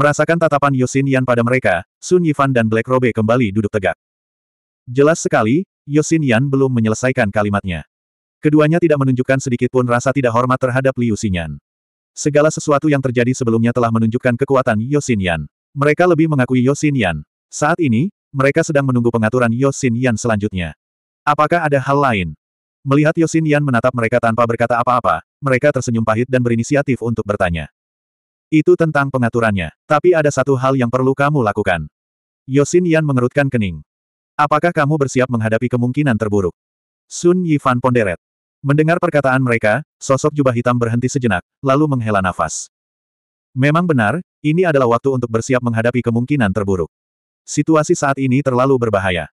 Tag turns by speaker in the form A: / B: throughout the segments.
A: Merasakan tatapan Yosin Yan pada mereka, Sun Yifan dan Black Robe kembali duduk tegak. Jelas sekali, Yosin Yan belum menyelesaikan kalimatnya. Keduanya tidak menunjukkan sedikit pun rasa tidak hormat terhadap Liu Xinyan. Segala sesuatu yang terjadi sebelumnya telah menunjukkan kekuatan Yosin Yan. Mereka lebih mengakui Yosin Yan. Saat ini, mereka sedang menunggu pengaturan Yosin Yan selanjutnya. Apakah ada hal lain? Melihat Yosin Yan menatap mereka tanpa berkata apa-apa, mereka tersenyum pahit dan berinisiatif untuk bertanya. Itu tentang pengaturannya. Tapi ada satu hal yang perlu kamu lakukan. Yosin Yan mengerutkan kening. Apakah kamu bersiap menghadapi kemungkinan terburuk? Sun Yifan ponderet. Mendengar perkataan mereka, sosok jubah hitam berhenti sejenak, lalu menghela nafas. Memang benar, ini adalah waktu untuk bersiap menghadapi kemungkinan terburuk. Situasi saat ini terlalu berbahaya.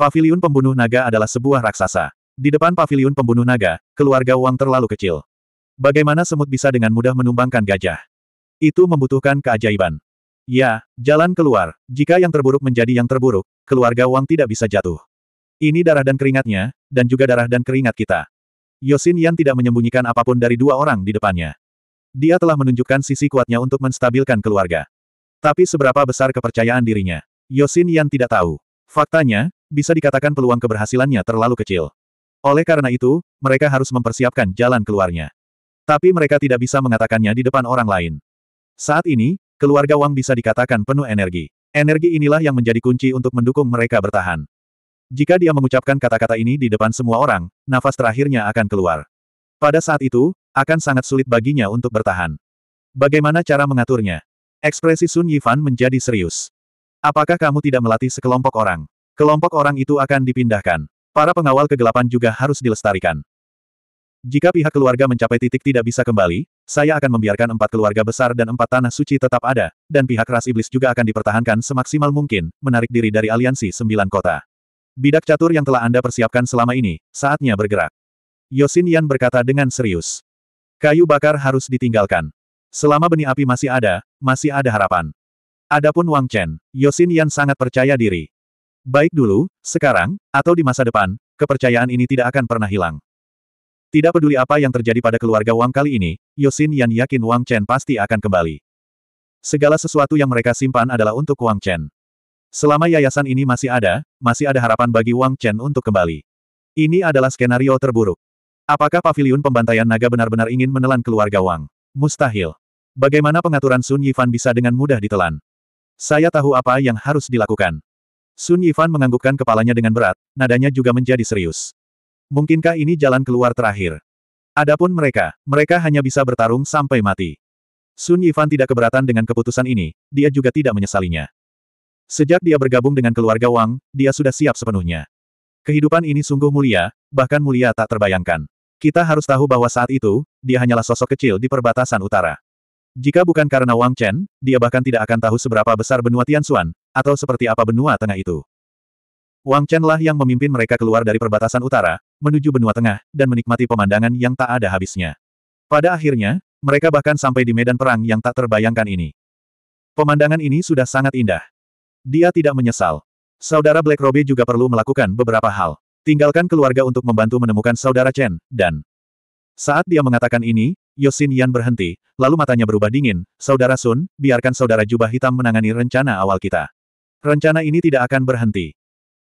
A: Paviliun pembunuh naga adalah sebuah raksasa. Di depan paviliun pembunuh naga, keluarga Wang terlalu kecil. Bagaimana semut bisa dengan mudah menumbangkan gajah? Itu membutuhkan keajaiban. Ya, jalan keluar. Jika yang terburuk menjadi yang terburuk, keluarga Wang tidak bisa jatuh. Ini darah dan keringatnya, dan juga darah dan keringat kita. Yosin Yan tidak menyembunyikan apapun dari dua orang di depannya. Dia telah menunjukkan sisi kuatnya untuk menstabilkan keluarga. Tapi seberapa besar kepercayaan dirinya? Yosin Yan tidak tahu. Faktanya, bisa dikatakan peluang keberhasilannya terlalu kecil. Oleh karena itu, mereka harus mempersiapkan jalan keluarnya. Tapi mereka tidak bisa mengatakannya di depan orang lain. Saat ini, keluarga Wang bisa dikatakan penuh energi. Energi inilah yang menjadi kunci untuk mendukung mereka bertahan. Jika dia mengucapkan kata-kata ini di depan semua orang, nafas terakhirnya akan keluar. Pada saat itu, akan sangat sulit baginya untuk bertahan. Bagaimana cara mengaturnya? Ekspresi Sun Yifan menjadi serius. Apakah kamu tidak melatih sekelompok orang? Kelompok orang itu akan dipindahkan. Para pengawal kegelapan juga harus dilestarikan. Jika pihak keluarga mencapai titik tidak bisa kembali, saya akan membiarkan empat keluarga besar dan empat tanah suci tetap ada, dan pihak ras iblis juga akan dipertahankan semaksimal mungkin, menarik diri dari aliansi sembilan kota. Bidak catur yang telah Anda persiapkan selama ini, saatnya bergerak. Yosin Yan berkata dengan serius. Kayu bakar harus ditinggalkan. Selama benih api masih ada, masih ada harapan. Adapun Wang Chen, Yosin Yan sangat percaya diri. Baik dulu, sekarang, atau di masa depan, kepercayaan ini tidak akan pernah hilang. Tidak peduli apa yang terjadi pada keluarga Wang kali ini, Yosin Yan yakin Wang Chen pasti akan kembali. Segala sesuatu yang mereka simpan adalah untuk Wang Chen. Selama yayasan ini masih ada, masih ada harapan bagi Wang Chen untuk kembali. Ini adalah skenario terburuk. Apakah paviliun pembantaian naga benar-benar ingin menelan keluarga Wang? Mustahil. Bagaimana pengaturan Sun Yifan bisa dengan mudah ditelan? Saya tahu apa yang harus dilakukan. Sun Yifan menganggukkan kepalanya dengan berat, nadanya juga menjadi serius. Mungkinkah ini jalan keluar terakhir? Adapun mereka, mereka hanya bisa bertarung sampai mati. Sun Yifan tidak keberatan dengan keputusan ini, dia juga tidak menyesalinya. Sejak dia bergabung dengan keluarga Wang, dia sudah siap sepenuhnya. Kehidupan ini sungguh mulia, bahkan mulia tak terbayangkan. Kita harus tahu bahwa saat itu, dia hanyalah sosok kecil di perbatasan utara. Jika bukan karena Wang Chen, dia bahkan tidak akan tahu seberapa besar benua Tianxuan, atau seperti apa benua tengah itu. Wang Chen lah yang memimpin mereka keluar dari perbatasan utara, menuju benua tengah, dan menikmati pemandangan yang tak ada habisnya. Pada akhirnya, mereka bahkan sampai di medan perang yang tak terbayangkan ini. Pemandangan ini sudah sangat indah. Dia tidak menyesal. Saudara Black Robe juga perlu melakukan beberapa hal. Tinggalkan keluarga untuk membantu menemukan saudara Chen, dan... Saat dia mengatakan ini, Yosin Yan berhenti, lalu matanya berubah dingin, Saudara Sun, biarkan saudara jubah hitam menangani rencana awal kita. Rencana ini tidak akan berhenti.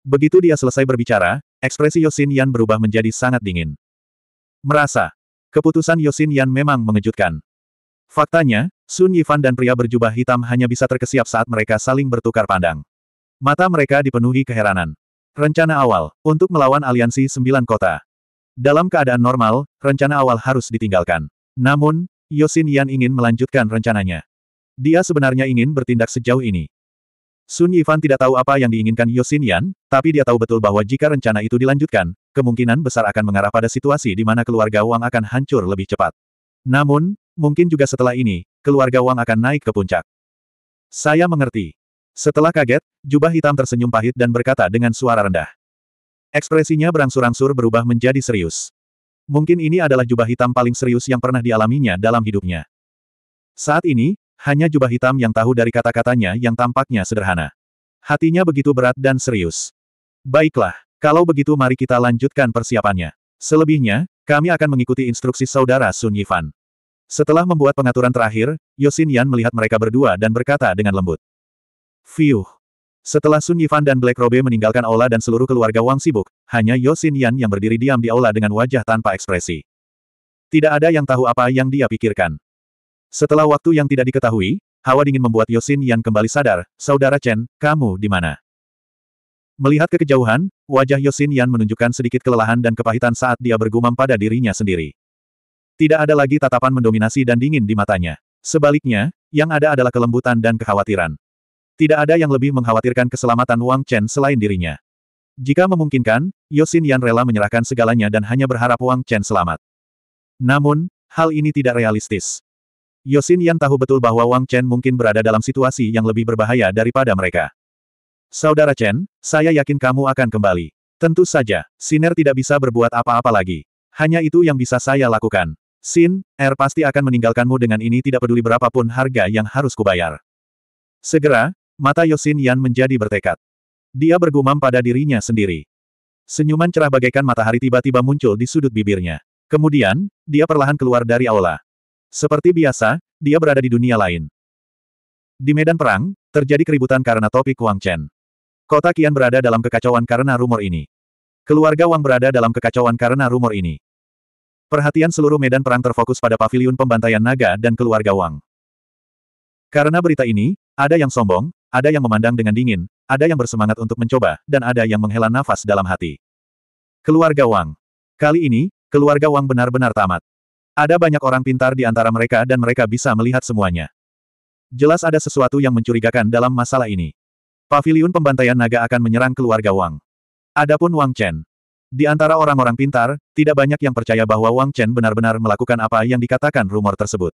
A: Begitu dia selesai berbicara, Ekspresi Yosin Yan berubah menjadi sangat dingin. Merasa. Keputusan Yosin Yan memang mengejutkan. Faktanya, Sun Yifan dan pria berjubah hitam hanya bisa terkesiap saat mereka saling bertukar pandang. Mata mereka dipenuhi keheranan. Rencana awal, untuk melawan aliansi sembilan kota. Dalam keadaan normal, rencana awal harus ditinggalkan. Namun, Yosin Yan ingin melanjutkan rencananya. Dia sebenarnya ingin bertindak sejauh ini. Sun Yifan tidak tahu apa yang diinginkan Yosin Yan, tapi dia tahu betul bahwa jika rencana itu dilanjutkan, kemungkinan besar akan mengarah pada situasi di mana keluarga Wang akan hancur lebih cepat. Namun, mungkin juga setelah ini, keluarga Wang akan naik ke puncak. Saya mengerti. Setelah kaget, jubah hitam tersenyum pahit dan berkata dengan suara rendah. Ekspresinya berangsur-angsur berubah menjadi serius. Mungkin ini adalah jubah hitam paling serius yang pernah dialaminya dalam hidupnya. Saat ini, hanya jubah hitam yang tahu dari kata-katanya yang tampaknya sederhana. Hatinya begitu berat dan serius. Baiklah, kalau begitu mari kita lanjutkan persiapannya. Selebihnya, kami akan mengikuti instruksi saudara Sun Yifan. Setelah membuat pengaturan terakhir, Yosin Yan melihat mereka berdua dan berkata dengan lembut. Fiuh. Setelah Sun Yifan dan Black Robe meninggalkan Ola dan seluruh keluarga Wang sibuk, hanya Yosin Yan yang berdiri diam di Ola dengan wajah tanpa ekspresi. Tidak ada yang tahu apa yang dia pikirkan. Setelah waktu yang tidak diketahui, hawa dingin membuat Yosin Yan kembali sadar, Saudara Chen, kamu di mana? Melihat ke kejauhan, wajah Yosin Yan menunjukkan sedikit kelelahan dan kepahitan saat dia bergumam pada dirinya sendiri. Tidak ada lagi tatapan mendominasi dan dingin di matanya. Sebaliknya, yang ada adalah kelembutan dan kekhawatiran. Tidak ada yang lebih mengkhawatirkan keselamatan Wang Chen selain dirinya. Jika memungkinkan, Yosin Yan rela menyerahkan segalanya dan hanya berharap Wang Chen selamat. Namun, hal ini tidak realistis. Yosin Yan tahu betul bahwa Wang Chen mungkin berada dalam situasi yang lebih berbahaya daripada mereka. Saudara Chen, saya yakin kamu akan kembali. Tentu saja, Siner tidak bisa berbuat apa-apa lagi. Hanya itu yang bisa saya lakukan. Sin, Er pasti akan meninggalkanmu dengan ini tidak peduli berapapun harga yang harus kubayar. Segera, mata Yosin Yan menjadi bertekad. Dia bergumam pada dirinya sendiri. Senyuman cerah bagaikan matahari tiba-tiba muncul di sudut bibirnya. Kemudian, dia perlahan keluar dari aula. Seperti biasa, dia berada di dunia lain. Di medan perang, terjadi keributan karena topik Wang Chen. Kota Qian berada dalam kekacauan karena rumor ini. Keluarga Wang berada dalam kekacauan karena rumor ini. Perhatian seluruh medan perang terfokus pada paviliun pembantaian naga dan keluarga Wang. Karena berita ini, ada yang sombong, ada yang memandang dengan dingin, ada yang bersemangat untuk mencoba, dan ada yang menghela nafas dalam hati. Keluarga Wang. Kali ini, keluarga Wang benar-benar tamat. Ada banyak orang pintar di antara mereka dan mereka bisa melihat semuanya. Jelas ada sesuatu yang mencurigakan dalam masalah ini. Paviliun pembantaian naga akan menyerang keluarga Wang. Adapun Wang Chen. Di antara orang-orang pintar, tidak banyak yang percaya bahwa Wang Chen benar-benar melakukan apa yang dikatakan rumor tersebut.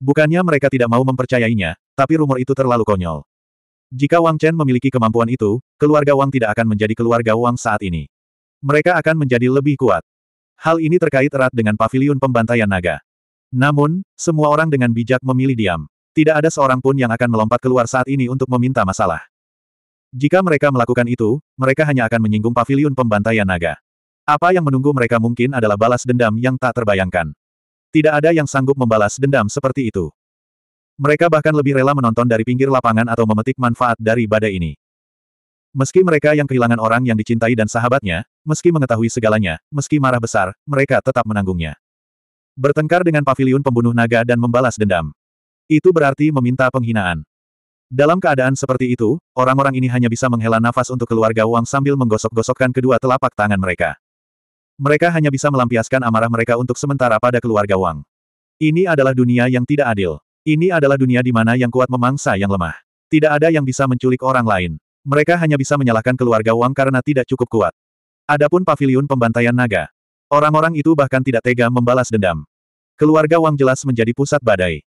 A: Bukannya mereka tidak mau mempercayainya, tapi rumor itu terlalu konyol. Jika Wang Chen memiliki kemampuan itu, keluarga Wang tidak akan menjadi keluarga Wang saat ini. Mereka akan menjadi lebih kuat. Hal ini terkait erat dengan paviliun pembantaian naga. Namun, semua orang dengan bijak memilih diam. Tidak ada seorang pun yang akan melompat keluar saat ini untuk meminta masalah. Jika mereka melakukan itu, mereka hanya akan menyinggung paviliun pembantaian naga. Apa yang menunggu mereka mungkin adalah balas dendam yang tak terbayangkan. Tidak ada yang sanggup membalas dendam seperti itu. Mereka bahkan lebih rela menonton dari pinggir lapangan atau memetik manfaat dari badai ini. Meski mereka yang kehilangan orang yang dicintai dan sahabatnya, meski mengetahui segalanya, meski marah besar, mereka tetap menanggungnya. Bertengkar dengan pavilion pembunuh naga dan membalas dendam. Itu berarti meminta penghinaan. Dalam keadaan seperti itu, orang-orang ini hanya bisa menghela nafas untuk keluarga Wang sambil menggosok-gosokkan kedua telapak tangan mereka. Mereka hanya bisa melampiaskan amarah mereka untuk sementara pada keluarga Wang. Ini adalah dunia yang tidak adil. Ini adalah dunia di mana yang kuat memangsa yang lemah. Tidak ada yang bisa menculik orang lain. Mereka hanya bisa menyalahkan keluarga Wang karena tidak cukup kuat. Adapun pavilion pembantaian naga. Orang-orang itu bahkan tidak tega membalas dendam. Keluarga Wang jelas menjadi pusat badai.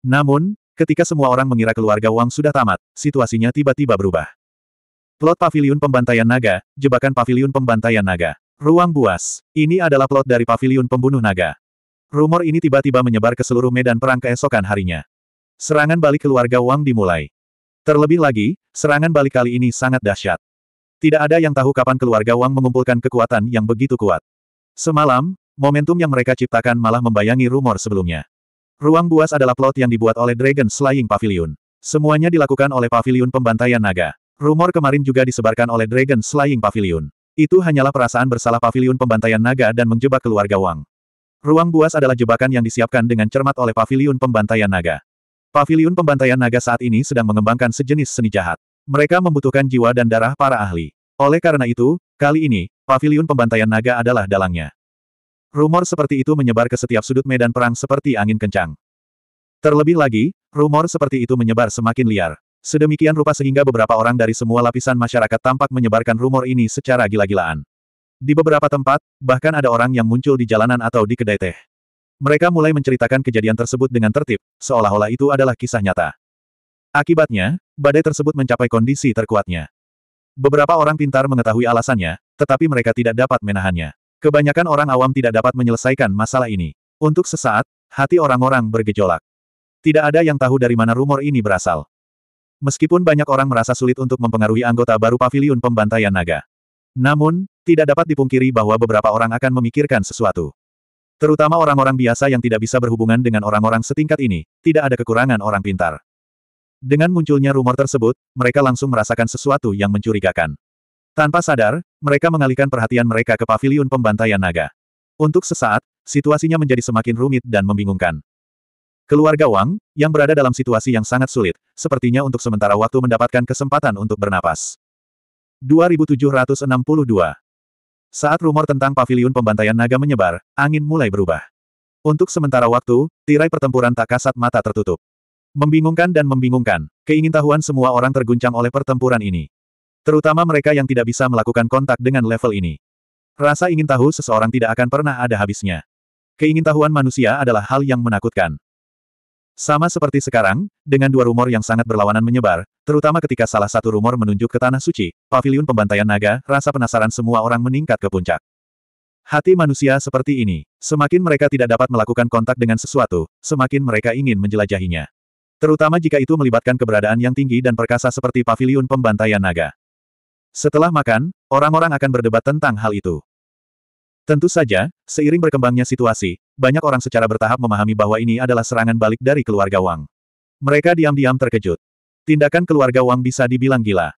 A: Namun, ketika semua orang mengira keluarga Wang sudah tamat, situasinya tiba-tiba berubah. Plot pavilion pembantaian naga, jebakan pavilion pembantaian naga. Ruang buas. Ini adalah plot dari pavilion pembunuh naga. Rumor ini tiba-tiba menyebar ke seluruh medan perang keesokan harinya. Serangan balik keluarga Wang dimulai. Terlebih lagi, serangan balik kali ini sangat dahsyat. Tidak ada yang tahu kapan keluarga Wang mengumpulkan kekuatan yang begitu kuat. Semalam, momentum yang mereka ciptakan malah membayangi rumor sebelumnya. Ruang buas adalah plot yang dibuat oleh Dragon Slaying Pavilion. Semuanya dilakukan oleh Pavilion Pembantaian Naga. Rumor kemarin juga disebarkan oleh Dragon Slaying Pavilion. Itu hanyalah perasaan bersalah Pavilion Pembantaian Naga dan menjebak keluarga Wang. Ruang buas adalah jebakan yang disiapkan dengan cermat oleh Pavilion Pembantaian Naga. Pavilion pembantaian naga saat ini sedang mengembangkan sejenis seni jahat. Mereka membutuhkan jiwa dan darah para ahli. Oleh karena itu, kali ini, Pavilion pembantaian naga adalah dalangnya. Rumor seperti itu menyebar ke setiap sudut medan perang seperti angin kencang. Terlebih lagi, rumor seperti itu menyebar semakin liar. Sedemikian rupa sehingga beberapa orang dari semua lapisan masyarakat tampak menyebarkan rumor ini secara gila-gilaan. Di beberapa tempat, bahkan ada orang yang muncul di jalanan atau di kedai teh. Mereka mulai menceritakan kejadian tersebut dengan tertib, seolah-olah itu adalah kisah nyata. Akibatnya, badai tersebut mencapai kondisi terkuatnya. Beberapa orang pintar mengetahui alasannya, tetapi mereka tidak dapat menahannya. Kebanyakan orang awam tidak dapat menyelesaikan masalah ini. Untuk sesaat, hati orang-orang bergejolak. Tidak ada yang tahu dari mana rumor ini berasal. Meskipun banyak orang merasa sulit untuk mempengaruhi anggota baru pavilion pembantaian naga. Namun, tidak dapat dipungkiri bahwa beberapa orang akan memikirkan sesuatu. Terutama orang-orang biasa yang tidak bisa berhubungan dengan orang-orang setingkat ini, tidak ada kekurangan orang pintar. Dengan munculnya rumor tersebut, mereka langsung merasakan sesuatu yang mencurigakan. Tanpa sadar, mereka mengalihkan perhatian mereka ke Pavilion pembantaian naga. Untuk sesaat, situasinya menjadi semakin rumit dan membingungkan. Keluarga Wang, yang berada dalam situasi yang sangat sulit, sepertinya untuk sementara waktu mendapatkan kesempatan untuk bernapas. 2762 saat rumor tentang paviliun pembantaian naga menyebar, angin mulai berubah. Untuk sementara waktu, tirai pertempuran tak kasat mata tertutup. Membingungkan dan membingungkan, keingintahuan semua orang terguncang oleh pertempuran ini. Terutama mereka yang tidak bisa melakukan kontak dengan level ini. Rasa ingin tahu seseorang tidak akan pernah ada habisnya. Keingintahuan manusia adalah hal yang menakutkan. Sama seperti sekarang, dengan dua rumor yang sangat berlawanan menyebar, terutama ketika salah satu rumor menunjuk ke Tanah Suci, Paviliun Pembantaian Naga, rasa penasaran semua orang meningkat ke puncak. Hati manusia seperti ini, semakin mereka tidak dapat melakukan kontak dengan sesuatu, semakin mereka ingin menjelajahinya. Terutama jika itu melibatkan keberadaan yang tinggi dan perkasa seperti Paviliun Pembantaian Naga. Setelah makan, orang-orang akan berdebat tentang hal itu. Tentu saja, seiring berkembangnya situasi, banyak orang secara bertahap memahami bahwa ini adalah serangan balik dari keluarga Wang. Mereka diam-diam terkejut. Tindakan keluarga Wang bisa dibilang gila.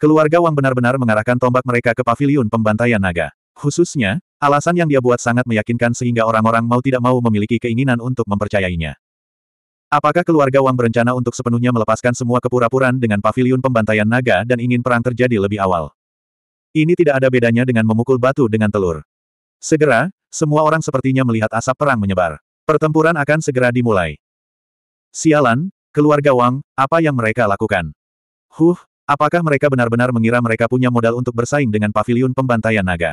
A: Keluarga Wang benar-benar mengarahkan tombak mereka ke paviliun pembantaian naga. Khususnya, alasan yang dia buat sangat meyakinkan sehingga orang-orang mau tidak mau memiliki keinginan untuk mempercayainya. Apakah keluarga Wang berencana untuk sepenuhnya melepaskan semua kepura puraan dengan paviliun pembantaian naga dan ingin perang terjadi lebih awal? Ini tidak ada bedanya dengan memukul batu dengan telur. Segera, semua orang sepertinya melihat asap perang menyebar. Pertempuran akan segera dimulai. Sialan, keluarga Wang, apa yang mereka lakukan? Huh, apakah mereka benar-benar mengira mereka punya modal untuk bersaing dengan paviliun pembantaian naga?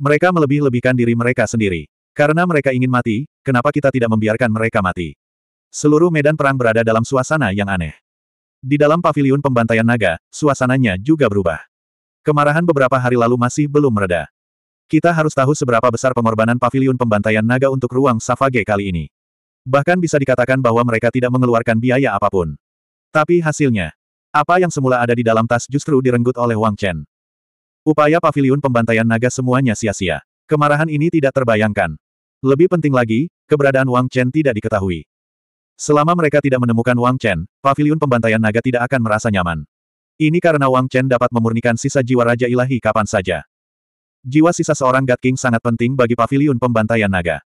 A: Mereka melebih-lebihkan diri mereka sendiri. Karena mereka ingin mati, kenapa kita tidak membiarkan mereka mati? Seluruh medan perang berada dalam suasana yang aneh. Di dalam paviliun pembantaian naga, suasananya juga berubah. Kemarahan beberapa hari lalu masih belum mereda. Kita harus tahu seberapa besar pengorbanan pavilion pembantaian naga untuk ruang Savage kali ini. Bahkan bisa dikatakan bahwa mereka tidak mengeluarkan biaya apapun. Tapi hasilnya, apa yang semula ada di dalam tas justru direnggut oleh Wang Chen. Upaya pavilion pembantaian naga semuanya sia-sia. Kemarahan ini tidak terbayangkan. Lebih penting lagi, keberadaan Wang Chen tidak diketahui. Selama mereka tidak menemukan Wang Chen, pavilion pembantaian naga tidak akan merasa nyaman. Ini karena Wang Chen dapat memurnikan sisa jiwa Raja Ilahi kapan saja. Jiwa sisa seorang God King sangat penting bagi paviliun pembantaian naga.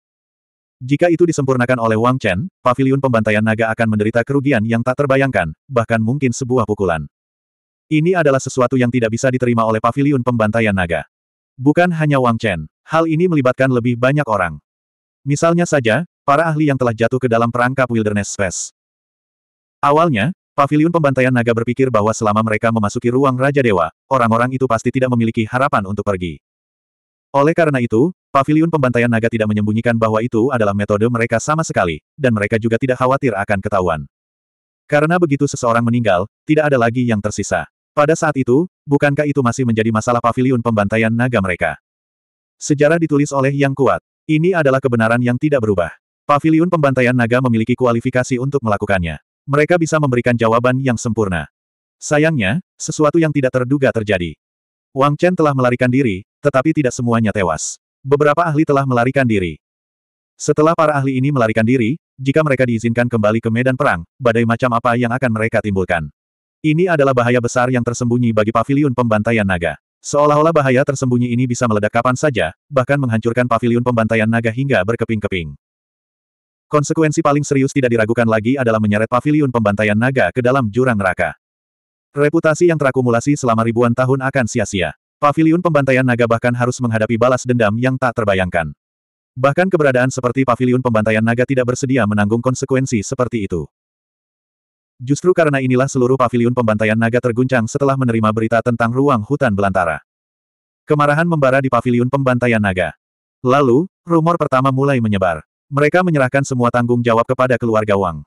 A: Jika itu disempurnakan oleh Wang Chen, paviliun pembantaian naga akan menderita kerugian yang tak terbayangkan, bahkan mungkin sebuah pukulan. Ini adalah sesuatu yang tidak bisa diterima oleh paviliun pembantaian naga. Bukan hanya Wang Chen, hal ini melibatkan lebih banyak orang. Misalnya saja, para ahli yang telah jatuh ke dalam perangkap Wilderness Space. Awalnya, Paviliun Pembantaian Naga berpikir bahwa selama mereka memasuki ruang Raja Dewa, orang-orang itu pasti tidak memiliki harapan untuk pergi. Oleh karena itu, paviliun pembantaian naga tidak menyembunyikan bahwa itu adalah metode mereka sama sekali, dan mereka juga tidak khawatir akan ketahuan. Karena begitu seseorang meninggal, tidak ada lagi yang tersisa. Pada saat itu, bukankah itu masih menjadi masalah paviliun pembantaian naga mereka? Sejarah ditulis oleh yang kuat. Ini adalah kebenaran yang tidak berubah. Paviliun pembantaian naga memiliki kualifikasi untuk melakukannya. Mereka bisa memberikan jawaban yang sempurna. Sayangnya, sesuatu yang tidak terduga terjadi. Wang Chen telah melarikan diri, tetapi tidak semuanya tewas. Beberapa ahli telah melarikan diri. Setelah para ahli ini melarikan diri, jika mereka diizinkan kembali ke medan perang, badai macam apa yang akan mereka timbulkan? Ini adalah bahaya besar yang tersembunyi bagi Paviliun pembantaian naga. Seolah-olah bahaya tersembunyi ini bisa meledak kapan saja, bahkan menghancurkan Paviliun pembantaian naga hingga berkeping-keping. Konsekuensi paling serius tidak diragukan lagi adalah menyeret Paviliun pembantaian naga ke dalam jurang neraka. Reputasi yang terakumulasi selama ribuan tahun akan sia-sia. Paviliun pembantaian naga bahkan harus menghadapi balas dendam yang tak terbayangkan. Bahkan keberadaan seperti paviliun pembantaian naga tidak bersedia menanggung konsekuensi seperti itu. Justru karena inilah seluruh paviliun pembantaian naga terguncang setelah menerima berita tentang ruang hutan belantara. Kemarahan membara di paviliun pembantaian naga. Lalu, rumor pertama mulai menyebar. Mereka menyerahkan semua tanggung jawab kepada keluarga Wang.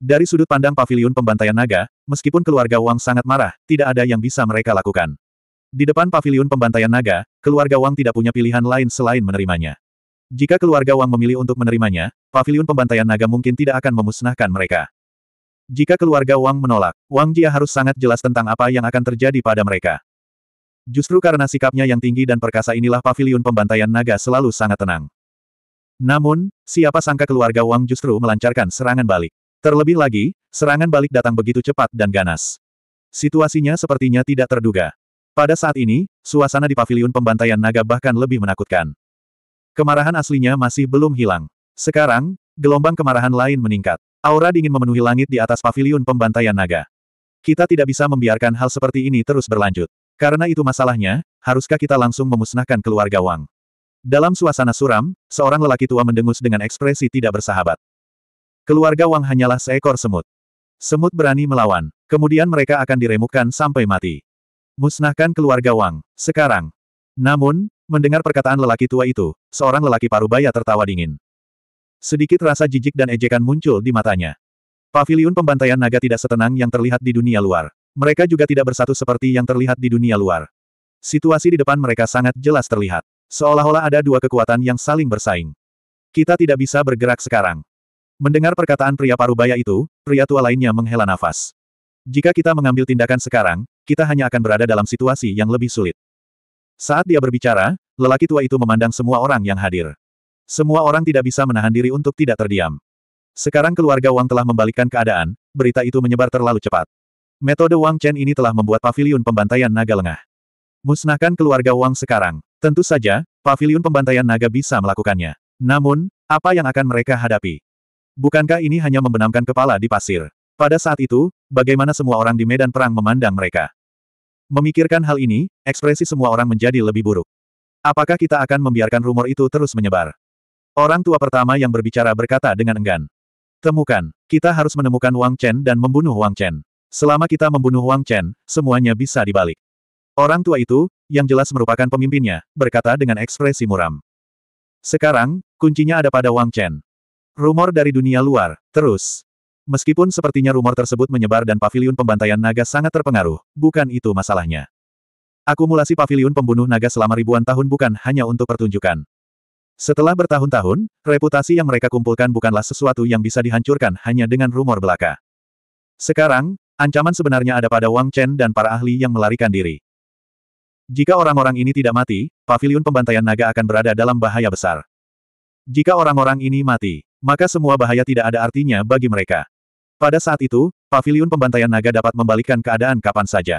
A: Dari sudut pandang pavilion pembantaian naga, meskipun keluarga Wang sangat marah, tidak ada yang bisa mereka lakukan. Di depan pavilion pembantaian naga, keluarga Wang tidak punya pilihan lain selain menerimanya. Jika keluarga Wang memilih untuk menerimanya, pavilion pembantaian naga mungkin tidak akan memusnahkan mereka. Jika keluarga Wang menolak, Wang Jia harus sangat jelas tentang apa yang akan terjadi pada mereka. Justru karena sikapnya yang tinggi dan perkasa inilah pavilion pembantaian naga selalu sangat tenang. Namun, siapa sangka keluarga Wang justru melancarkan serangan balik. Terlebih lagi, serangan balik datang begitu cepat dan ganas. Situasinya sepertinya tidak terduga. Pada saat ini, suasana di paviliun pembantaian naga bahkan lebih menakutkan. Kemarahan aslinya masih belum hilang. Sekarang, gelombang kemarahan lain meningkat. Aura dingin memenuhi langit di atas paviliun pembantaian naga. Kita tidak bisa membiarkan hal seperti ini terus berlanjut. Karena itu masalahnya, haruskah kita langsung memusnahkan keluarga Wang? Dalam suasana suram, seorang lelaki tua mendengus dengan ekspresi tidak bersahabat. Keluarga Wang hanyalah seekor semut. Semut berani melawan. Kemudian mereka akan diremukkan sampai mati. Musnahkan keluarga Wang. Sekarang. Namun, mendengar perkataan lelaki tua itu, seorang lelaki parubaya tertawa dingin. Sedikit rasa jijik dan ejekan muncul di matanya. Paviliun pembantaian naga tidak setenang yang terlihat di dunia luar. Mereka juga tidak bersatu seperti yang terlihat di dunia luar. Situasi di depan mereka sangat jelas terlihat. Seolah-olah ada dua kekuatan yang saling bersaing. Kita tidak bisa bergerak sekarang. Mendengar perkataan pria parubaya itu, pria tua lainnya menghela nafas. Jika kita mengambil tindakan sekarang, kita hanya akan berada dalam situasi yang lebih sulit. Saat dia berbicara, lelaki tua itu memandang semua orang yang hadir. Semua orang tidak bisa menahan diri untuk tidak terdiam. Sekarang keluarga Wang telah membalikkan keadaan, berita itu menyebar terlalu cepat. Metode Wang Chen ini telah membuat paviliun pembantaian naga lengah. Musnahkan keluarga Wang sekarang. Tentu saja, paviliun pembantaian naga bisa melakukannya. Namun, apa yang akan mereka hadapi? Bukankah ini hanya membenamkan kepala di pasir? Pada saat itu, bagaimana semua orang di medan perang memandang mereka? Memikirkan hal ini, ekspresi semua orang menjadi lebih buruk. Apakah kita akan membiarkan rumor itu terus menyebar? Orang tua pertama yang berbicara berkata dengan enggan. Temukan, kita harus menemukan Wang Chen dan membunuh Wang Chen. Selama kita membunuh Wang Chen, semuanya bisa dibalik. Orang tua itu, yang jelas merupakan pemimpinnya, berkata dengan ekspresi muram. Sekarang, kuncinya ada pada Wang Chen. Rumor dari dunia luar, terus. Meskipun sepertinya rumor tersebut menyebar dan pavilion pembantaian naga sangat terpengaruh, bukan itu masalahnya. Akumulasi pavilion pembunuh naga selama ribuan tahun bukan hanya untuk pertunjukan. Setelah bertahun-tahun, reputasi yang mereka kumpulkan bukanlah sesuatu yang bisa dihancurkan hanya dengan rumor belaka. Sekarang, ancaman sebenarnya ada pada Wang Chen dan para ahli yang melarikan diri. Jika orang-orang ini tidak mati, pavilion pembantaian naga akan berada dalam bahaya besar. Jika orang-orang ini mati, maka semua bahaya tidak ada artinya bagi mereka. Pada saat itu, paviliun pembantaian naga dapat membalikkan keadaan kapan saja.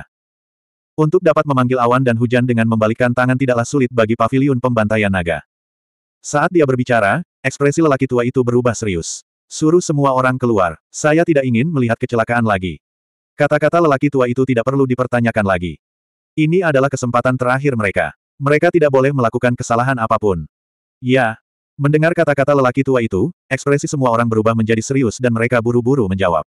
A: Untuk dapat memanggil awan dan hujan dengan membalikkan tangan tidaklah sulit bagi paviliun pembantaian naga. Saat dia berbicara, ekspresi lelaki tua itu berubah serius. Suruh semua orang keluar, saya tidak ingin melihat kecelakaan lagi. Kata-kata lelaki tua itu tidak perlu dipertanyakan lagi. Ini adalah kesempatan terakhir mereka. Mereka tidak boleh melakukan kesalahan apapun. Ya, Mendengar kata-kata lelaki tua itu, ekspresi semua orang berubah menjadi serius dan mereka buru-buru menjawab.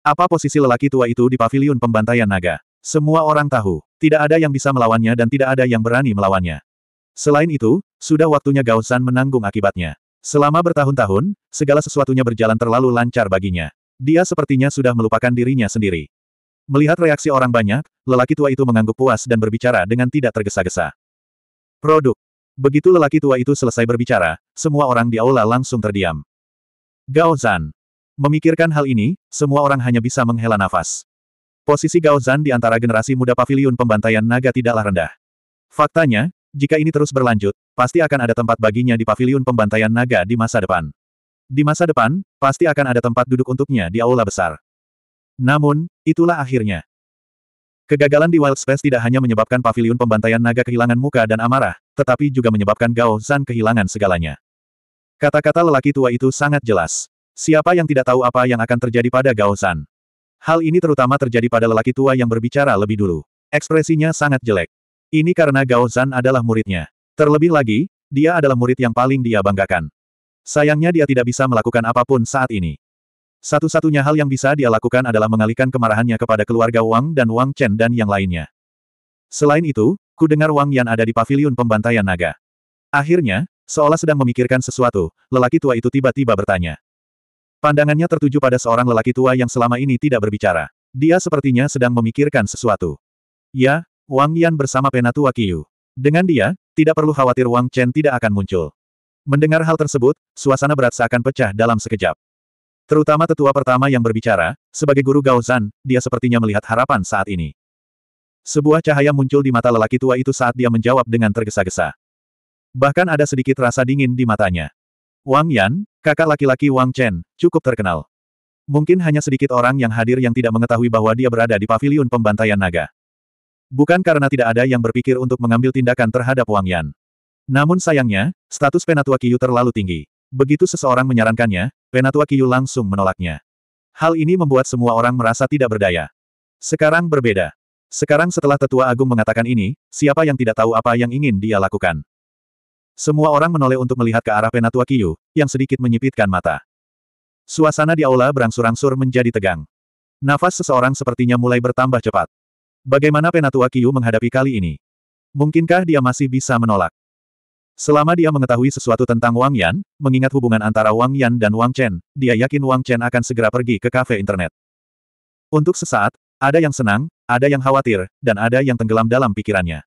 A: Apa posisi lelaki tua itu di paviliun pembantaian naga? Semua orang tahu, tidak ada yang bisa melawannya dan tidak ada yang berani melawannya. Selain itu, sudah waktunya Gaosan menanggung akibatnya. Selama bertahun-tahun, segala sesuatunya berjalan terlalu lancar baginya. Dia sepertinya sudah melupakan dirinya sendiri. Melihat reaksi orang banyak, lelaki tua itu mengangguk puas dan berbicara dengan tidak tergesa-gesa. Produk, Begitu lelaki tua itu selesai berbicara, semua orang di aula langsung terdiam. Gao Zan. Memikirkan hal ini, semua orang hanya bisa menghela nafas. Posisi Gao Zan di antara generasi muda pavilion pembantaian naga tidaklah rendah. Faktanya, jika ini terus berlanjut, pasti akan ada tempat baginya di pavilion pembantaian naga di masa depan. Di masa depan, pasti akan ada tempat duduk untuknya di aula besar. Namun, itulah akhirnya. Kegagalan di Wild Space tidak hanya menyebabkan pavilion pembantaian naga kehilangan muka dan amarah, tetapi juga menyebabkan Gao Zan kehilangan segalanya. Kata-kata lelaki tua itu sangat jelas. Siapa yang tidak tahu apa yang akan terjadi pada Gao Zan? Hal ini terutama terjadi pada lelaki tua yang berbicara lebih dulu. Ekspresinya sangat jelek. Ini karena Gao Zan adalah muridnya. Terlebih lagi, dia adalah murid yang paling dia banggakan. Sayangnya dia tidak bisa melakukan apapun saat ini. Satu-satunya hal yang bisa dia lakukan adalah mengalihkan kemarahannya kepada keluarga Wang dan Wang Chen dan yang lainnya. Selain itu, ku dengar Wang Yan ada di paviliun pembantaian naga. Akhirnya, seolah sedang memikirkan sesuatu, lelaki tua itu tiba-tiba bertanya. Pandangannya tertuju pada seorang lelaki tua yang selama ini tidak berbicara. Dia sepertinya sedang memikirkan sesuatu. Ya, Wang Yan bersama penatua Yu. Dengan dia, tidak perlu khawatir Wang Chen tidak akan muncul. Mendengar hal tersebut, suasana berat seakan pecah dalam sekejap. Terutama tetua pertama yang berbicara, sebagai guru gauzan, dia sepertinya melihat harapan saat ini. Sebuah cahaya muncul di mata lelaki tua itu saat dia menjawab dengan tergesa-gesa. Bahkan ada sedikit rasa dingin di matanya. Wang Yan, kakak laki-laki Wang Chen, cukup terkenal. Mungkin hanya sedikit orang yang hadir yang tidak mengetahui bahwa dia berada di paviliun pembantaian naga. Bukan karena tidak ada yang berpikir untuk mengambil tindakan terhadap Wang Yan. Namun sayangnya, status Penatua Kiyu terlalu tinggi. Begitu seseorang menyarankannya, Penatua Kiyu langsung menolaknya. Hal ini membuat semua orang merasa tidak berdaya. Sekarang berbeda. Sekarang setelah Tetua Agung mengatakan ini, siapa yang tidak tahu apa yang ingin dia lakukan? Semua orang menoleh untuk melihat ke arah Penatua Kiyu, yang sedikit menyipitkan mata. Suasana di aula berangsur-angsur menjadi tegang. Nafas seseorang sepertinya mulai bertambah cepat. Bagaimana Penatua Kiyu menghadapi kali ini? Mungkinkah dia masih bisa menolak? Selama dia mengetahui sesuatu tentang Wang Yan, mengingat hubungan antara Wang Yan dan Wang Chen, dia yakin Wang Chen akan segera pergi ke kafe internet. Untuk sesaat, ada yang senang, ada yang khawatir, dan ada yang tenggelam dalam pikirannya.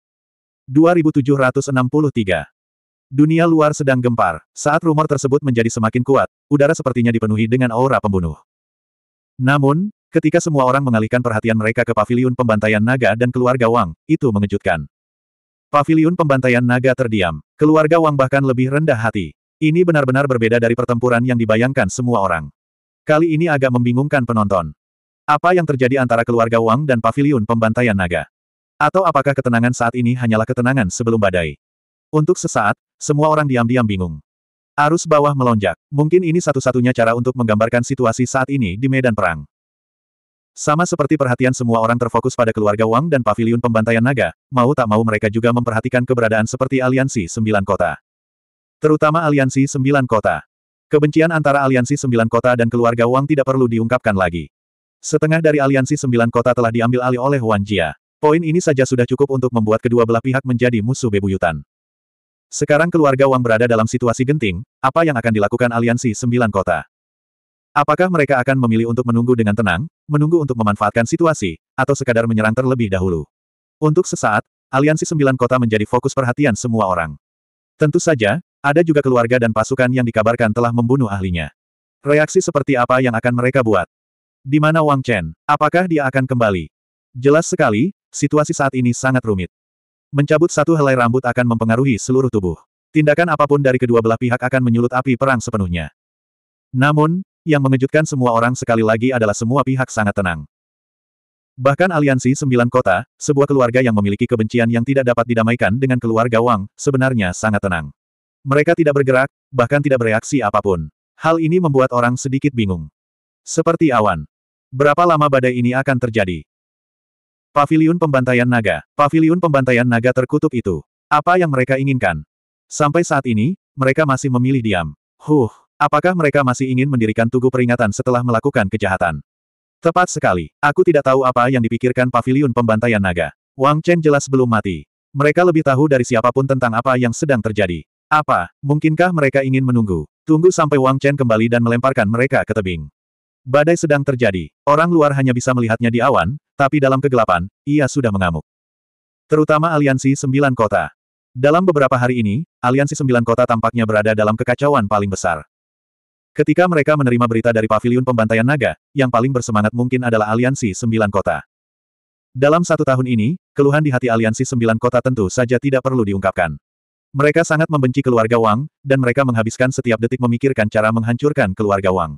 A: 2763 Dunia luar sedang gempar. Saat rumor tersebut menjadi semakin kuat, udara sepertinya dipenuhi dengan aura pembunuh. Namun, ketika semua orang mengalihkan perhatian mereka ke paviliun pembantaian naga dan keluarga Wang, itu mengejutkan. Paviliun pembantaian naga terdiam. Keluarga Wang bahkan lebih rendah hati. Ini benar-benar berbeda dari pertempuran yang dibayangkan semua orang. Kali ini agak membingungkan penonton. Apa yang terjadi antara keluarga Wang dan paviliun pembantaian naga? Atau apakah ketenangan saat ini hanyalah ketenangan sebelum badai? Untuk sesaat, semua orang diam-diam bingung. Arus bawah melonjak. Mungkin ini satu-satunya cara untuk menggambarkan situasi saat ini di medan perang. Sama seperti perhatian semua orang terfokus pada keluarga Wang dan paviliun pembantaian naga, mau tak mau mereka juga memperhatikan keberadaan seperti aliansi sembilan kota. Terutama aliansi sembilan kota. Kebencian antara aliansi sembilan kota dan keluarga Wang tidak perlu diungkapkan lagi. Setengah dari aliansi sembilan kota telah diambil alih oleh Wan Jia. Poin ini saja sudah cukup untuk membuat kedua belah pihak menjadi musuh bebuyutan. Sekarang keluarga Wang berada dalam situasi genting, apa yang akan dilakukan aliansi sembilan kota? Apakah mereka akan memilih untuk menunggu dengan tenang, menunggu untuk memanfaatkan situasi, atau sekadar menyerang terlebih dahulu? Untuk sesaat, aliansi sembilan kota menjadi fokus perhatian semua orang. Tentu saja, ada juga keluarga dan pasukan yang dikabarkan telah membunuh ahlinya. Reaksi seperti apa yang akan mereka buat? Di mana Wang Chen? Apakah dia akan kembali? Jelas sekali, situasi saat ini sangat rumit. Mencabut satu helai rambut akan mempengaruhi seluruh tubuh. Tindakan apapun dari kedua belah pihak akan menyulut api perang sepenuhnya. Namun, yang mengejutkan semua orang sekali lagi adalah semua pihak sangat tenang. Bahkan aliansi sembilan kota, sebuah keluarga yang memiliki kebencian yang tidak dapat didamaikan dengan keluarga Wang, sebenarnya sangat tenang. Mereka tidak bergerak, bahkan tidak bereaksi apapun. Hal ini membuat orang sedikit bingung. Seperti awan. Berapa lama badai ini akan terjadi? Pavilion Pembantaian Naga. pavilion Pembantaian Naga terkutuk itu. Apa yang mereka inginkan? Sampai saat ini, mereka masih memilih diam. Huh. Apakah mereka masih ingin mendirikan tugu peringatan setelah melakukan kejahatan? Tepat sekali. Aku tidak tahu apa yang dipikirkan pavilion pembantaian naga. Wang Chen jelas belum mati. Mereka lebih tahu dari siapapun tentang apa yang sedang terjadi. Apa, mungkinkah mereka ingin menunggu? Tunggu sampai Wang Chen kembali dan melemparkan mereka ke tebing. Badai sedang terjadi. Orang luar hanya bisa melihatnya di awan, tapi dalam kegelapan, ia sudah mengamuk. Terutama aliansi sembilan kota. Dalam beberapa hari ini, aliansi sembilan kota tampaknya berada dalam kekacauan paling besar. Ketika mereka menerima berita dari paviliun pembantaian naga, yang paling bersemangat mungkin adalah aliansi sembilan kota. Dalam satu tahun ini, keluhan di hati aliansi sembilan kota tentu saja tidak perlu diungkapkan. Mereka sangat membenci keluarga Wang, dan mereka menghabiskan setiap detik memikirkan cara menghancurkan keluarga Wang.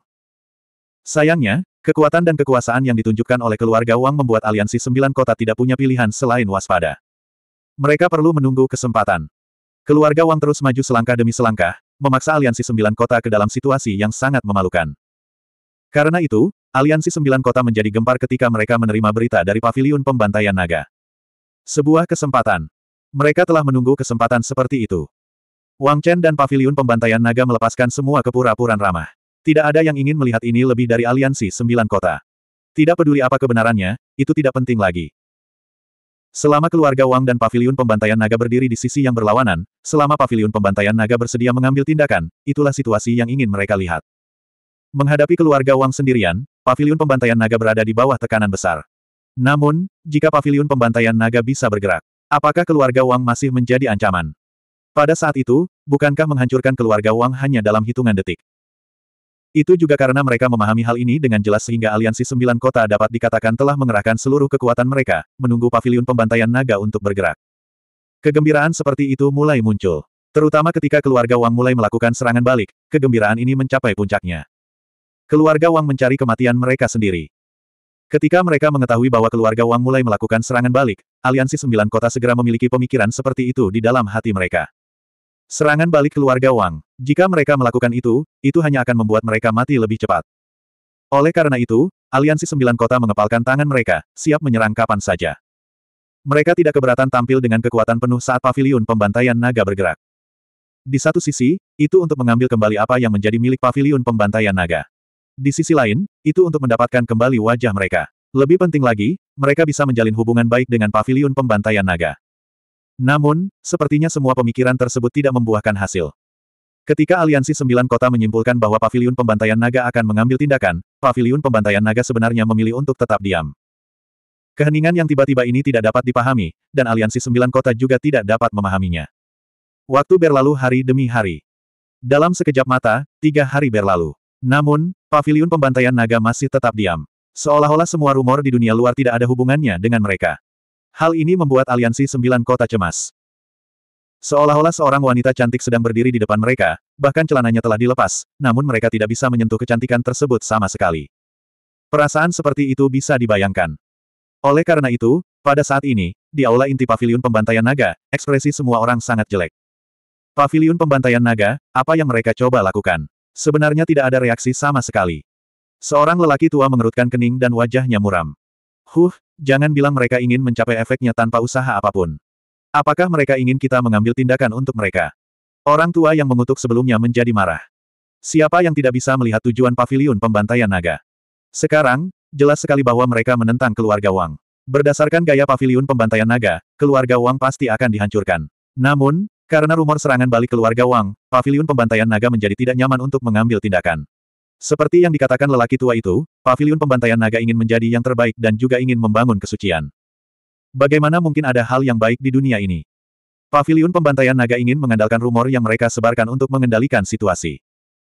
A: Sayangnya, kekuatan dan kekuasaan yang ditunjukkan oleh keluarga Wang membuat aliansi sembilan kota tidak punya pilihan selain waspada. Mereka perlu menunggu kesempatan. Keluarga Wang terus maju selangkah demi selangkah, memaksa aliansi sembilan kota ke dalam situasi yang sangat memalukan. Karena itu, aliansi sembilan kota menjadi gempar ketika mereka menerima berita dari paviliun pembantaian naga. Sebuah kesempatan. Mereka telah menunggu kesempatan seperti itu. Wang Chen dan paviliun pembantaian naga melepaskan semua kepura-puran ramah. Tidak ada yang ingin melihat ini lebih dari aliansi sembilan kota. Tidak peduli apa kebenarannya, itu tidak penting lagi. Selama keluarga Wang dan paviliun pembantaian naga berdiri di sisi yang berlawanan, selama paviliun pembantaian naga bersedia mengambil tindakan, itulah situasi yang ingin mereka lihat. Menghadapi keluarga Wang sendirian, paviliun pembantaian naga berada di bawah tekanan besar. Namun, jika paviliun pembantaian naga bisa bergerak, apakah keluarga Wang masih menjadi ancaman? Pada saat itu, bukankah menghancurkan keluarga Wang hanya dalam hitungan detik? Itu juga karena mereka memahami hal ini dengan jelas sehingga aliansi sembilan kota dapat dikatakan telah mengerahkan seluruh kekuatan mereka, menunggu pavilion pembantaian naga untuk bergerak. Kegembiraan seperti itu mulai muncul. Terutama ketika keluarga Wang mulai melakukan serangan balik, kegembiraan ini mencapai puncaknya. Keluarga Wang mencari kematian mereka sendiri. Ketika mereka mengetahui bahwa keluarga Wang mulai melakukan serangan balik, aliansi sembilan kota segera memiliki pemikiran seperti itu di dalam hati mereka. Serangan balik keluarga Wang. Jika mereka melakukan itu, itu hanya akan membuat mereka mati lebih cepat. Oleh karena itu, aliansi sembilan kota mengepalkan tangan mereka, siap menyerang kapan saja. Mereka tidak keberatan tampil dengan kekuatan penuh saat pavilion pembantaian naga bergerak. Di satu sisi, itu untuk mengambil kembali apa yang menjadi milik pavilion pembantaian naga. Di sisi lain, itu untuk mendapatkan kembali wajah mereka. Lebih penting lagi, mereka bisa menjalin hubungan baik dengan pavilion pembantaian naga. Namun, sepertinya semua pemikiran tersebut tidak membuahkan hasil. Ketika aliansi sembilan kota menyimpulkan bahwa paviliun pembantaian naga akan mengambil tindakan, paviliun pembantaian naga sebenarnya memilih untuk tetap diam. Keheningan yang tiba-tiba ini tidak dapat dipahami, dan aliansi sembilan kota juga tidak dapat memahaminya. Waktu berlalu hari demi hari. Dalam sekejap mata, tiga hari berlalu. Namun, paviliun pembantaian naga masih tetap diam. Seolah-olah semua rumor di dunia luar tidak ada hubungannya dengan mereka. Hal ini membuat aliansi sembilan kota cemas. Seolah-olah seorang wanita cantik sedang berdiri di depan mereka, bahkan celananya telah dilepas, namun mereka tidak bisa menyentuh kecantikan tersebut sama sekali. Perasaan seperti itu bisa dibayangkan. Oleh karena itu, pada saat ini, di aula inti pavilion pembantaian naga, ekspresi semua orang sangat jelek. Pavilion pembantaian naga, apa yang mereka coba lakukan? Sebenarnya tidak ada reaksi sama sekali. Seorang lelaki tua mengerutkan kening dan wajahnya muram. Huh, jangan bilang mereka ingin mencapai efeknya tanpa usaha apapun. Apakah mereka ingin kita mengambil tindakan untuk mereka? Orang tua yang mengutuk sebelumnya menjadi marah. Siapa yang tidak bisa melihat tujuan pavilion pembantaian naga? Sekarang, jelas sekali bahwa mereka menentang keluarga Wang. Berdasarkan gaya pavilion pembantaian naga, keluarga Wang pasti akan dihancurkan. Namun, karena rumor serangan balik keluarga Wang, pavilion pembantaian naga menjadi tidak nyaman untuk mengambil tindakan. Seperti yang dikatakan lelaki tua itu, pavilion pembantaian naga ingin menjadi yang terbaik dan juga ingin membangun kesucian. Bagaimana mungkin ada hal yang baik di dunia ini? Pavilion Pembantaian Naga ingin mengandalkan rumor yang mereka sebarkan untuk mengendalikan situasi.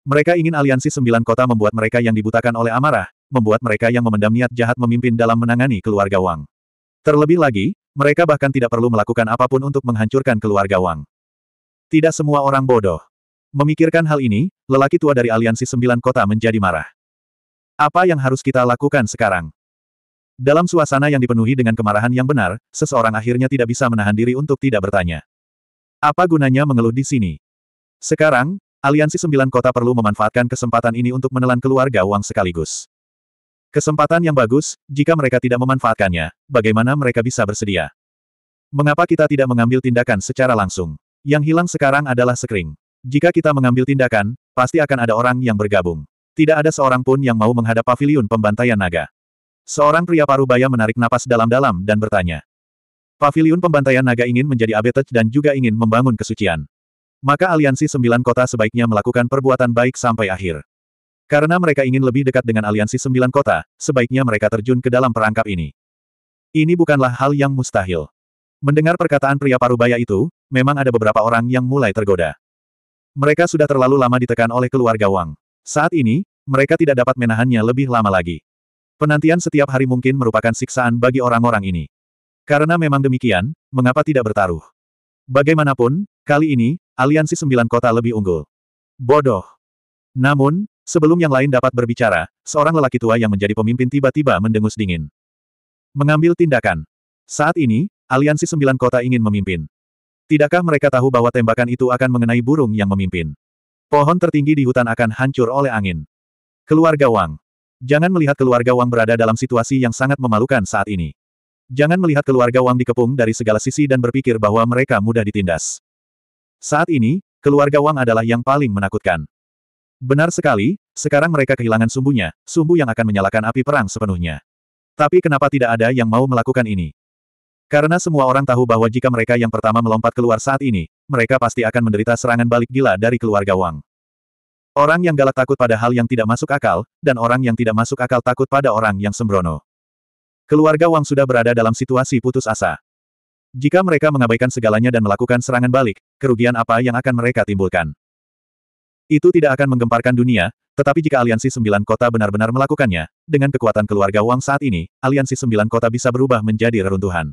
A: Mereka ingin aliansi sembilan kota membuat mereka yang dibutakan oleh amarah, membuat mereka yang memendam niat jahat memimpin dalam menangani keluarga Wang. Terlebih lagi, mereka bahkan tidak perlu melakukan apapun untuk menghancurkan keluarga Wang. Tidak semua orang bodoh. Memikirkan hal ini, lelaki tua dari aliansi sembilan kota menjadi marah. Apa yang harus kita lakukan sekarang? Dalam suasana yang dipenuhi dengan kemarahan yang benar, seseorang akhirnya tidak bisa menahan diri untuk tidak bertanya. Apa gunanya mengeluh di sini? Sekarang, aliansi sembilan kota perlu memanfaatkan kesempatan ini untuk menelan keluarga uang sekaligus. Kesempatan yang bagus, jika mereka tidak memanfaatkannya, bagaimana mereka bisa bersedia? Mengapa kita tidak mengambil tindakan secara langsung? Yang hilang sekarang adalah sekring. Jika kita mengambil tindakan, pasti akan ada orang yang bergabung. Tidak ada seorang pun yang mau menghadap pavilion pembantaian naga. Seorang pria parubaya menarik napas dalam-dalam dan bertanya. Pavilion pembantaian naga ingin menjadi abetet dan juga ingin membangun kesucian. Maka aliansi sembilan kota sebaiknya melakukan perbuatan baik sampai akhir. Karena mereka ingin lebih dekat dengan aliansi sembilan kota, sebaiknya mereka terjun ke dalam perangkap ini. Ini bukanlah hal yang mustahil. Mendengar perkataan pria parubaya itu, memang ada beberapa orang yang mulai tergoda. Mereka sudah terlalu lama ditekan oleh keluarga Wang. Saat ini, mereka tidak dapat menahannya lebih lama lagi. Penantian setiap hari mungkin merupakan siksaan bagi orang-orang ini. Karena memang demikian, mengapa tidak bertaruh? Bagaimanapun, kali ini, aliansi sembilan kota lebih unggul. Bodoh. Namun, sebelum yang lain dapat berbicara, seorang lelaki tua yang menjadi pemimpin tiba-tiba mendengus dingin. Mengambil tindakan. Saat ini, aliansi sembilan kota ingin memimpin. Tidakkah mereka tahu bahwa tembakan itu akan mengenai burung yang memimpin? Pohon tertinggi di hutan akan hancur oleh angin. Keluarga Wang. Jangan melihat keluarga Wang berada dalam situasi yang sangat memalukan saat ini. Jangan melihat keluarga Wang dikepung dari segala sisi dan berpikir bahwa mereka mudah ditindas. Saat ini, keluarga Wang adalah yang paling menakutkan. Benar sekali, sekarang mereka kehilangan sumbunya, sumbu yang akan menyalakan api perang sepenuhnya. Tapi kenapa tidak ada yang mau melakukan ini? Karena semua orang tahu bahwa jika mereka yang pertama melompat keluar saat ini, mereka pasti akan menderita serangan balik gila dari keluarga Wang. Orang yang galak takut pada hal yang tidak masuk akal, dan orang yang tidak masuk akal takut pada orang yang sembrono. Keluarga Wang sudah berada dalam situasi putus asa. Jika mereka mengabaikan segalanya dan melakukan serangan balik, kerugian apa yang akan mereka timbulkan? Itu tidak akan menggemparkan dunia, tetapi jika aliansi sembilan kota benar-benar melakukannya, dengan kekuatan keluarga Wang saat ini, aliansi sembilan kota bisa berubah menjadi reruntuhan.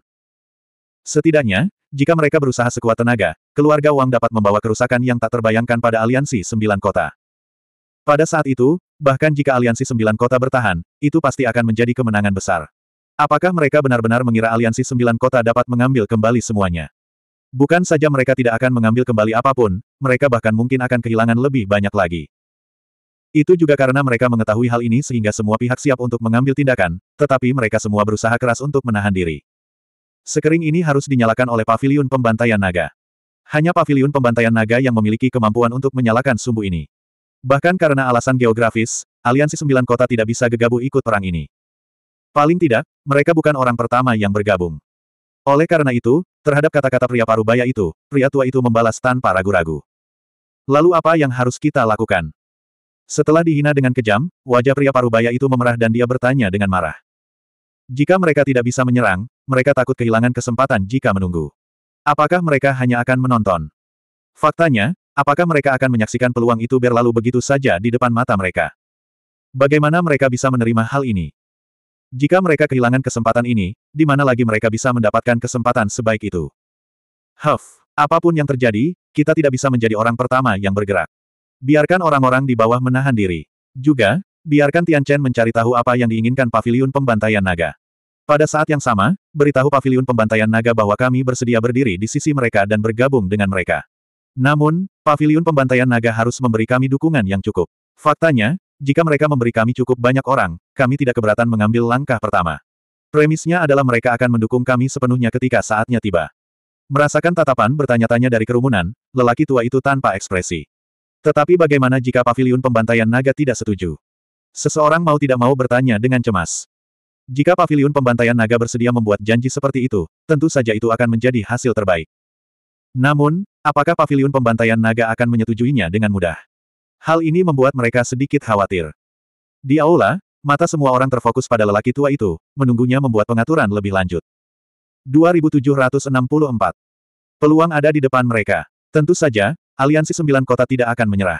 A: Setidaknya, jika mereka berusaha sekuat tenaga, keluarga Wang dapat membawa kerusakan yang tak terbayangkan pada aliansi sembilan kota. Pada saat itu, bahkan jika aliansi sembilan kota bertahan, itu pasti akan menjadi kemenangan besar. Apakah mereka benar-benar mengira aliansi sembilan kota dapat mengambil kembali semuanya? Bukan saja mereka tidak akan mengambil kembali apapun, mereka bahkan mungkin akan kehilangan lebih banyak lagi. Itu juga karena mereka mengetahui hal ini sehingga semua pihak siap untuk mengambil tindakan, tetapi mereka semua berusaha keras untuk menahan diri. Sekering ini harus dinyalakan oleh pavilion pembantaian naga. Hanya pavilion pembantaian naga yang memiliki kemampuan untuk menyalakan sumbu ini. Bahkan karena alasan geografis, aliansi sembilan kota tidak bisa gegabah ikut perang ini. Paling tidak, mereka bukan orang pertama yang bergabung. Oleh karena itu, terhadap kata-kata pria parubaya itu, pria tua itu membalas tanpa ragu-ragu. Lalu apa yang harus kita lakukan? Setelah dihina dengan kejam, wajah pria parubaya itu memerah dan dia bertanya dengan marah. Jika mereka tidak bisa menyerang, mereka takut kehilangan kesempatan jika menunggu. Apakah mereka hanya akan menonton? Faktanya, Apakah mereka akan menyaksikan peluang itu berlalu begitu saja di depan mata mereka? Bagaimana mereka bisa menerima hal ini? Jika mereka kehilangan kesempatan ini, di mana lagi mereka bisa mendapatkan kesempatan sebaik itu? Huff, apapun yang terjadi, kita tidak bisa menjadi orang pertama yang bergerak. Biarkan orang-orang di bawah menahan diri. Juga, biarkan Tian Chen mencari tahu apa yang diinginkan paviliun pembantaian naga. Pada saat yang sama, beritahu paviliun pembantaian naga bahwa kami bersedia berdiri di sisi mereka dan bergabung dengan mereka. Namun, Pavilion Pembantaian Naga harus memberi kami dukungan yang cukup. Faktanya, jika mereka memberi kami cukup banyak orang, kami tidak keberatan mengambil langkah pertama. Premisnya adalah mereka akan mendukung kami sepenuhnya ketika saatnya tiba. Merasakan tatapan bertanya-tanya dari kerumunan, lelaki tua itu tanpa ekspresi. Tetapi bagaimana jika Pavilion pembantaian naga tidak setuju? Seseorang mau tidak mau bertanya dengan cemas. Jika Pavilion pembantaian naga bersedia membuat janji seperti itu, tentu saja itu akan menjadi hasil terbaik. Namun, apakah Pavilion pembantaian naga akan menyetujuinya dengan mudah? Hal ini membuat mereka sedikit khawatir. Di aula, mata semua orang terfokus pada lelaki tua itu, menunggunya membuat pengaturan lebih lanjut. 2764 Peluang ada di depan mereka. Tentu saja, aliansi sembilan kota tidak akan menyerah.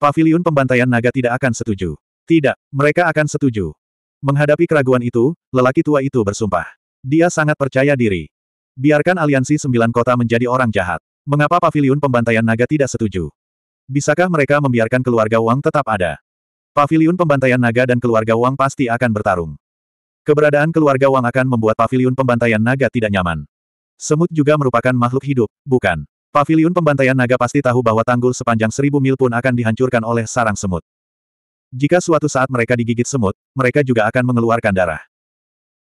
A: Pavilion pembantaian naga tidak akan setuju. Tidak, mereka akan setuju. Menghadapi keraguan itu, lelaki tua itu bersumpah. Dia sangat percaya diri. Biarkan aliansi sembilan kota menjadi orang jahat. Mengapa pavilion pembantaian naga tidak setuju? Bisakah mereka membiarkan keluarga Wang tetap ada? Pavilion pembantaian naga dan keluarga Wang pasti akan bertarung. Keberadaan keluarga Wang akan membuat pavilion pembantaian naga tidak nyaman. Semut juga merupakan makhluk hidup, bukan? Pavilion pembantaian naga pasti tahu bahwa tanggul sepanjang seribu mil pun akan dihancurkan oleh sarang semut. Jika suatu saat mereka digigit semut, mereka juga akan mengeluarkan darah.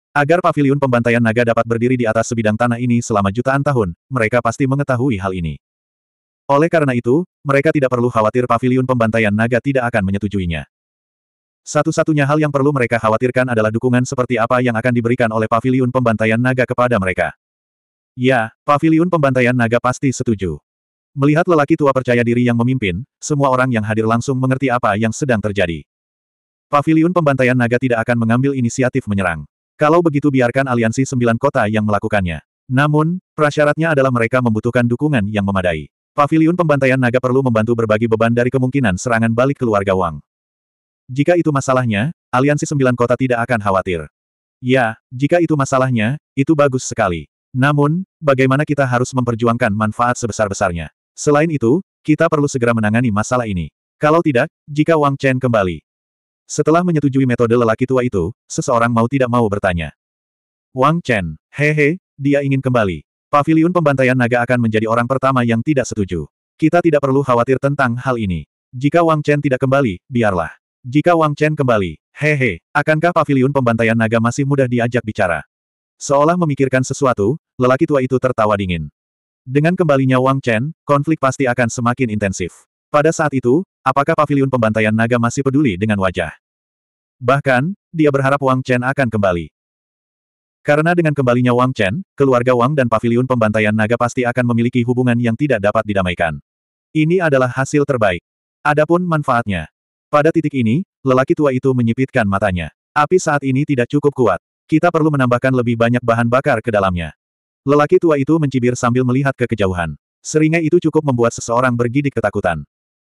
A: Agar paviliun pembantaian naga dapat berdiri di atas sebidang tanah ini selama jutaan tahun, mereka pasti mengetahui hal ini. Oleh karena itu, mereka tidak perlu khawatir paviliun pembantaian naga tidak akan menyetujuinya. Satu-satunya hal yang perlu mereka khawatirkan adalah dukungan seperti apa yang akan diberikan oleh paviliun pembantaian naga kepada mereka. Ya, paviliun pembantaian naga pasti setuju. Melihat lelaki tua percaya diri yang memimpin, semua orang yang hadir langsung mengerti apa yang sedang terjadi. Paviliun pembantaian naga tidak akan mengambil inisiatif menyerang. Kalau begitu biarkan aliansi sembilan kota yang melakukannya. Namun, prasyaratnya adalah mereka membutuhkan dukungan yang memadai. Paviliun pembantaian naga perlu membantu berbagi beban dari kemungkinan serangan balik keluarga Wang. Jika itu masalahnya, aliansi sembilan kota tidak akan khawatir. Ya, jika itu masalahnya, itu bagus sekali. Namun, bagaimana kita harus memperjuangkan manfaat sebesar-besarnya? Selain itu, kita perlu segera menangani masalah ini. Kalau tidak, jika Wang Chen kembali, setelah menyetujui metode lelaki tua itu, seseorang mau tidak mau bertanya. Wang Chen, hehe, dia ingin kembali. Paviliun pembantaian naga akan menjadi orang pertama yang tidak setuju. Kita tidak perlu khawatir tentang hal ini. Jika Wang Chen tidak kembali, biarlah. Jika Wang Chen kembali, hehe, akankah paviliun pembantaian naga masih mudah diajak bicara? Seolah memikirkan sesuatu, lelaki tua itu tertawa dingin. Dengan kembalinya Wang Chen, konflik pasti akan semakin intensif. Pada saat itu, apakah paviliun pembantaian naga masih peduli dengan wajah Bahkan, dia berharap Wang Chen akan kembali. Karena dengan kembalinya Wang Chen, keluarga Wang dan paviliun pembantaian naga pasti akan memiliki hubungan yang tidak dapat didamaikan. Ini adalah hasil terbaik. Adapun manfaatnya. Pada titik ini, lelaki tua itu menyipitkan matanya. Api saat ini tidak cukup kuat. Kita perlu menambahkan lebih banyak bahan bakar ke dalamnya. Lelaki tua itu mencibir sambil melihat ke kejauhan. Seringai itu cukup membuat seseorang bergidik ketakutan.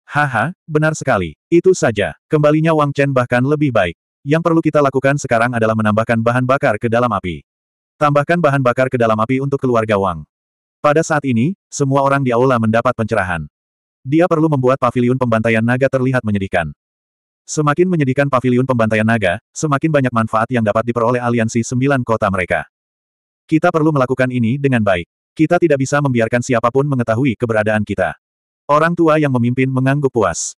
A: Haha, benar sekali. Itu saja. Kembalinya Wang Chen bahkan lebih baik. Yang perlu kita lakukan sekarang adalah menambahkan bahan bakar ke dalam api. Tambahkan bahan bakar ke dalam api untuk keluarga Wang. Pada saat ini, semua orang di aula mendapat pencerahan. Dia perlu membuat paviliun pembantaian naga terlihat menyedihkan. Semakin menyedihkan paviliun pembantaian naga, semakin banyak manfaat yang dapat diperoleh aliansi sembilan kota mereka. Kita perlu melakukan ini dengan baik. Kita tidak bisa membiarkan siapapun mengetahui keberadaan kita. Orang tua yang memimpin mengangguk puas.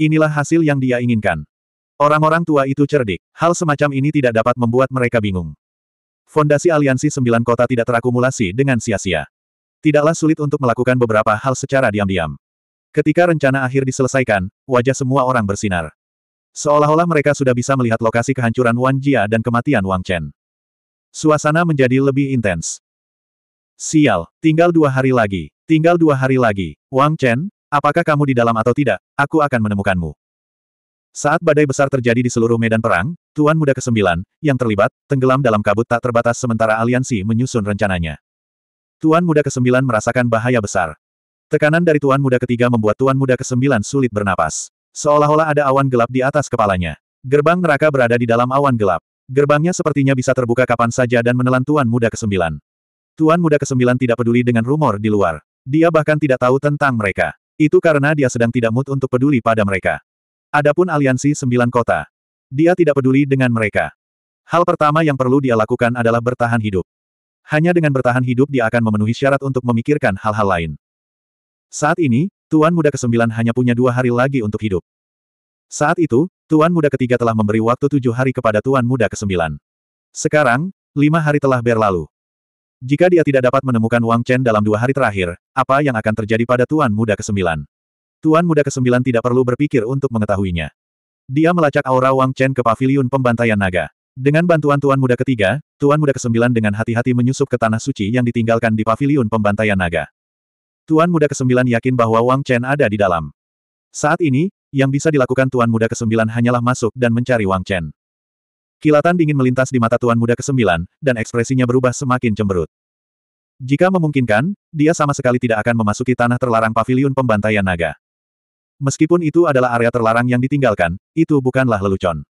A: Inilah hasil yang dia inginkan. Orang-orang tua itu cerdik. Hal semacam ini tidak dapat membuat mereka bingung. Fondasi aliansi sembilan kota tidak terakumulasi dengan sia-sia. Tidaklah sulit untuk melakukan beberapa hal secara diam-diam. Ketika rencana akhir diselesaikan, wajah semua orang bersinar. Seolah-olah mereka sudah bisa melihat lokasi kehancuran Wang Jia dan kematian Wang Chen. Suasana menjadi lebih intens. Sial, tinggal dua hari lagi. Tinggal dua hari lagi. Wang Chen, apakah kamu di dalam atau tidak, aku akan menemukanmu. Saat badai besar terjadi di seluruh medan perang, Tuan Muda ke-9, yang terlibat, tenggelam dalam kabut tak terbatas sementara aliansi menyusun rencananya. Tuan Muda ke-9 merasakan bahaya besar. Tekanan dari Tuan Muda ketiga membuat Tuan Muda ke-9 sulit bernapas. Seolah-olah ada awan gelap di atas kepalanya. Gerbang neraka berada di dalam awan gelap. Gerbangnya sepertinya bisa terbuka kapan saja dan menelan Tuan Muda ke-9. Tuan Muda ke-9 tidak peduli dengan rumor di luar. Dia bahkan tidak tahu tentang mereka. Itu karena dia sedang tidak mood untuk peduli pada mereka. Adapun aliansi sembilan kota. Dia tidak peduli dengan mereka. Hal pertama yang perlu dia lakukan adalah bertahan hidup. Hanya dengan bertahan hidup dia akan memenuhi syarat untuk memikirkan hal-hal lain. Saat ini, Tuan Muda ke-9 hanya punya dua hari lagi untuk hidup. Saat itu, Tuan Muda ketiga telah memberi waktu tujuh hari kepada Tuan Muda ke-9. Sekarang, lima hari telah berlalu. Jika dia tidak dapat menemukan Wang Chen dalam dua hari terakhir, apa yang akan terjadi pada Tuan Muda ke-9? Tuan Muda ke-9 tidak perlu berpikir untuk mengetahuinya. Dia melacak aura Wang Chen ke paviliun pembantaian naga. Dengan bantuan Tuan Muda ketiga, Tuan Muda ke-9 dengan hati-hati menyusup ke tanah suci yang ditinggalkan di paviliun pembantaian naga. Tuan Muda ke-9 yakin bahwa Wang Chen ada di dalam. Saat ini, yang bisa dilakukan Tuan Muda ke-9 hanyalah masuk dan mencari Wang Chen. Kilatan dingin melintas di mata Tuan Muda ke-9, dan ekspresinya berubah semakin cemberut. Jika memungkinkan, dia sama sekali tidak akan memasuki tanah terlarang paviliun pembantaian naga. Meskipun itu adalah area terlarang yang ditinggalkan, itu bukanlah lelucon.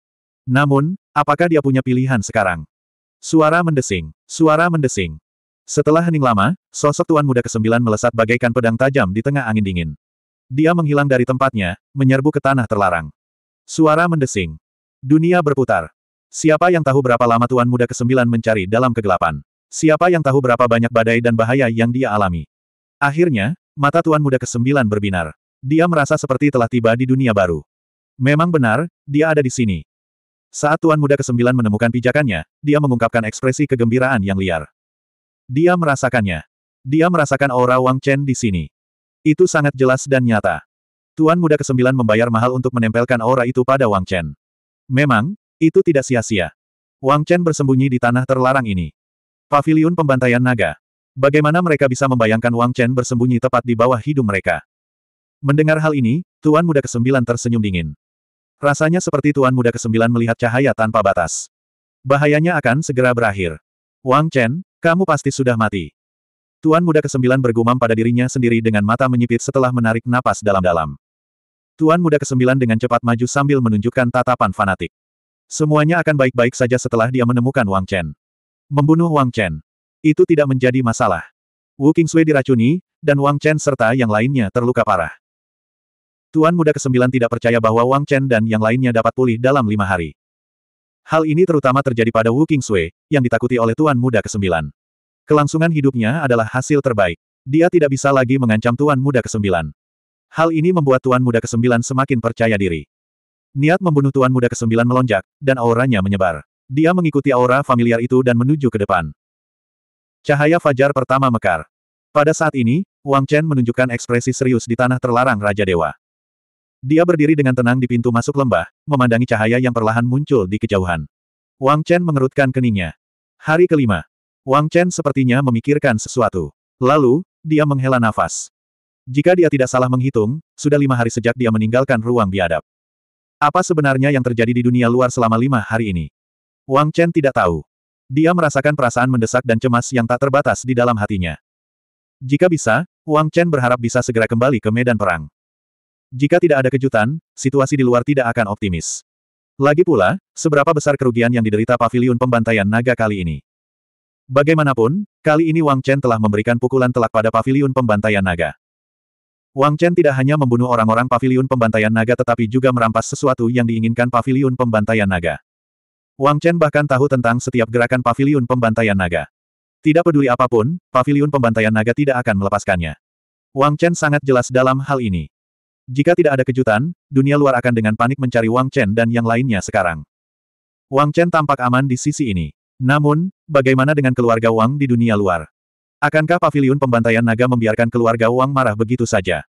A: Namun, apakah dia punya pilihan sekarang? Suara mendesing, suara mendesing. Setelah hening lama, sosok Tuan Muda ke-9 melesat bagaikan pedang tajam di tengah angin dingin. Dia menghilang dari tempatnya, menyerbu ke tanah terlarang. Suara mendesing. Dunia berputar. Siapa yang tahu berapa lama Tuan Muda ke-9 mencari dalam kegelapan? Siapa yang tahu berapa banyak badai dan bahaya yang dia alami? Akhirnya, mata Tuan Muda ke-9 berbinar. Dia merasa seperti telah tiba di dunia baru. Memang benar, dia ada di sini. Saat Tuan Muda ke-9 menemukan pijakannya, dia mengungkapkan ekspresi kegembiraan yang liar. Dia merasakannya. Dia merasakan aura Wang Chen di sini. Itu sangat jelas dan nyata. Tuan Muda ke-9 membayar mahal untuk menempelkan aura itu pada Wang Chen. Memang, itu tidak sia-sia. Wang Chen bersembunyi di tanah terlarang ini. Paviliun pembantaian naga. Bagaimana mereka bisa membayangkan Wang Chen bersembunyi tepat di bawah hidung mereka? Mendengar hal ini, Tuan Muda Kesembilan tersenyum dingin. Rasanya seperti Tuan Muda Kesembilan melihat cahaya tanpa batas. Bahayanya akan segera berakhir. Wang Chen, kamu pasti sudah mati. Tuan Muda Kesembilan bergumam pada dirinya sendiri dengan mata menyipit setelah menarik napas dalam-dalam. Tuan Muda Kesembilan dengan cepat maju sambil menunjukkan tatapan fanatik. Semuanya akan baik-baik saja setelah dia menemukan Wang Chen. Membunuh Wang Chen. Itu tidak menjadi masalah. Wu Qingsui diracuni, dan Wang Chen serta yang lainnya terluka parah. Tuan muda ke kesembilan tidak percaya bahwa Wang Chen dan yang lainnya dapat pulih dalam lima hari. Hal ini terutama terjadi pada Wu Qingsui, yang ditakuti oleh Tuan muda ke kesembilan. Kelangsungan hidupnya adalah hasil terbaik. Dia tidak bisa lagi mengancam Tuan muda ke kesembilan. Hal ini membuat Tuan muda ke kesembilan semakin percaya diri. Niat membunuh Tuan Muda ke Kesembilan melonjak, dan auranya menyebar. Dia mengikuti aura familiar itu dan menuju ke depan. Cahaya fajar pertama mekar. Pada saat ini, Wang Chen menunjukkan ekspresi serius di tanah terlarang Raja Dewa. Dia berdiri dengan tenang di pintu masuk lembah, memandangi cahaya yang perlahan muncul di kejauhan. Wang Chen mengerutkan keningnya. Hari kelima. Wang Chen sepertinya memikirkan sesuatu. Lalu, dia menghela nafas. Jika dia tidak salah menghitung, sudah lima hari sejak dia meninggalkan ruang biadab. Apa sebenarnya yang terjadi di dunia luar selama lima hari ini? Wang Chen tidak tahu. Dia merasakan perasaan mendesak dan cemas yang tak terbatas di dalam hatinya. Jika bisa, Wang Chen berharap bisa segera kembali ke medan perang. Jika tidak ada kejutan, situasi di luar tidak akan optimis. Lagi pula, seberapa besar kerugian yang diderita paviliun pembantaian naga kali ini? Bagaimanapun, kali ini Wang Chen telah memberikan pukulan telak pada paviliun pembantaian naga. Wang Chen tidak hanya membunuh orang-orang paviliun pembantaian naga tetapi juga merampas sesuatu yang diinginkan paviliun pembantaian naga. Wang Chen bahkan tahu tentang setiap gerakan paviliun pembantaian naga. Tidak peduli apapun, paviliun pembantaian naga tidak akan melepaskannya. Wang Chen sangat jelas dalam hal ini. Jika tidak ada kejutan, dunia luar akan dengan panik mencari Wang Chen dan yang lainnya sekarang. Wang Chen tampak aman di sisi ini. Namun, bagaimana dengan keluarga Wang di dunia luar? Akankah pavilion pembantaian naga membiarkan keluarga Wang marah begitu saja?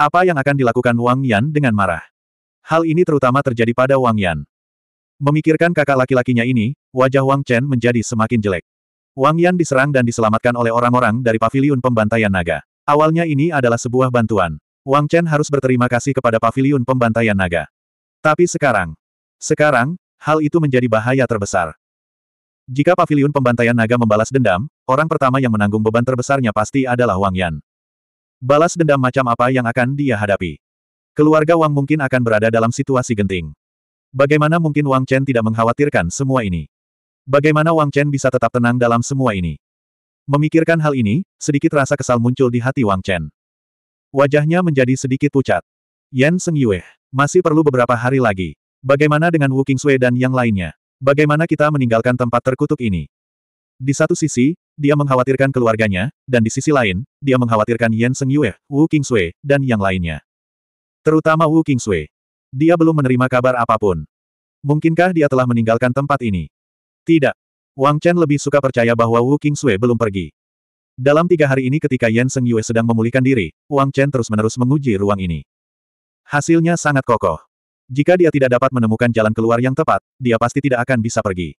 A: Apa yang akan dilakukan Wang Yan dengan marah? Hal ini terutama terjadi pada Wang Yan. Memikirkan kakak laki-lakinya ini, wajah Wang Chen menjadi semakin jelek. Wang Yan diserang dan diselamatkan oleh orang-orang dari pavilion pembantaian naga. Awalnya ini adalah sebuah bantuan. Wang Chen harus berterima kasih kepada pavilion pembantaian naga. Tapi sekarang, sekarang, hal itu menjadi bahaya terbesar. Jika paviliun pembantaian naga membalas dendam, orang pertama yang menanggung beban terbesarnya pasti adalah Wang Yan. Balas dendam macam apa yang akan dia hadapi? Keluarga Wang mungkin akan berada dalam situasi genting. Bagaimana mungkin Wang Chen tidak mengkhawatirkan semua ini? Bagaimana Wang Chen bisa tetap tenang dalam semua ini? Memikirkan hal ini, sedikit rasa kesal muncul di hati Wang Chen. Wajahnya menjadi sedikit pucat. Yan Seng Yue, masih perlu beberapa hari lagi. Bagaimana dengan Wu Qingzue dan yang lainnya? Bagaimana kita meninggalkan tempat terkutuk ini? Di satu sisi, dia mengkhawatirkan keluarganya, dan di sisi lain, dia mengkhawatirkan Yan Seng Yue, Wu Sui, dan yang lainnya. Terutama Wu Sui. Dia belum menerima kabar apapun. Mungkinkah dia telah meninggalkan tempat ini? Tidak. Wang Chen lebih suka percaya bahwa Wu Sui belum pergi. Dalam tiga hari ini ketika Yan Seng Yue sedang memulihkan diri, Wang Chen terus-menerus menguji ruang ini. Hasilnya sangat kokoh. Jika dia tidak dapat menemukan jalan keluar yang tepat, dia pasti tidak akan bisa pergi.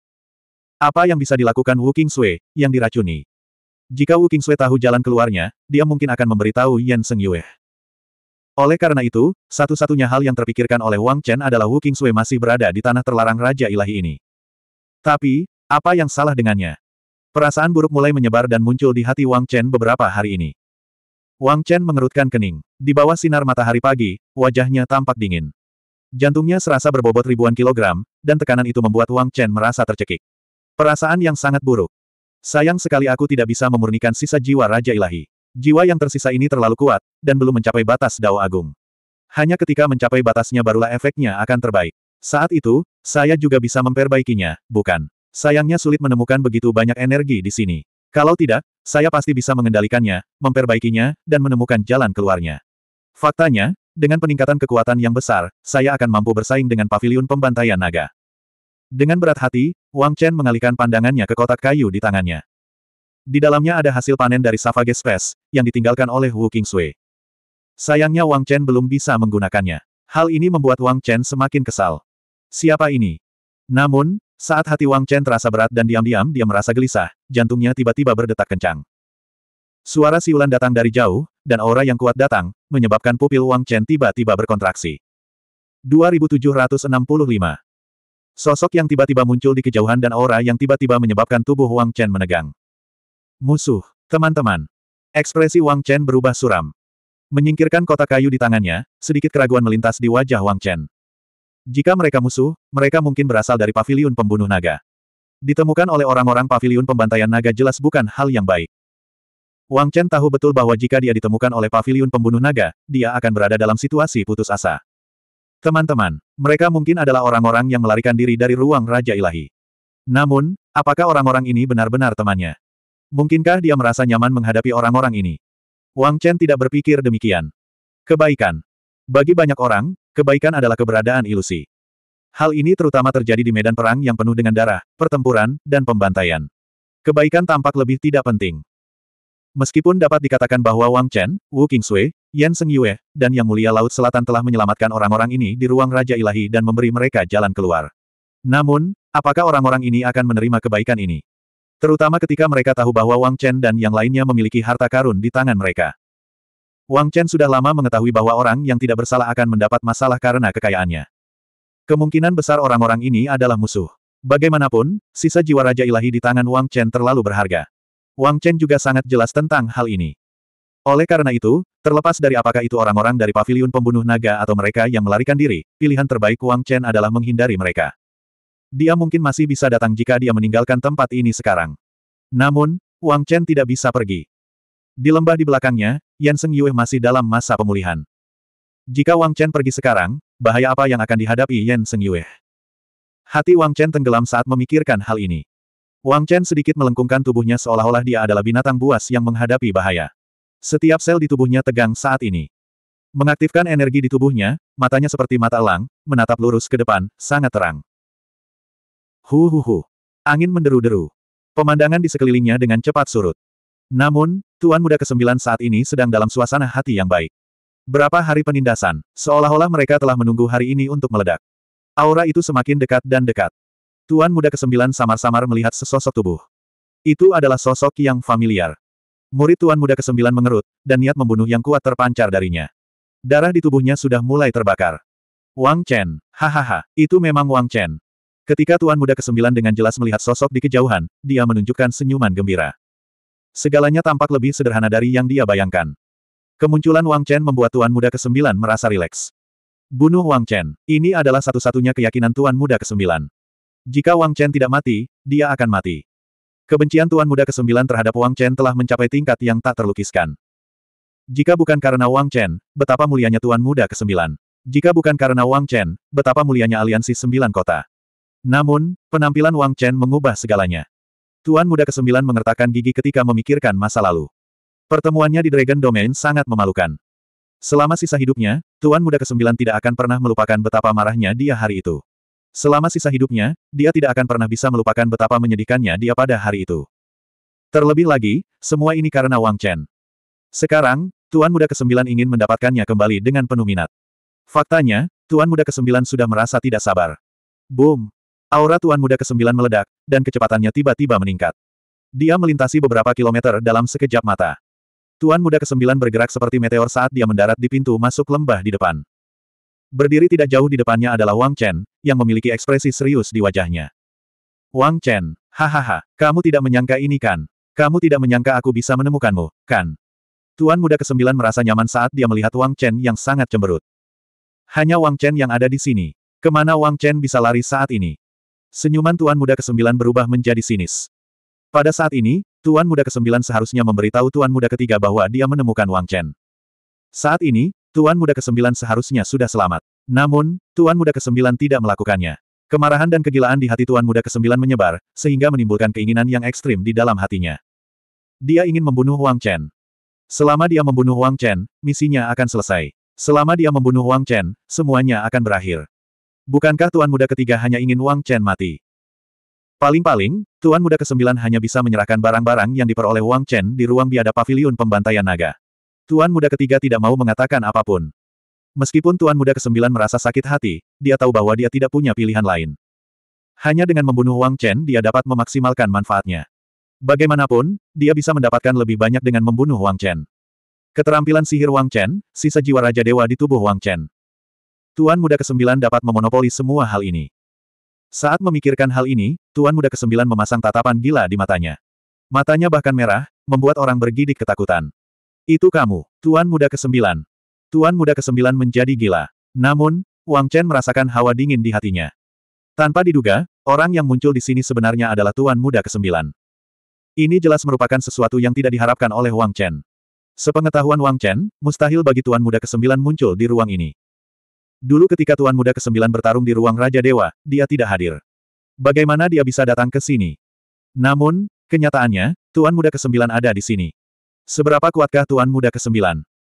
A: Apa yang bisa dilakukan Wu Qingsui, yang diracuni? Jika Wu Qingsui tahu jalan keluarnya, dia mungkin akan memberitahu Yan Seng Yue. Oleh karena itu, satu-satunya hal yang terpikirkan oleh Wang Chen adalah Wu Qingsui masih berada di tanah terlarang Raja Ilahi ini. Tapi, apa yang salah dengannya? Perasaan buruk mulai menyebar dan muncul di hati Wang Chen beberapa hari ini. Wang Chen mengerutkan kening. Di bawah sinar matahari pagi, wajahnya tampak dingin. Jantungnya serasa berbobot ribuan kilogram, dan tekanan itu membuat Wang Chen merasa tercekik. Perasaan yang sangat buruk. Sayang sekali aku tidak bisa memurnikan sisa jiwa Raja Ilahi. Jiwa yang tersisa ini terlalu kuat, dan belum mencapai batas Dao Agung. Hanya ketika mencapai batasnya barulah efeknya akan terbaik. Saat itu, saya juga bisa memperbaikinya, bukan? Sayangnya sulit menemukan begitu banyak energi di sini. Kalau tidak, saya pasti bisa mengendalikannya, memperbaikinya, dan menemukan jalan keluarnya. Faktanya, dengan peningkatan kekuatan yang besar, saya akan mampu bersaing dengan pavilion pembantaian naga. Dengan berat hati, Wang Chen mengalihkan pandangannya ke kotak kayu di tangannya. Di dalamnya ada hasil panen dari Savage Space, yang ditinggalkan oleh Wu Kingsui. Sayangnya Wang Chen belum bisa menggunakannya. Hal ini membuat Wang Chen semakin kesal. Siapa ini? Namun, saat hati Wang Chen terasa berat dan diam-diam dia merasa gelisah, jantungnya tiba-tiba berdetak kencang. Suara siulan datang dari jauh, dan aura yang kuat datang, menyebabkan pupil Wang Chen tiba-tiba berkontraksi. 2765 Sosok yang tiba-tiba muncul di kejauhan dan aura yang tiba-tiba menyebabkan tubuh Wang Chen menegang. Musuh, teman-teman. Ekspresi Wang Chen berubah suram. Menyingkirkan kotak kayu di tangannya, sedikit keraguan melintas di wajah Wang Chen. Jika mereka musuh, mereka mungkin berasal dari paviliun pembunuh naga. Ditemukan oleh orang-orang paviliun pembantaian naga jelas bukan hal yang baik. Wang Chen tahu betul bahwa jika dia ditemukan oleh paviliun pembunuh naga, dia akan berada dalam situasi putus asa. Teman-teman, mereka mungkin adalah orang-orang yang melarikan diri dari ruang Raja Ilahi. Namun, apakah orang-orang ini benar-benar temannya? Mungkinkah dia merasa nyaman menghadapi orang-orang ini? Wang Chen tidak berpikir demikian. Kebaikan. Bagi banyak orang, kebaikan adalah keberadaan ilusi. Hal ini terutama terjadi di medan perang yang penuh dengan darah, pertempuran, dan pembantaian. Kebaikan tampak lebih tidak penting. Meskipun dapat dikatakan bahwa Wang Chen, Wu Qingxue, Yan Seng Yue, dan Yang Mulia Laut Selatan telah menyelamatkan orang-orang ini di ruang Raja Ilahi dan memberi mereka jalan keluar. Namun, apakah orang-orang ini akan menerima kebaikan ini? Terutama ketika mereka tahu bahwa Wang Chen dan yang lainnya memiliki harta karun di tangan mereka. Wang Chen sudah lama mengetahui bahwa orang yang tidak bersalah akan mendapat masalah karena kekayaannya. Kemungkinan besar orang-orang ini adalah musuh. Bagaimanapun, sisa jiwa Raja Ilahi di tangan Wang Chen terlalu berharga. Wang Chen juga sangat jelas tentang hal ini. Oleh karena itu, terlepas dari apakah itu orang-orang dari paviliun pembunuh naga atau mereka yang melarikan diri, pilihan terbaik Wang Chen adalah menghindari mereka. Dia mungkin masih bisa datang jika dia meninggalkan tempat ini sekarang. Namun, Wang Chen tidak bisa pergi. Di lembah di belakangnya, Yan Seng Yue masih dalam masa pemulihan. Jika Wang Chen pergi sekarang, bahaya apa yang akan dihadapi Yan Seng Yue? Hati Wang Chen tenggelam saat memikirkan hal ini. Wang Chen sedikit melengkungkan tubuhnya seolah-olah dia adalah binatang buas yang menghadapi bahaya. Setiap sel di tubuhnya tegang saat ini. Mengaktifkan energi di tubuhnya, matanya seperti mata elang, menatap lurus ke depan, sangat terang. Hu hu hu. Angin menderu-deru. Pemandangan di sekelilingnya dengan cepat surut. Namun, Tuan Muda Kesembilan saat ini sedang dalam suasana hati yang baik. Berapa hari penindasan, seolah-olah mereka telah menunggu hari ini untuk meledak. Aura itu semakin dekat dan dekat. Tuan muda kesembilan samar-samar melihat sesosok tubuh. Itu adalah sosok yang familiar. Murid tuan muda kesembilan mengerut, dan niat membunuh yang kuat terpancar darinya. Darah di tubuhnya sudah mulai terbakar. Wang Chen, hahaha, itu memang Wang Chen. Ketika tuan muda kesembilan dengan jelas melihat sosok di kejauhan, dia menunjukkan senyuman gembira. Segalanya tampak lebih sederhana dari yang dia bayangkan. Kemunculan Wang Chen membuat tuan muda kesembilan merasa rileks. Bunuh Wang Chen, ini adalah satu-satunya keyakinan tuan muda kesembilan. Jika Wang Chen tidak mati, dia akan mati. Kebencian Tuan Muda ke-9 terhadap Wang Chen telah mencapai tingkat yang tak terlukiskan. Jika bukan karena Wang Chen, betapa mulianya Tuan Muda ke-9. Jika bukan karena Wang Chen, betapa mulianya aliansi sembilan kota. Namun, penampilan Wang Chen mengubah segalanya. Tuan Muda ke-9 mengertakkan gigi ketika memikirkan masa lalu. Pertemuannya di Dragon Domain sangat memalukan. Selama sisa hidupnya, Tuan Muda ke-9 tidak akan pernah melupakan betapa marahnya dia hari itu. Selama sisa hidupnya, dia tidak akan pernah bisa melupakan betapa menyedihkannya dia pada hari itu. Terlebih lagi, semua ini karena Wang Chen. Sekarang, Tuan Muda Kesembilan ingin mendapatkannya kembali dengan penuh minat. Faktanya, Tuan Muda Kesembilan sudah merasa tidak sabar. Boom! Aura Tuan Muda Kesembilan meledak, dan kecepatannya tiba-tiba meningkat. Dia melintasi beberapa kilometer dalam sekejap mata. Tuan Muda Kesembilan bergerak seperti meteor saat dia mendarat di pintu masuk lembah di depan. Berdiri tidak jauh di depannya adalah Wang Chen, yang memiliki ekspresi serius di wajahnya. Wang Chen, hahaha, kamu tidak menyangka ini kan? Kamu tidak menyangka aku bisa menemukanmu, kan? Tuan muda kesembilan merasa nyaman saat dia melihat Wang Chen yang sangat cemberut. Hanya Wang Chen yang ada di sini. Kemana Wang Chen bisa lari saat ini? Senyuman Tuan Muda Kesembilan berubah menjadi sinis. Pada saat ini, Tuan Muda Kesembilan seharusnya memberitahu Tuan Muda Ketiga bahwa dia menemukan Wang Chen. Saat ini, Tuan Muda Kesembilan seharusnya sudah selamat. Namun, Tuan Muda Kesembilan tidak melakukannya. Kemarahan dan kegilaan di hati Tuan Muda Kesembilan menyebar, sehingga menimbulkan keinginan yang ekstrim di dalam hatinya. Dia ingin membunuh Wang Chen. Selama dia membunuh Wang Chen, misinya akan selesai. Selama dia membunuh Wang Chen, semuanya akan berakhir. Bukankah Tuan Muda ketiga hanya ingin Wang Chen mati? Paling-paling, Tuan Muda kesembilan hanya bisa menyerahkan barang-barang yang diperoleh Wang Chen di ruang biada pavilion pembantaian naga. Tuan muda ketiga tidak mau mengatakan apapun. Meskipun Tuan muda kesembilan merasa sakit hati, dia tahu bahwa dia tidak punya pilihan lain. Hanya dengan membunuh Wang Chen dia dapat memaksimalkan manfaatnya. Bagaimanapun, dia bisa mendapatkan lebih banyak dengan membunuh Wang Chen. Keterampilan sihir Wang Chen, sisa jiwa Raja Dewa di tubuh Wang Chen. Tuan muda kesembilan dapat memonopoli semua hal ini. Saat memikirkan hal ini, Tuan muda kesembilan memasang tatapan gila di matanya. Matanya bahkan merah, membuat orang bergidik ketakutan. Itu kamu, Tuan Muda Kesembilan. Tuan Muda Kesembilan menjadi gila. Namun, Wang Chen merasakan hawa dingin di hatinya. Tanpa diduga, orang yang muncul di sini sebenarnya adalah Tuan Muda Kesembilan. Ini jelas merupakan sesuatu yang tidak diharapkan oleh Wang Chen. Sepengetahuan Wang Chen, mustahil bagi Tuan Muda Kesembilan muncul di ruang ini. Dulu ketika Tuan Muda Kesembilan bertarung di ruang Raja Dewa, dia tidak hadir. Bagaimana dia bisa datang ke sini? Namun, kenyataannya, Tuan Muda Kesembilan ada di sini. Seberapa kuatkah Tuan Muda ke-9?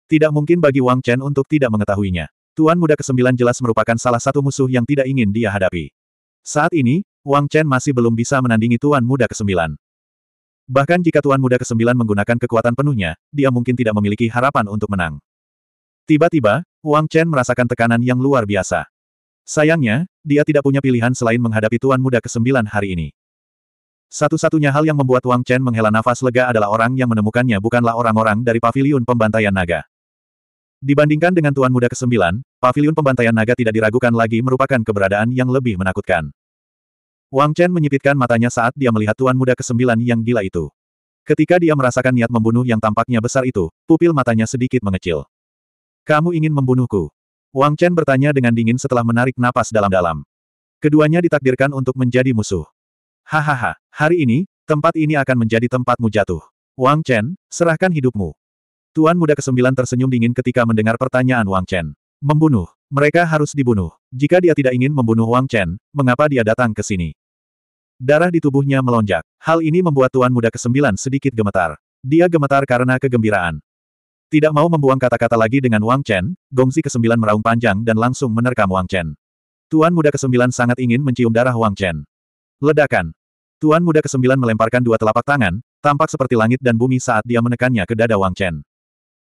A: Tidak mungkin bagi Wang Chen untuk tidak mengetahuinya. Tuan Muda ke-9 jelas merupakan salah satu musuh yang tidak ingin dia hadapi. Saat ini, Wang Chen masih belum bisa menandingi Tuan Muda ke-9. Bahkan jika Tuan Muda ke-9 menggunakan kekuatan penuhnya, dia mungkin tidak memiliki harapan untuk menang. Tiba-tiba, Wang Chen merasakan tekanan yang luar biasa. Sayangnya, dia tidak punya pilihan selain menghadapi Tuan Muda ke-9 hari ini. Satu-satunya hal yang membuat Wang Chen menghela nafas lega adalah orang yang menemukannya bukanlah orang-orang dari paviliun pembantaian naga. Dibandingkan dengan Tuan Muda ke-9, paviliun pembantaian naga tidak diragukan lagi merupakan keberadaan yang lebih menakutkan. Wang Chen menyipitkan matanya saat dia melihat Tuan Muda ke-9 yang gila itu. Ketika dia merasakan niat membunuh yang tampaknya besar itu, pupil matanya sedikit mengecil. Kamu ingin membunuhku? Wang Chen bertanya dengan dingin setelah menarik napas dalam-dalam. Keduanya ditakdirkan untuk menjadi musuh. Hahaha, hari ini, tempat ini akan menjadi tempatmu jatuh. Wang Chen, serahkan hidupmu. Tuan muda kesembilan tersenyum dingin ketika mendengar pertanyaan Wang Chen. Membunuh. Mereka harus dibunuh. Jika dia tidak ingin membunuh Wang Chen, mengapa dia datang ke sini? Darah di tubuhnya melonjak. Hal ini membuat tuan muda kesembilan sedikit gemetar. Dia gemetar karena kegembiraan. Tidak mau membuang kata-kata lagi dengan Wang Chen, Gongzi kesembilan meraung panjang dan langsung menerkam Wang Chen. Tuan muda kesembilan sangat ingin mencium darah Wang Chen. Ledakan. Tuan muda kesembilan melemparkan dua telapak tangan, tampak seperti langit dan bumi saat dia menekannya ke dada Wang Chen.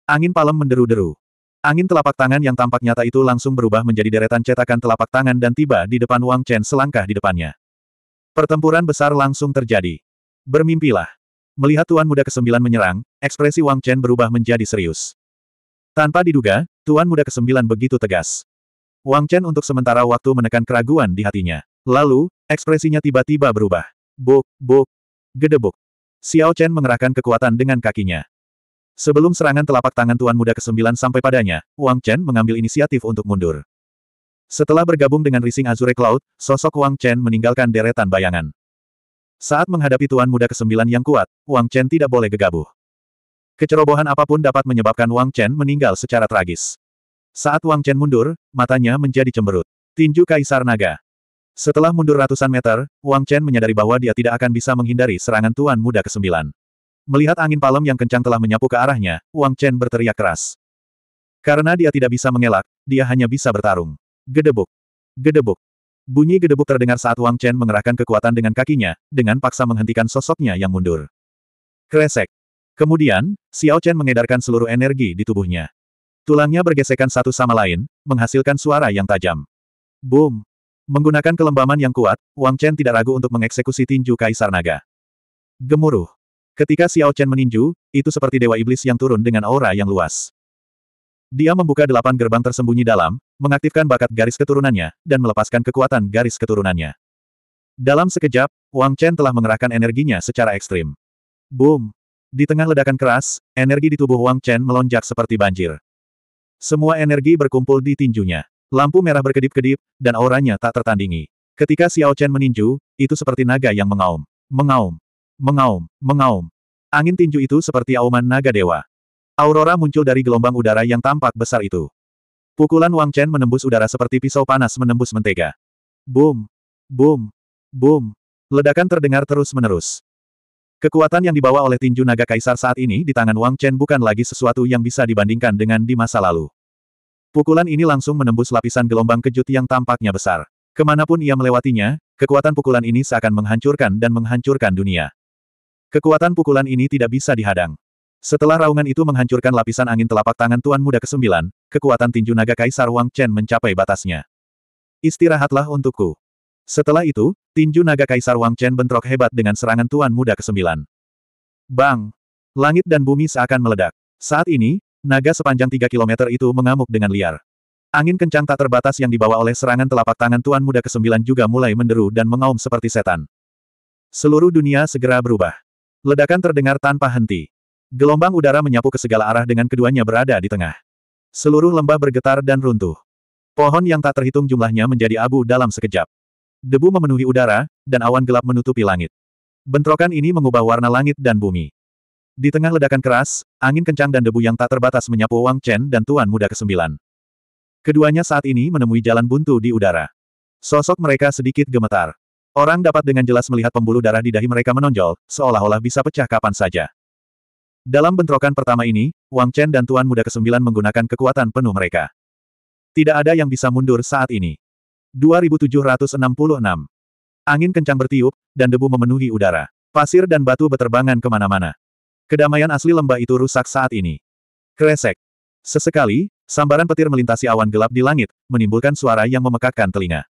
A: Angin palem menderu-deru. Angin telapak tangan yang tampak nyata itu langsung berubah menjadi deretan cetakan telapak tangan dan tiba di depan Wang Chen selangkah di depannya. Pertempuran besar langsung terjadi. Bermimpilah. Melihat Tuan Muda Kesembilan menyerang, ekspresi Wang Chen berubah menjadi serius. Tanpa diduga, Tuan Muda Kesembilan begitu tegas. Wang Chen untuk sementara waktu menekan keraguan di hatinya. Lalu, ekspresinya tiba-tiba berubah. Bok, bok, gedebuk. Xiao Chen mengerahkan kekuatan dengan kakinya. Sebelum serangan telapak tangan Tuan Muda ke-9 sampai padanya, Wang Chen mengambil inisiatif untuk mundur. Setelah bergabung dengan Rising Azure Cloud, sosok Wang Chen meninggalkan deretan bayangan. Saat menghadapi Tuan Muda ke-9 yang kuat, Wang Chen tidak boleh gegabah. Kecerobohan apapun dapat menyebabkan Wang Chen meninggal secara tragis. Saat Wang Chen mundur, matanya menjadi cemberut. Tinju Kaisar Naga. Setelah mundur ratusan meter, Wang Chen menyadari bahwa dia tidak akan bisa menghindari serangan Tuan Muda ke-9. Melihat angin palem yang kencang telah menyapu ke arahnya, Wang Chen berteriak keras. Karena dia tidak bisa mengelak, dia hanya bisa bertarung. Gedebuk. Gedebuk. Bunyi gedebuk terdengar saat Wang Chen mengerahkan kekuatan dengan kakinya, dengan paksa menghentikan sosoknya yang mundur. Kresek. Kemudian, Xiao Chen mengedarkan seluruh energi di tubuhnya. Tulangnya bergesekan satu sama lain, menghasilkan suara yang tajam. Boom! Menggunakan kelembaman yang kuat, Wang Chen tidak ragu untuk mengeksekusi tinju Kaisar Naga. Gemuruh. Ketika Xiao Chen meninju, itu seperti dewa iblis yang turun dengan aura yang luas. Dia membuka delapan gerbang tersembunyi dalam, mengaktifkan bakat garis keturunannya, dan melepaskan kekuatan garis keturunannya. Dalam sekejap, Wang Chen telah mengerahkan energinya secara ekstrim. Boom! Di tengah ledakan keras, energi di tubuh Wang Chen melonjak seperti banjir. Semua energi berkumpul di tinjunya. Lampu merah berkedip-kedip, dan auranya tak tertandingi. Ketika Xiao Chen meninju, itu seperti naga yang mengaum. Mengaum. Mengaum. Mengaum. Angin tinju itu seperti auman naga dewa. Aurora muncul dari gelombang udara yang tampak besar itu. Pukulan Wang Chen menembus udara seperti pisau panas menembus mentega. Boom. Boom. Boom. Ledakan terdengar terus-menerus. Kekuatan yang dibawa oleh tinju naga kaisar saat ini di tangan Wang Chen bukan lagi sesuatu yang bisa dibandingkan dengan di masa lalu. Pukulan ini langsung menembus lapisan gelombang kejut yang tampaknya besar. Kemanapun ia melewatinya, kekuatan pukulan ini seakan menghancurkan dan menghancurkan dunia. Kekuatan pukulan ini tidak bisa dihadang. Setelah raungan itu menghancurkan lapisan angin telapak tangan Tuan Muda ke-9, kekuatan tinju naga Kaisar Wang Chen mencapai batasnya. Istirahatlah untukku. Setelah itu, tinju naga Kaisar Wang Chen bentrok hebat dengan serangan Tuan Muda ke-9. Bang! Langit dan bumi seakan meledak. Saat ini, Naga sepanjang tiga kilometer itu mengamuk dengan liar. Angin kencang tak terbatas yang dibawa oleh serangan telapak tangan Tuan Muda Kesembilan juga mulai menderu dan mengaum seperti setan. Seluruh dunia segera berubah. Ledakan terdengar tanpa henti. Gelombang udara menyapu ke segala arah dengan keduanya berada di tengah. Seluruh lembah bergetar dan runtuh. Pohon yang tak terhitung jumlahnya menjadi abu dalam sekejap. Debu memenuhi udara, dan awan gelap menutupi langit. Bentrokan ini mengubah warna langit dan bumi. Di tengah ledakan keras, angin kencang dan debu yang tak terbatas menyapu Wang Chen dan Tuan Muda Kesembilan. Keduanya saat ini menemui jalan buntu di udara. Sosok mereka sedikit gemetar. Orang dapat dengan jelas melihat pembuluh darah di dahi mereka menonjol, seolah-olah bisa pecah kapan saja. Dalam bentrokan pertama ini, Wang Chen dan Tuan Muda Kesembilan menggunakan kekuatan penuh mereka. Tidak ada yang bisa mundur saat ini. 2766 Angin kencang bertiup, dan debu memenuhi udara. Pasir dan batu beterbangan kemana-mana. Kedamaian asli lembah itu rusak saat ini. Kresek. Sesekali, sambaran petir melintasi awan gelap di langit, menimbulkan suara yang memekakkan telinga.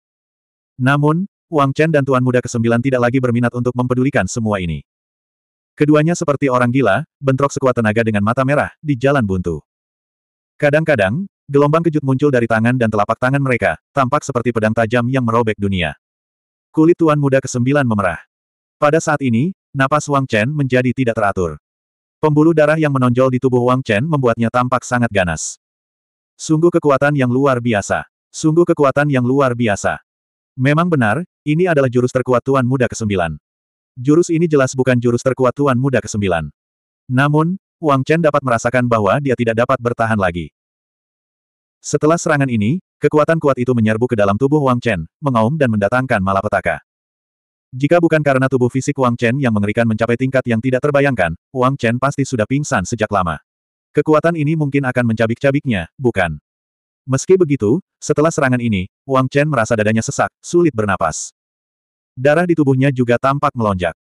A: Namun, Wang Chen dan Tuan Muda Kesembilan tidak lagi berminat untuk mempedulikan semua ini. Keduanya seperti orang gila, bentrok sekuat tenaga dengan mata merah, di jalan buntu. Kadang-kadang, gelombang kejut muncul dari tangan dan telapak tangan mereka, tampak seperti pedang tajam yang merobek dunia. Kulit Tuan Muda Kesembilan memerah. Pada saat ini, napas Wang Chen menjadi tidak teratur. Pembuluh darah yang menonjol di tubuh Wang Chen membuatnya tampak sangat ganas. Sungguh kekuatan yang luar biasa. Sungguh kekuatan yang luar biasa. Memang benar, ini adalah jurus terkuat Tuan Muda ke-9. Jurus ini jelas bukan jurus terkuat Tuan Muda ke-9. Namun, Wang Chen dapat merasakan bahwa dia tidak dapat bertahan lagi. Setelah serangan ini, kekuatan kuat itu menyerbu ke dalam tubuh Wang Chen, mengaum dan mendatangkan malapetaka. Jika bukan karena tubuh fisik Wang Chen yang mengerikan mencapai tingkat yang tidak terbayangkan, Wang Chen pasti sudah pingsan sejak lama. Kekuatan ini mungkin akan mencabik-cabiknya, bukan? Meski begitu, setelah serangan ini, Wang Chen merasa dadanya sesak, sulit bernapas. Darah di tubuhnya juga tampak melonjak.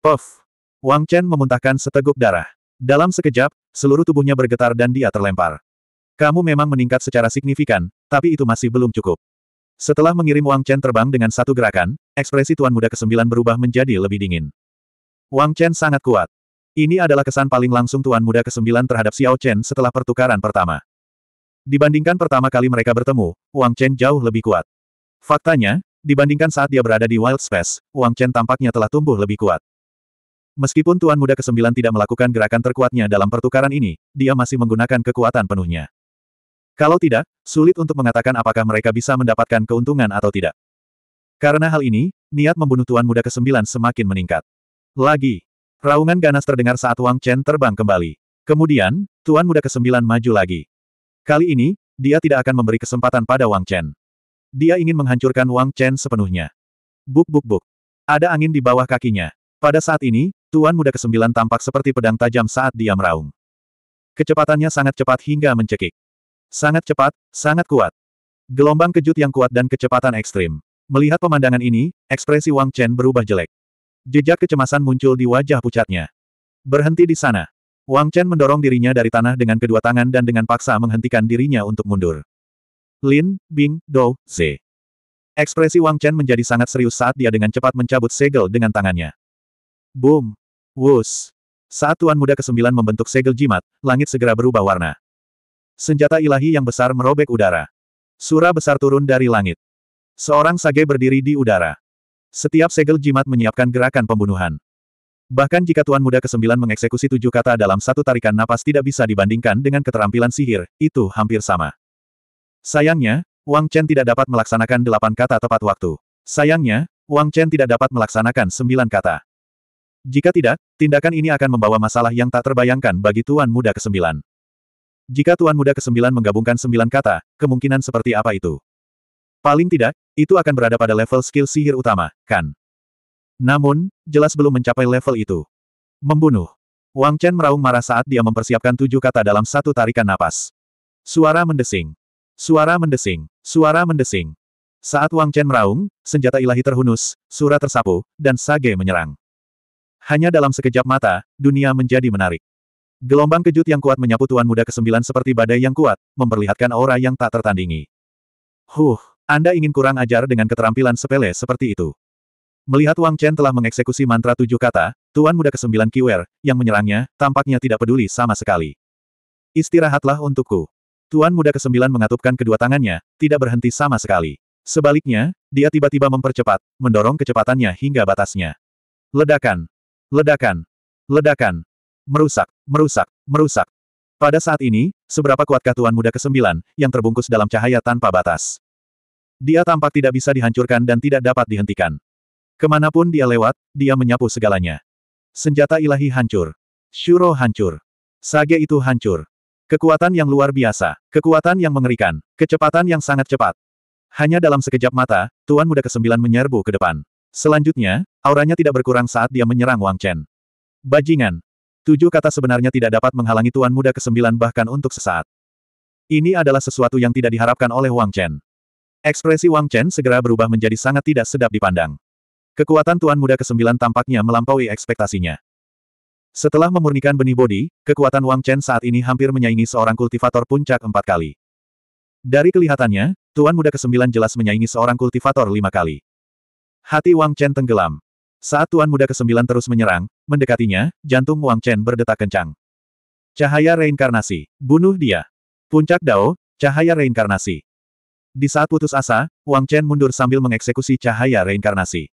A: Puff! Wang Chen memuntahkan seteguk darah. Dalam sekejap, seluruh tubuhnya bergetar dan dia terlempar. Kamu memang meningkat secara signifikan, tapi itu masih belum cukup. Setelah mengirim Wang Chen terbang dengan satu gerakan, ekspresi Tuan Muda kesembilan berubah menjadi lebih dingin. Wang Chen sangat kuat. Ini adalah kesan paling langsung Tuan Muda kesembilan terhadap Xiao Chen setelah pertukaran pertama. Dibandingkan pertama kali mereka bertemu, Wang Chen jauh lebih kuat. Faktanya, dibandingkan saat dia berada di Wild Space, Wang Chen tampaknya telah tumbuh lebih kuat. Meskipun Tuan Muda kesembilan tidak melakukan gerakan terkuatnya dalam pertukaran ini, dia masih menggunakan kekuatan penuhnya. Kalau tidak, sulit untuk mengatakan apakah mereka bisa mendapatkan keuntungan atau tidak. Karena hal ini, niat membunuh Tuan Muda ke-9 semakin meningkat. Lagi, raungan ganas terdengar saat Wang Chen terbang kembali. Kemudian, Tuan Muda ke-9 maju lagi. Kali ini, dia tidak akan memberi kesempatan pada Wang Chen. Dia ingin menghancurkan Wang Chen sepenuhnya. Buk buk buk. Ada angin di bawah kakinya. Pada saat ini, Tuan Muda ke-9 tampak seperti pedang tajam saat dia meraung. Kecepatannya sangat cepat hingga mencekik. Sangat cepat, sangat kuat. Gelombang kejut yang kuat dan kecepatan ekstrim. Melihat pemandangan ini, ekspresi Wang Chen berubah jelek. Jejak kecemasan muncul di wajah pucatnya. Berhenti di sana. Wang Chen mendorong dirinya dari tanah dengan kedua tangan dan dengan paksa menghentikan dirinya untuk mundur. Lin, Bing, Dou, Z. Ekspresi Wang Chen menjadi sangat serius saat dia dengan cepat mencabut segel dengan tangannya. Boom! Wus! Saat Tuan Muda ke-9 membentuk segel jimat, langit segera berubah warna. Senjata ilahi yang besar merobek udara. Sura besar turun dari langit. Seorang sage berdiri di udara. Setiap segel jimat menyiapkan gerakan pembunuhan. Bahkan jika Tuan Muda ke-9 mengeksekusi tujuh kata dalam satu tarikan napas tidak bisa dibandingkan dengan keterampilan sihir, itu hampir sama. Sayangnya, Wang Chen tidak dapat melaksanakan delapan kata tepat waktu. Sayangnya, Wang Chen tidak dapat melaksanakan sembilan kata. Jika tidak, tindakan ini akan membawa masalah yang tak terbayangkan bagi Tuan Muda ke-9. Jika Tuan Muda ke-9 menggabungkan sembilan kata, kemungkinan seperti apa itu? Paling tidak, itu akan berada pada level skill sihir utama, kan? Namun, jelas belum mencapai level itu. Membunuh. Wang Chen meraung marah saat dia mempersiapkan tujuh kata dalam satu tarikan napas. Suara mendesing. Suara mendesing. Suara mendesing. Saat Wang Chen meraung, senjata ilahi terhunus, surat tersapu, dan sage menyerang. Hanya dalam sekejap mata, dunia menjadi menarik. Gelombang kejut yang kuat menyapu Tuan Muda ke-9 seperti badai yang kuat, memperlihatkan aura yang tak tertandingi. Huh, Anda ingin kurang ajar dengan keterampilan sepele seperti itu. Melihat Wang Chen telah mengeksekusi mantra tujuh kata, Tuan Muda ke-9 Kiwer, yang menyerangnya, tampaknya tidak peduli sama sekali. Istirahatlah untukku. Tuan Muda ke-9 mengatupkan kedua tangannya, tidak berhenti sama sekali. Sebaliknya, dia tiba-tiba mempercepat, mendorong kecepatannya hingga batasnya. Ledakan. Ledakan. Ledakan. Merusak, merusak, merusak. Pada saat ini, seberapa kuatkah Tuan Muda ke-9, yang terbungkus dalam cahaya tanpa batas? Dia tampak tidak bisa dihancurkan dan tidak dapat dihentikan. Kemanapun dia lewat, dia menyapu segalanya. Senjata ilahi hancur. Shuro hancur. Sage itu hancur. Kekuatan yang luar biasa, kekuatan yang mengerikan, kecepatan yang sangat cepat. Hanya dalam sekejap mata, Tuan Muda ke-9 menyerbu ke depan. Selanjutnya, auranya tidak berkurang saat dia menyerang Wang Chen. Bajingan, Tujuh kata sebenarnya tidak dapat menghalangi Tuan Muda ke-9 bahkan untuk sesaat. Ini adalah sesuatu yang tidak diharapkan oleh Wang Chen. Ekspresi Wang Chen segera berubah menjadi sangat tidak sedap dipandang. Kekuatan Tuan Muda ke-9 tampaknya melampaui ekspektasinya. Setelah memurnikan benih bodi, kekuatan Wang Chen saat ini hampir menyaingi seorang kultivator puncak empat kali. Dari kelihatannya, Tuan Muda ke-9 jelas menyaingi seorang kultivator lima kali. Hati Wang Chen tenggelam. Saat Tuan Muda ke-9 terus menyerang, Mendekatinya, jantung Wang Chen berdetak kencang. Cahaya reinkarnasi, bunuh dia. Puncak Dao, cahaya reinkarnasi. Di saat putus asa, Wang Chen mundur sambil mengeksekusi cahaya reinkarnasi.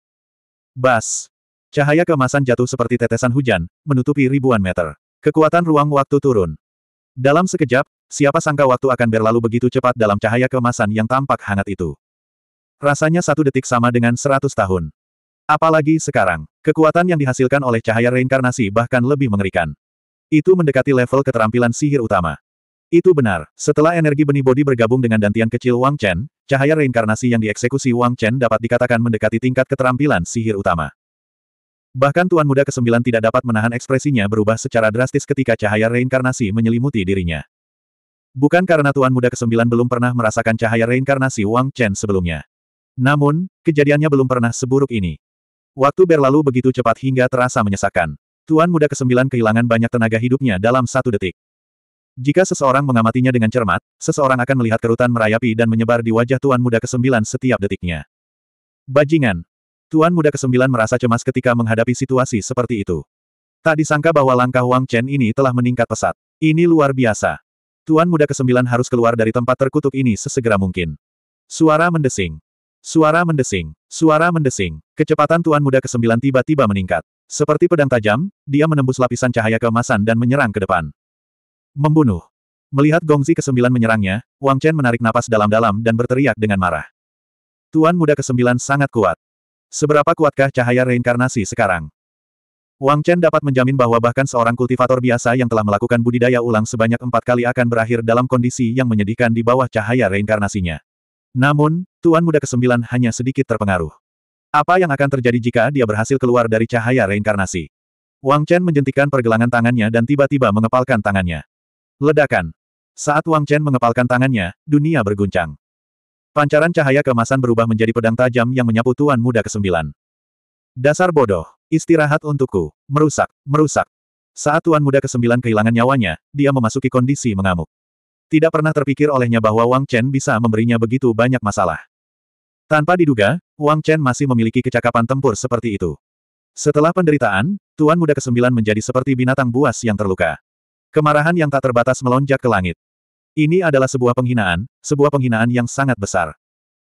A: Bas. Cahaya kemasan jatuh seperti tetesan hujan, menutupi ribuan meter. Kekuatan ruang waktu turun. Dalam sekejap, siapa sangka waktu akan berlalu begitu cepat dalam cahaya kemasan yang tampak hangat itu. Rasanya satu detik sama dengan seratus tahun. Apalagi sekarang. Kekuatan yang dihasilkan oleh cahaya reinkarnasi bahkan lebih mengerikan. Itu mendekati level keterampilan sihir utama. Itu benar, setelah energi benih bodi bergabung dengan dantian kecil Wang Chen, cahaya reinkarnasi yang dieksekusi Wang Chen dapat dikatakan mendekati tingkat keterampilan sihir utama. Bahkan Tuan Muda ke-9 tidak dapat menahan ekspresinya berubah secara drastis ketika cahaya reinkarnasi menyelimuti dirinya. Bukan karena Tuan Muda ke-9 belum pernah merasakan cahaya reinkarnasi Wang Chen sebelumnya. Namun, kejadiannya belum pernah seburuk ini. Waktu berlalu begitu cepat hingga terasa menyesakan. Tuan muda kesembilan kehilangan banyak tenaga hidupnya dalam satu detik. Jika seseorang mengamatinya dengan cermat, seseorang akan melihat kerutan merayapi dan menyebar di wajah Tuan muda kesembilan setiap detiknya. Bajingan! Tuan muda kesembilan merasa cemas ketika menghadapi situasi seperti itu. Tak disangka bahwa langkah Wang Chen ini telah meningkat pesat. Ini luar biasa. Tuan muda kesembilan harus keluar dari tempat terkutuk ini sesegera mungkin. Suara mendesing. Suara mendesing, suara mendesing, kecepatan Tuan Muda ke-9 tiba-tiba meningkat. Seperti pedang tajam, dia menembus lapisan cahaya keemasan dan menyerang ke depan. Membunuh. Melihat Gongzi ke-9 menyerangnya, Wang Chen menarik napas dalam-dalam dan berteriak dengan marah. Tuan Muda ke-9 sangat kuat. Seberapa kuatkah cahaya reinkarnasi sekarang? Wang Chen dapat menjamin bahwa bahkan seorang kultivator biasa yang telah melakukan budidaya ulang sebanyak empat kali akan berakhir dalam kondisi yang menyedihkan di bawah cahaya reinkarnasinya. Namun, Tuan Muda Kesembilan hanya sedikit terpengaruh. Apa yang akan terjadi jika dia berhasil keluar dari cahaya reinkarnasi? Wang Chen menjentikan pergelangan tangannya dan tiba-tiba mengepalkan tangannya. Ledakan. Saat Wang Chen mengepalkan tangannya, dunia berguncang. Pancaran cahaya kemasan berubah menjadi pedang tajam yang menyapu Tuan Muda Kesembilan. Dasar bodoh. Istirahat untukku. Merusak, merusak. Saat Tuan Muda Kesembilan kehilangan nyawanya, dia memasuki kondisi mengamuk. Tidak pernah terpikir olehnya bahwa Wang Chen bisa memberinya begitu banyak masalah. Tanpa diduga, Wang Chen masih memiliki kecakapan tempur seperti itu. Setelah penderitaan, Tuan Muda Kesembilan menjadi seperti binatang buas yang terluka. Kemarahan yang tak terbatas melonjak ke langit. Ini adalah sebuah penghinaan, sebuah penghinaan yang sangat besar.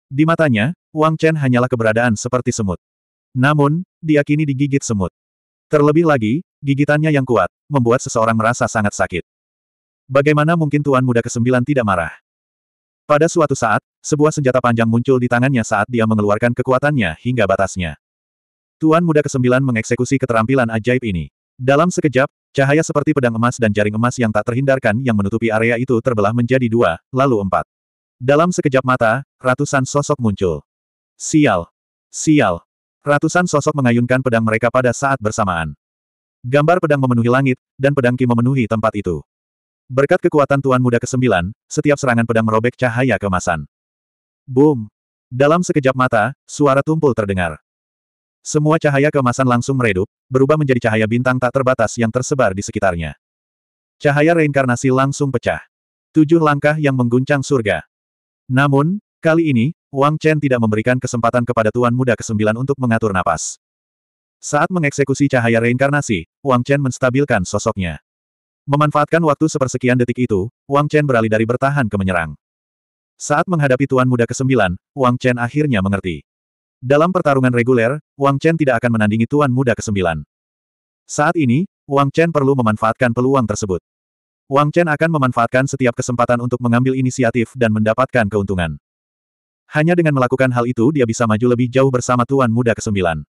A: Di matanya, Wang Chen hanyalah keberadaan seperti semut. Namun, diakini digigit semut. Terlebih lagi, gigitannya yang kuat, membuat seseorang merasa sangat sakit. Bagaimana mungkin Tuan Muda ke-9 tidak marah? Pada suatu saat, sebuah senjata panjang muncul di tangannya saat dia mengeluarkan kekuatannya hingga batasnya. Tuan Muda ke-9 mengeksekusi keterampilan ajaib ini. Dalam sekejap, cahaya seperti pedang emas dan jaring emas yang tak terhindarkan yang menutupi area itu terbelah menjadi dua, lalu empat. Dalam sekejap mata, ratusan sosok muncul. Sial! Sial! Ratusan sosok mengayunkan pedang mereka pada saat bersamaan. Gambar pedang memenuhi langit, dan pedang Ki memenuhi tempat itu. Berkat kekuatan Tuan Muda ke-9, setiap serangan pedang merobek cahaya kemasan. Boom! Dalam sekejap mata, suara tumpul terdengar. Semua cahaya kemasan langsung meredup, berubah menjadi cahaya bintang tak terbatas yang tersebar di sekitarnya. Cahaya reinkarnasi langsung pecah. Tujuh langkah yang mengguncang surga. Namun, kali ini, Wang Chen tidak memberikan kesempatan kepada Tuan Muda ke-9 untuk mengatur napas. Saat mengeksekusi cahaya reinkarnasi, Wang Chen menstabilkan sosoknya. Memanfaatkan waktu sepersekian detik itu, Wang Chen beralih dari bertahan ke menyerang. Saat menghadapi Tuan Muda ke-9, Wang Chen akhirnya mengerti. Dalam pertarungan reguler, Wang Chen tidak akan menandingi Tuan Muda ke-9. Saat ini, Wang Chen perlu memanfaatkan peluang tersebut. Wang Chen akan memanfaatkan setiap kesempatan untuk mengambil inisiatif dan mendapatkan keuntungan. Hanya dengan melakukan hal itu dia bisa maju lebih jauh bersama Tuan Muda ke-9.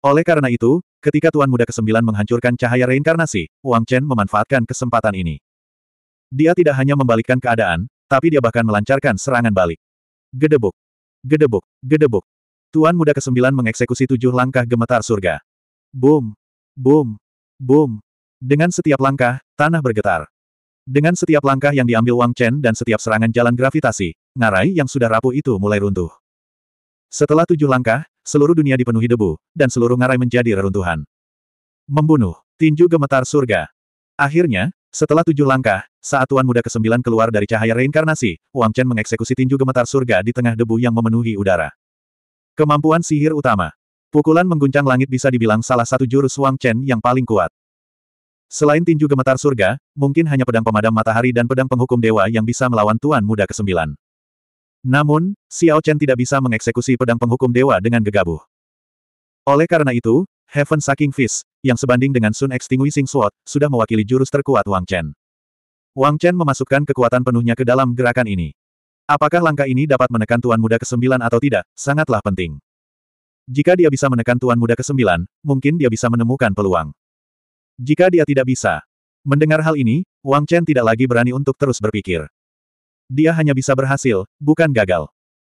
A: Oleh karena itu, ketika Tuan Muda ke-9 menghancurkan cahaya reinkarnasi, Wang Chen memanfaatkan kesempatan ini. Dia tidak hanya membalikkan keadaan, tapi dia bahkan melancarkan serangan balik. Gedebuk. Gedebuk. Gedebuk. Tuan Muda ke-9 mengeksekusi tujuh langkah gemetar surga. Boom. Boom. Boom. Dengan setiap langkah, tanah bergetar. Dengan setiap langkah yang diambil Wang Chen dan setiap serangan jalan gravitasi, ngarai yang sudah rapuh itu mulai runtuh. Setelah tujuh langkah, seluruh dunia dipenuhi debu, dan seluruh ngarai menjadi reruntuhan. Membunuh, tinju gemetar surga. Akhirnya, setelah tujuh langkah, saat Tuan Muda ke-9 keluar dari cahaya reinkarnasi, Wang Chen mengeksekusi tinju gemetar surga di tengah debu yang memenuhi udara. Kemampuan sihir utama. Pukulan mengguncang langit bisa dibilang salah satu jurus Wang Chen yang paling kuat. Selain tinju gemetar surga, mungkin hanya pedang pemadam matahari dan pedang penghukum dewa yang bisa melawan Tuan Muda ke-9. Namun, Xiao Chen tidak bisa mengeksekusi pedang penghukum dewa dengan gegabah. Oleh karena itu, Heaven Sucking Fist, yang sebanding dengan Sun Extinguishing Sword, sudah mewakili jurus terkuat Wang Chen. Wang Chen memasukkan kekuatan penuhnya ke dalam gerakan ini. Apakah langkah ini dapat menekan Tuan Muda ke-9 atau tidak, sangatlah penting. Jika dia bisa menekan Tuan Muda ke-9, mungkin dia bisa menemukan peluang. Jika dia tidak bisa. Mendengar hal ini, Wang Chen tidak lagi berani untuk terus berpikir. Dia hanya bisa berhasil, bukan gagal.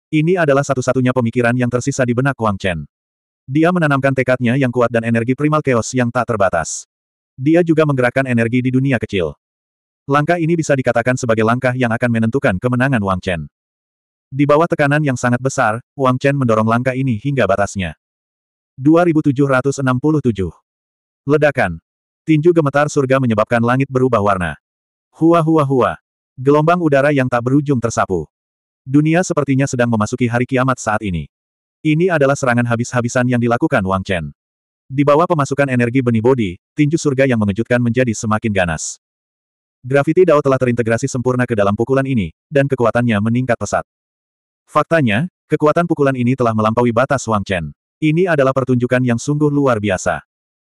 A: Ini adalah satu-satunya pemikiran yang tersisa di benak Wang Chen. Dia menanamkan tekadnya yang kuat dan energi primal chaos yang tak terbatas. Dia juga menggerakkan energi di dunia kecil. Langkah ini bisa dikatakan sebagai langkah yang akan menentukan kemenangan Wang Chen. Di bawah tekanan yang sangat besar, Wang Chen mendorong langkah ini hingga batasnya. 2767 Ledakan. Tinju gemetar surga menyebabkan langit berubah warna. Hua hua hua. Gelombang udara yang tak berujung tersapu. Dunia sepertinya sedang memasuki hari kiamat saat ini. Ini adalah serangan habis-habisan yang dilakukan Wang Chen. Di bawah pemasukan energi benih bodi, tinju surga yang mengejutkan menjadi semakin ganas. Grafiti Dao telah terintegrasi sempurna ke dalam pukulan ini, dan kekuatannya meningkat pesat. Faktanya, kekuatan pukulan ini telah melampaui batas Wang Chen. Ini adalah pertunjukan yang sungguh luar biasa.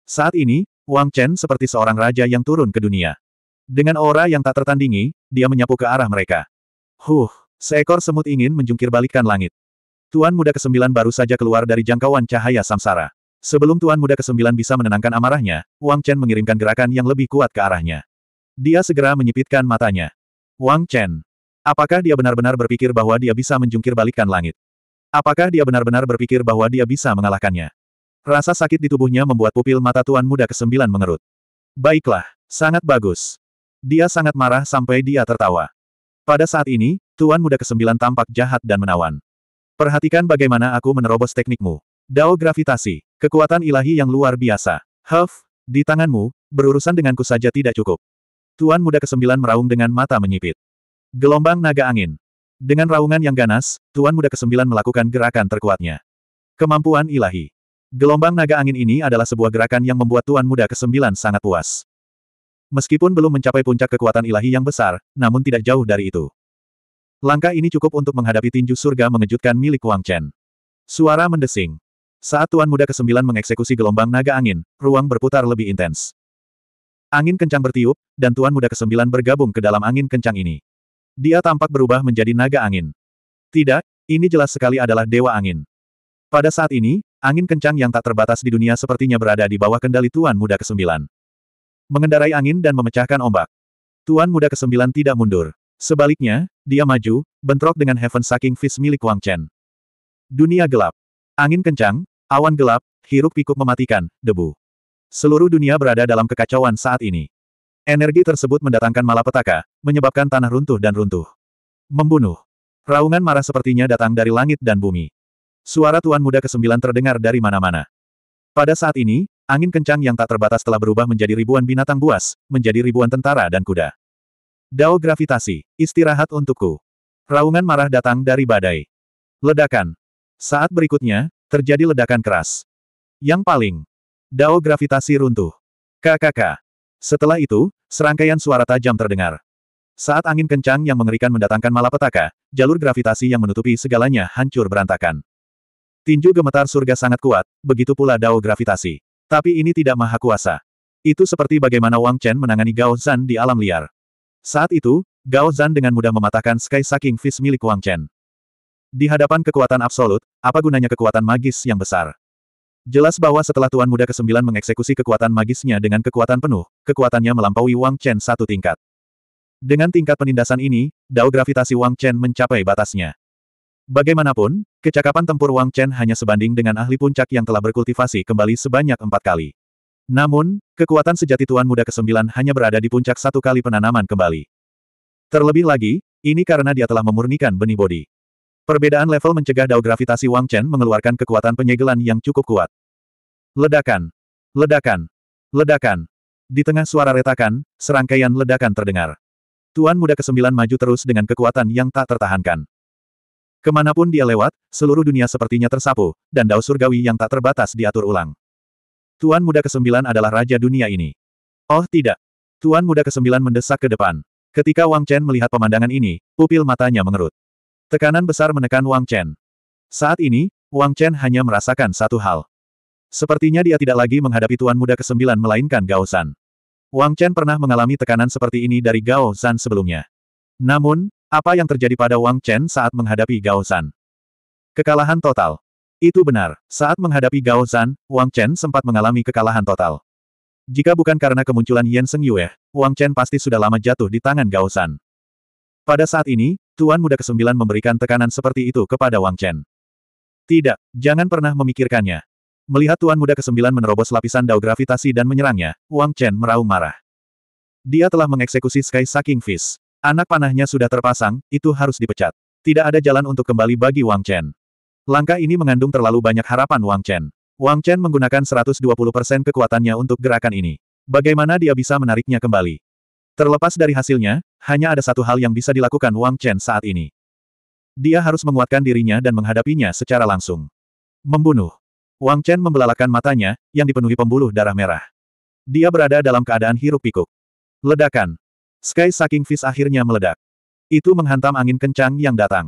A: Saat ini, Wang Chen seperti seorang raja yang turun ke dunia. Dengan aura yang tak tertandingi, dia menyapu ke arah mereka. Huh, seekor semut ingin menjungkir balikkan langit. Tuan muda kesembilan baru saja keluar dari jangkauan cahaya samsara. Sebelum Tuan muda kesembilan bisa menenangkan amarahnya, Wang Chen mengirimkan gerakan yang lebih kuat ke arahnya. Dia segera menyipitkan matanya. Wang Chen, apakah dia benar-benar berpikir bahwa dia bisa menjungkir balikkan langit? Apakah dia benar-benar berpikir bahwa dia bisa mengalahkannya? Rasa sakit di tubuhnya membuat pupil mata Tuan muda kesembilan mengerut. Baiklah, sangat bagus. Dia sangat marah sampai dia tertawa. Pada saat ini, Tuan Muda Kesembilan tampak jahat dan menawan. Perhatikan bagaimana aku menerobos teknikmu. Dao gravitasi, kekuatan ilahi yang luar biasa. Huff, di tanganmu, berurusan denganku saja tidak cukup. Tuan Muda Kesembilan meraung dengan mata menyipit. Gelombang naga angin. Dengan raungan yang ganas, Tuan Muda Kesembilan melakukan gerakan terkuatnya. Kemampuan ilahi. Gelombang naga angin ini adalah sebuah gerakan yang membuat Tuan Muda Kesembilan sangat puas. Meskipun belum mencapai puncak kekuatan ilahi yang besar, namun tidak jauh dari itu. Langkah ini cukup untuk menghadapi tinju surga mengejutkan milik Wang Chen. Suara mendesing. Saat Tuan Muda ke-9 mengeksekusi gelombang naga angin, ruang berputar lebih intens. Angin kencang bertiup, dan Tuan Muda ke-9 bergabung ke dalam angin kencang ini. Dia tampak berubah menjadi naga angin. Tidak, ini jelas sekali adalah Dewa Angin. Pada saat ini, angin kencang yang tak terbatas di dunia sepertinya berada di bawah kendali Tuan Muda ke-9 mengendarai angin dan memecahkan ombak. Tuan muda kesembilan tidak mundur. Sebaliknya, dia maju, bentrok dengan Heaven Sucking Fist milik Wang Chen. Dunia gelap. Angin kencang, awan gelap, hiruk pikuk mematikan, debu. Seluruh dunia berada dalam kekacauan saat ini. Energi tersebut mendatangkan malapetaka, menyebabkan tanah runtuh dan runtuh. Membunuh. Raungan marah sepertinya datang dari langit dan bumi. Suara Tuan Muda ke-9 terdengar dari mana-mana. Pada saat ini, Angin kencang yang tak terbatas telah berubah menjadi ribuan binatang buas, menjadi ribuan tentara dan kuda. Dao gravitasi, istirahat untukku. Raungan marah datang dari badai. Ledakan. Saat berikutnya, terjadi ledakan keras. Yang paling. Dao gravitasi runtuh. KKK. Setelah itu, serangkaian suara tajam terdengar. Saat angin kencang yang mengerikan mendatangkan malapetaka, jalur gravitasi yang menutupi segalanya hancur berantakan. Tinju gemetar surga sangat kuat, begitu pula dao gravitasi. Tapi ini tidak maha kuasa. Itu seperti bagaimana Wang Chen menangani Gao Zan di alam liar. Saat itu, Gao Zan dengan mudah mematahkan Sky Sucking Fist milik Wang Chen. Di hadapan kekuatan absolut, apa gunanya kekuatan magis yang besar? Jelas bahwa setelah Tuan Muda ke-9 mengeksekusi kekuatan magisnya dengan kekuatan penuh, kekuatannya melampaui Wang Chen satu tingkat. Dengan tingkat penindasan ini, dao gravitasi Wang Chen mencapai batasnya. Bagaimanapun, kecakapan tempur Wang Chen hanya sebanding dengan ahli puncak yang telah berkultivasi kembali sebanyak empat kali. Namun, kekuatan sejati Tuan Muda ke-9 hanya berada di puncak satu kali penanaman kembali. Terlebih lagi, ini karena dia telah memurnikan benih bodi. Perbedaan level mencegah dao gravitasi Wang Chen mengeluarkan kekuatan penyegelan yang cukup kuat. Ledakan! Ledakan! Ledakan! Di tengah suara retakan, serangkaian ledakan terdengar. Tuan muda kesembilan maju terus dengan kekuatan yang tak tertahankan. Kemanapun dia lewat, seluruh dunia sepertinya tersapu, dan dao surgawi yang tak terbatas diatur ulang. Tuan muda kesembilan adalah raja dunia ini. Oh tidak. Tuan muda kesembilan mendesak ke depan. Ketika Wang Chen melihat pemandangan ini, pupil matanya mengerut. Tekanan besar menekan Wang Chen. Saat ini, Wang Chen hanya merasakan satu hal. Sepertinya dia tidak lagi menghadapi Tuan Muda Kesembilan melainkan Gao Zan. Wang Chen pernah mengalami tekanan seperti ini dari Gao Zan sebelumnya. Namun, apa yang terjadi pada Wang Chen saat menghadapi Gao San? Kekalahan total. Itu benar, saat menghadapi Gao San, Wang Chen sempat mengalami kekalahan total. Jika bukan karena kemunculan Yan Seng Yue, Wang Chen pasti sudah lama jatuh di tangan Gao San. Pada saat ini, Tuan Muda Kesembilan memberikan tekanan seperti itu kepada Wang Chen. Tidak, jangan pernah memikirkannya. Melihat Tuan Muda Kesembilan menerobos lapisan dao gravitasi dan menyerangnya, Wang Chen meraung marah. Dia telah mengeksekusi Sky Sucking Fist. Anak panahnya sudah terpasang, itu harus dipecat. Tidak ada jalan untuk kembali bagi Wang Chen. Langkah ini mengandung terlalu banyak harapan Wang Chen. Wang Chen menggunakan 120% kekuatannya untuk gerakan ini. Bagaimana dia bisa menariknya kembali? Terlepas dari hasilnya, hanya ada satu hal yang bisa dilakukan Wang Chen saat ini. Dia harus menguatkan dirinya dan menghadapinya secara langsung. Membunuh. Wang Chen membelalakan matanya, yang dipenuhi pembuluh darah merah. Dia berada dalam keadaan hiruk pikuk. Ledakan. Sky Saking Fish akhirnya meledak. Itu menghantam angin kencang yang datang.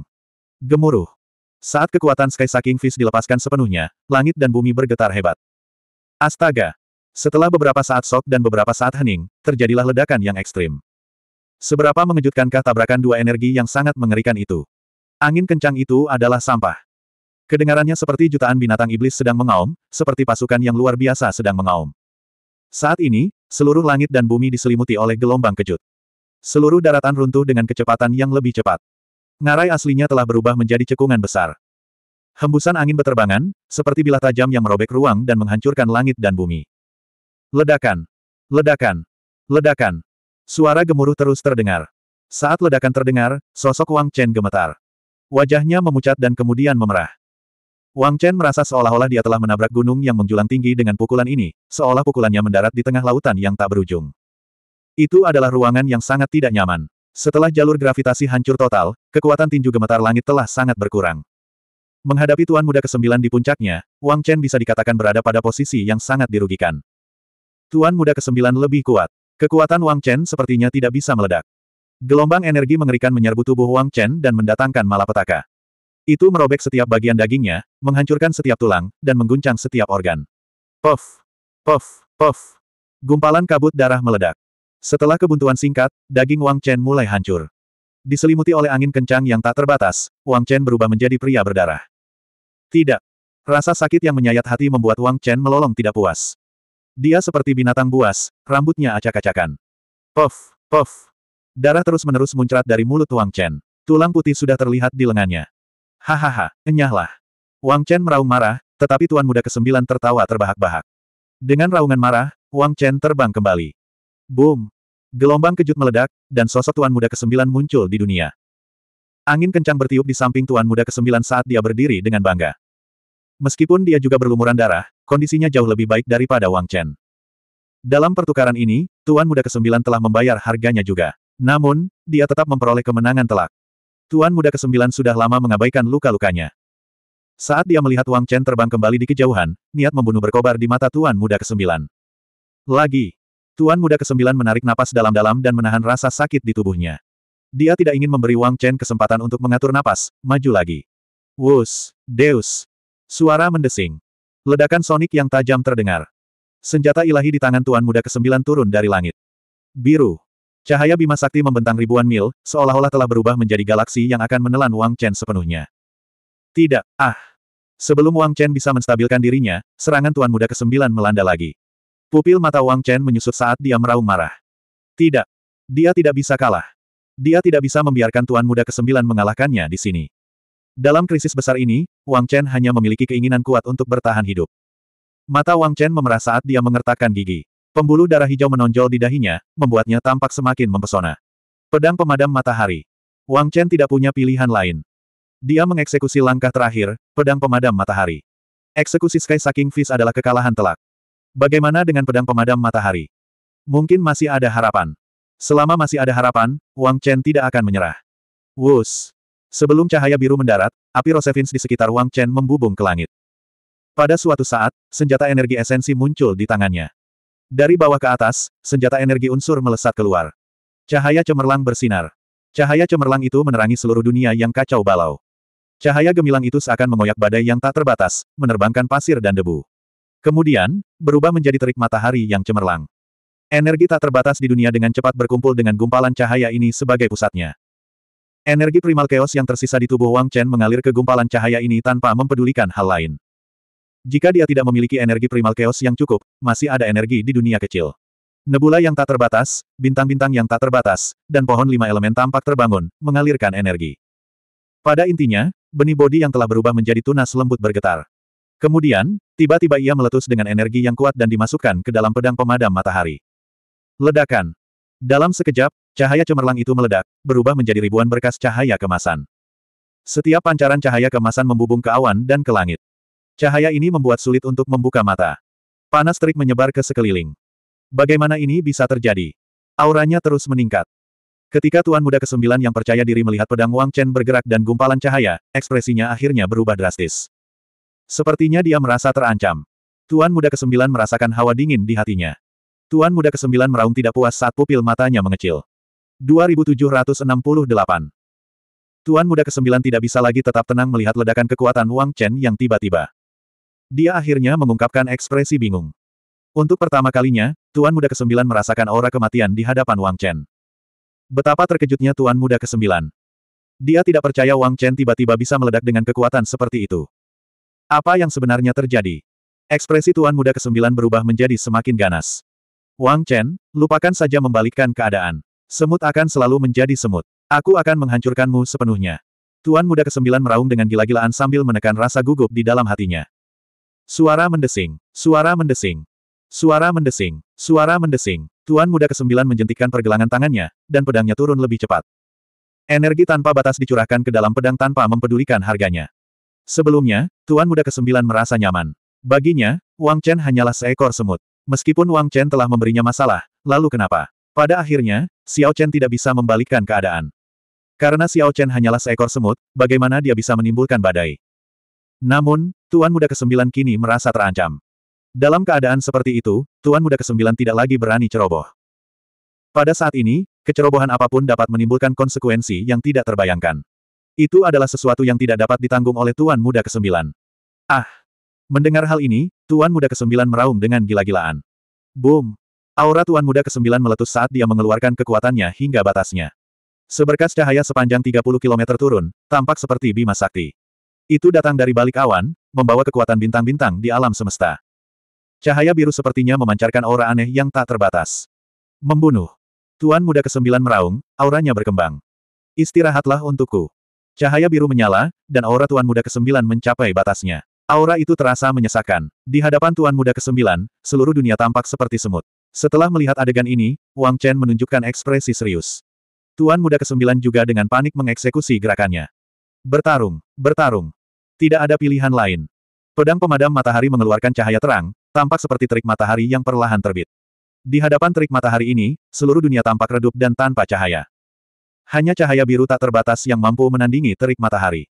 A: Gemuruh. Saat kekuatan Sky Saking Fish dilepaskan sepenuhnya, langit dan bumi bergetar hebat. Astaga! Setelah beberapa saat sok dan beberapa saat hening, terjadilah ledakan yang ekstrim. Seberapa mengejutkankah tabrakan dua energi yang sangat mengerikan itu? Angin kencang itu adalah sampah. Kedengarannya seperti jutaan binatang iblis sedang mengaum, seperti pasukan yang luar biasa sedang mengaum. Saat ini, seluruh langit dan bumi diselimuti oleh gelombang kejut. Seluruh daratan runtuh dengan kecepatan yang lebih cepat. Ngarai aslinya telah berubah menjadi cekungan besar. Hembusan angin beterbangan, seperti bilah tajam yang merobek ruang dan menghancurkan langit dan bumi. Ledakan! Ledakan! Ledakan! Suara gemuruh terus terdengar. Saat ledakan terdengar, sosok Wang Chen gemetar. Wajahnya memucat dan kemudian memerah. Wang Chen merasa seolah-olah dia telah menabrak gunung yang menjulang tinggi dengan pukulan ini, seolah pukulannya mendarat di tengah lautan yang tak berujung. Itu adalah ruangan yang sangat tidak nyaman. Setelah jalur gravitasi hancur total, kekuatan tinju gemetar langit telah sangat berkurang. Menghadapi Tuan Muda ke-9 di puncaknya, Wang Chen bisa dikatakan berada pada posisi yang sangat dirugikan. Tuan Muda ke-9 lebih kuat. Kekuatan Wang Chen sepertinya tidak bisa meledak. Gelombang energi mengerikan menyerbu tubuh Wang Chen dan mendatangkan malapetaka. Itu merobek setiap bagian dagingnya, menghancurkan setiap tulang, dan mengguncang setiap organ. Puff, puff, puff. Gumpalan kabut darah meledak. Setelah kebuntuan singkat, daging Wang Chen mulai hancur. Diselimuti oleh angin kencang yang tak terbatas, Wang Chen berubah menjadi pria berdarah. Tidak. Rasa sakit yang menyayat hati membuat Wang Chen melolong tidak puas. Dia seperti binatang buas, rambutnya acak-acakan. Puff, puff, Darah terus-menerus muncrat dari mulut Wang Chen. Tulang putih sudah terlihat di lengannya. Hahaha, enyahlah. Wang Chen meraung marah, tetapi Tuan Muda Kesembilan tertawa terbahak-bahak. Dengan raungan marah, Wang Chen terbang kembali. Boom! Gelombang kejut meledak, dan sosok Tuan Muda Kesembilan muncul di dunia. Angin kencang bertiup di samping Tuan Muda Kesembilan saat dia berdiri dengan bangga. Meskipun dia juga berlumuran darah, kondisinya jauh lebih baik daripada Wang Chen. Dalam pertukaran ini, Tuan Muda Kesembilan telah membayar harganya juga. Namun, dia tetap memperoleh kemenangan telak. Tuan Muda Kesembilan sudah lama mengabaikan luka-lukanya. Saat dia melihat Wang Chen terbang kembali di kejauhan, niat membunuh berkobar di mata Tuan Muda Kesembilan. Lagi, Tuan muda ke kesembilan menarik napas dalam-dalam dan menahan rasa sakit di tubuhnya. Dia tidak ingin memberi Wang Chen kesempatan untuk mengatur napas, maju lagi. Wus, Deus. Suara mendesing. Ledakan sonik yang tajam terdengar. Senjata ilahi di tangan Tuan muda ke kesembilan turun dari langit. Biru. Cahaya Bima Sakti membentang ribuan mil, seolah-olah telah berubah menjadi galaksi yang akan menelan Wang Chen sepenuhnya. Tidak, ah. Sebelum Wang Chen bisa menstabilkan dirinya, serangan Tuan muda ke kesembilan melanda lagi. Pupil mata Wang Chen menyusut saat dia meraung marah. Tidak. Dia tidak bisa kalah. Dia tidak bisa membiarkan Tuan Muda Kesembilan mengalahkannya di sini. Dalam krisis besar ini, Wang Chen hanya memiliki keinginan kuat untuk bertahan hidup. Mata Wang Chen memerah saat dia mengertakkan gigi. Pembuluh darah hijau menonjol di dahinya, membuatnya tampak semakin mempesona. Pedang pemadam matahari. Wang Chen tidak punya pilihan lain. Dia mengeksekusi langkah terakhir, pedang pemadam matahari. Eksekusi Sky Saking Fist adalah kekalahan telak. Bagaimana dengan pedang pemadam matahari? Mungkin masih ada harapan. Selama masih ada harapan, Wang Chen tidak akan menyerah. Wus! Sebelum cahaya biru mendarat, api Rosevins di sekitar Wang Chen membubung ke langit. Pada suatu saat, senjata energi esensi muncul di tangannya. Dari bawah ke atas, senjata energi unsur melesat keluar. Cahaya cemerlang bersinar. Cahaya cemerlang itu menerangi seluruh dunia yang kacau balau. Cahaya gemilang itu seakan mengoyak badai yang tak terbatas, menerbangkan pasir dan debu. Kemudian, berubah menjadi terik matahari yang cemerlang. Energi tak terbatas di dunia dengan cepat berkumpul dengan gumpalan cahaya ini sebagai pusatnya. Energi primal chaos yang tersisa di tubuh Wang Chen mengalir ke gumpalan cahaya ini tanpa mempedulikan hal lain. Jika dia tidak memiliki energi primal chaos yang cukup, masih ada energi di dunia kecil. Nebula yang tak terbatas, bintang-bintang yang tak terbatas, dan pohon lima elemen tampak terbangun, mengalirkan energi. Pada intinya, benih bodi yang telah berubah menjadi tunas lembut bergetar. Kemudian, tiba-tiba ia meletus dengan energi yang kuat dan dimasukkan ke dalam pedang pemadam matahari. Ledakan. Dalam sekejap, cahaya cemerlang itu meledak, berubah menjadi ribuan berkas cahaya kemasan. Setiap pancaran cahaya kemasan membubung ke awan dan ke langit. Cahaya ini membuat sulit untuk membuka mata. Panas terik menyebar ke sekeliling. Bagaimana ini bisa terjadi? Auranya terus meningkat. Ketika Tuan Muda Kesembilan yang percaya diri melihat pedang Wang Chen bergerak dan gumpalan cahaya, ekspresinya akhirnya berubah drastis. Sepertinya dia merasa terancam. Tuan muda kesembilan merasakan hawa dingin di hatinya. Tuan muda kesembilan meraung tidak puas saat pupil matanya mengecil. 2768 Tuan muda kesembilan tidak bisa lagi tetap tenang melihat ledakan kekuatan Wang Chen yang tiba-tiba. Dia akhirnya mengungkapkan ekspresi bingung. Untuk pertama kalinya, Tuan muda kesembilan merasakan aura kematian di hadapan Wang Chen. Betapa terkejutnya Tuan muda kesembilan. Dia tidak percaya Wang Chen tiba-tiba bisa meledak dengan kekuatan seperti itu. Apa yang sebenarnya terjadi? Ekspresi Tuan Muda ke-9 berubah menjadi semakin ganas. Wang Chen, lupakan saja membalikkan keadaan. Semut akan selalu menjadi semut. Aku akan menghancurkanmu sepenuhnya. Tuan Muda ke-9 meraung dengan gila-gilaan sambil menekan rasa gugup di dalam hatinya. Suara mendesing. Suara mendesing. Suara mendesing. Suara mendesing. Tuan Muda ke-9 menjentikkan pergelangan tangannya, dan pedangnya turun lebih cepat. Energi tanpa batas dicurahkan ke dalam pedang tanpa mempedulikan harganya. Sebelumnya, Tuan Muda Kesembilan merasa nyaman. Baginya, Wang Chen hanyalah seekor semut. Meskipun Wang Chen telah memberinya masalah, lalu kenapa? Pada akhirnya, Xiao Chen tidak bisa membalikkan keadaan. Karena Xiao Chen hanyalah seekor semut, bagaimana dia bisa menimbulkan badai? Namun, Tuan Muda Kesembilan kini merasa terancam. Dalam keadaan seperti itu, Tuan Muda Kesembilan tidak lagi berani ceroboh. Pada saat ini, kecerobohan apapun dapat menimbulkan konsekuensi yang tidak terbayangkan. Itu adalah sesuatu yang tidak dapat ditanggung oleh Tuan Muda Kesembilan. Ah! Mendengar hal ini, Tuan Muda Kesembilan meraung dengan gila-gilaan. Boom! Aura Tuan Muda Kesembilan meletus saat dia mengeluarkan kekuatannya hingga batasnya. Seberkas cahaya sepanjang 30 km turun, tampak seperti bima sakti. Itu datang dari balik awan, membawa kekuatan bintang-bintang di alam semesta. Cahaya biru sepertinya memancarkan aura aneh yang tak terbatas. Membunuh. Tuan muda kesembilan meraung, auranya berkembang. Istirahatlah untukku. Cahaya biru menyala, dan aura Tuan Muda Kesembilan mencapai batasnya. Aura itu terasa menyesakan. Di hadapan Tuan Muda Kesembilan, seluruh dunia tampak seperti semut. Setelah melihat adegan ini, Wang Chen menunjukkan ekspresi serius. Tuan Muda Kesembilan juga dengan panik mengeksekusi gerakannya. Bertarung, bertarung. Tidak ada pilihan lain. Pedang pemadam matahari mengeluarkan cahaya terang, tampak seperti terik matahari yang perlahan terbit. Di hadapan terik matahari ini, seluruh dunia tampak redup dan tanpa cahaya. Hanya cahaya biru tak terbatas yang mampu menandingi terik matahari.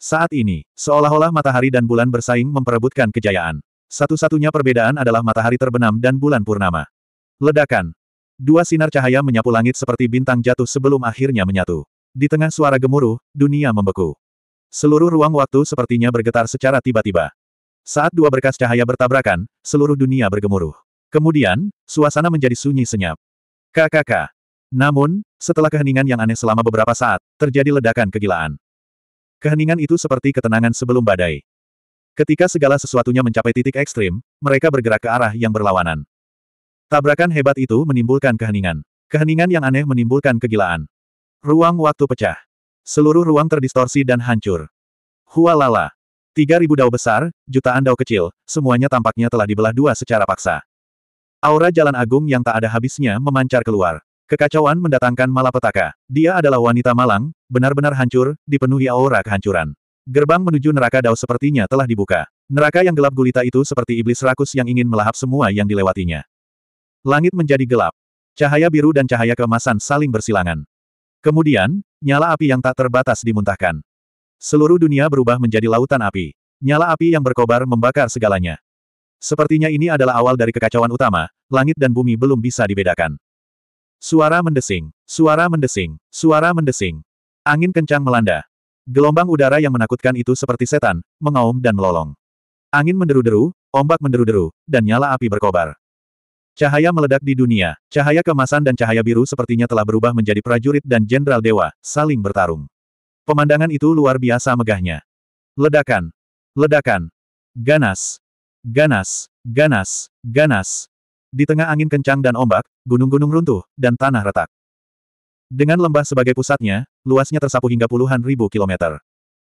A: Saat ini, seolah-olah matahari dan bulan bersaing memperebutkan kejayaan. Satu-satunya perbedaan adalah matahari terbenam dan bulan purnama. Ledakan. Dua sinar cahaya menyapu langit seperti bintang jatuh sebelum akhirnya menyatu. Di tengah suara gemuruh, dunia membeku. Seluruh ruang waktu sepertinya bergetar secara tiba-tiba. Saat dua berkas cahaya bertabrakan, seluruh dunia bergemuruh. Kemudian, suasana menjadi sunyi senyap. KKK. Namun, setelah keheningan yang aneh selama beberapa saat, terjadi ledakan kegilaan. Keheningan itu seperti ketenangan sebelum badai. Ketika segala sesuatunya mencapai titik ekstrim, mereka bergerak ke arah yang berlawanan. Tabrakan hebat itu menimbulkan keheningan. Keheningan yang aneh menimbulkan kegilaan. Ruang waktu pecah. Seluruh ruang terdistorsi dan hancur. Hualala. Tiga ribu dao besar, jutaan dao kecil, semuanya tampaknya telah dibelah dua secara paksa. Aura jalan agung yang tak ada habisnya memancar keluar. Kekacauan mendatangkan malapetaka. Dia adalah wanita malang, benar-benar hancur, dipenuhi aura kehancuran. Gerbang menuju neraka Dao sepertinya telah dibuka. Neraka yang gelap gulita itu seperti iblis rakus yang ingin melahap semua yang dilewatinya. Langit menjadi gelap. Cahaya biru dan cahaya keemasan saling bersilangan. Kemudian, nyala api yang tak terbatas dimuntahkan. Seluruh dunia berubah menjadi lautan api. Nyala api yang berkobar membakar segalanya. Sepertinya ini adalah awal dari kekacauan utama, langit dan bumi belum bisa dibedakan. Suara mendesing, suara mendesing, suara mendesing. Angin kencang melanda. Gelombang udara yang menakutkan itu seperti setan, mengaum dan melolong. Angin menderu-deru, ombak menderu-deru, dan nyala api berkobar. Cahaya meledak di dunia, cahaya kemasan dan cahaya biru sepertinya telah berubah menjadi prajurit dan jenderal dewa, saling bertarung. Pemandangan itu luar biasa megahnya. Ledakan, ledakan, ganas, ganas, ganas, ganas, di tengah angin kencang dan ombak, gunung-gunung runtuh, dan tanah retak. Dengan lembah sebagai pusatnya, luasnya tersapu hingga puluhan ribu kilometer.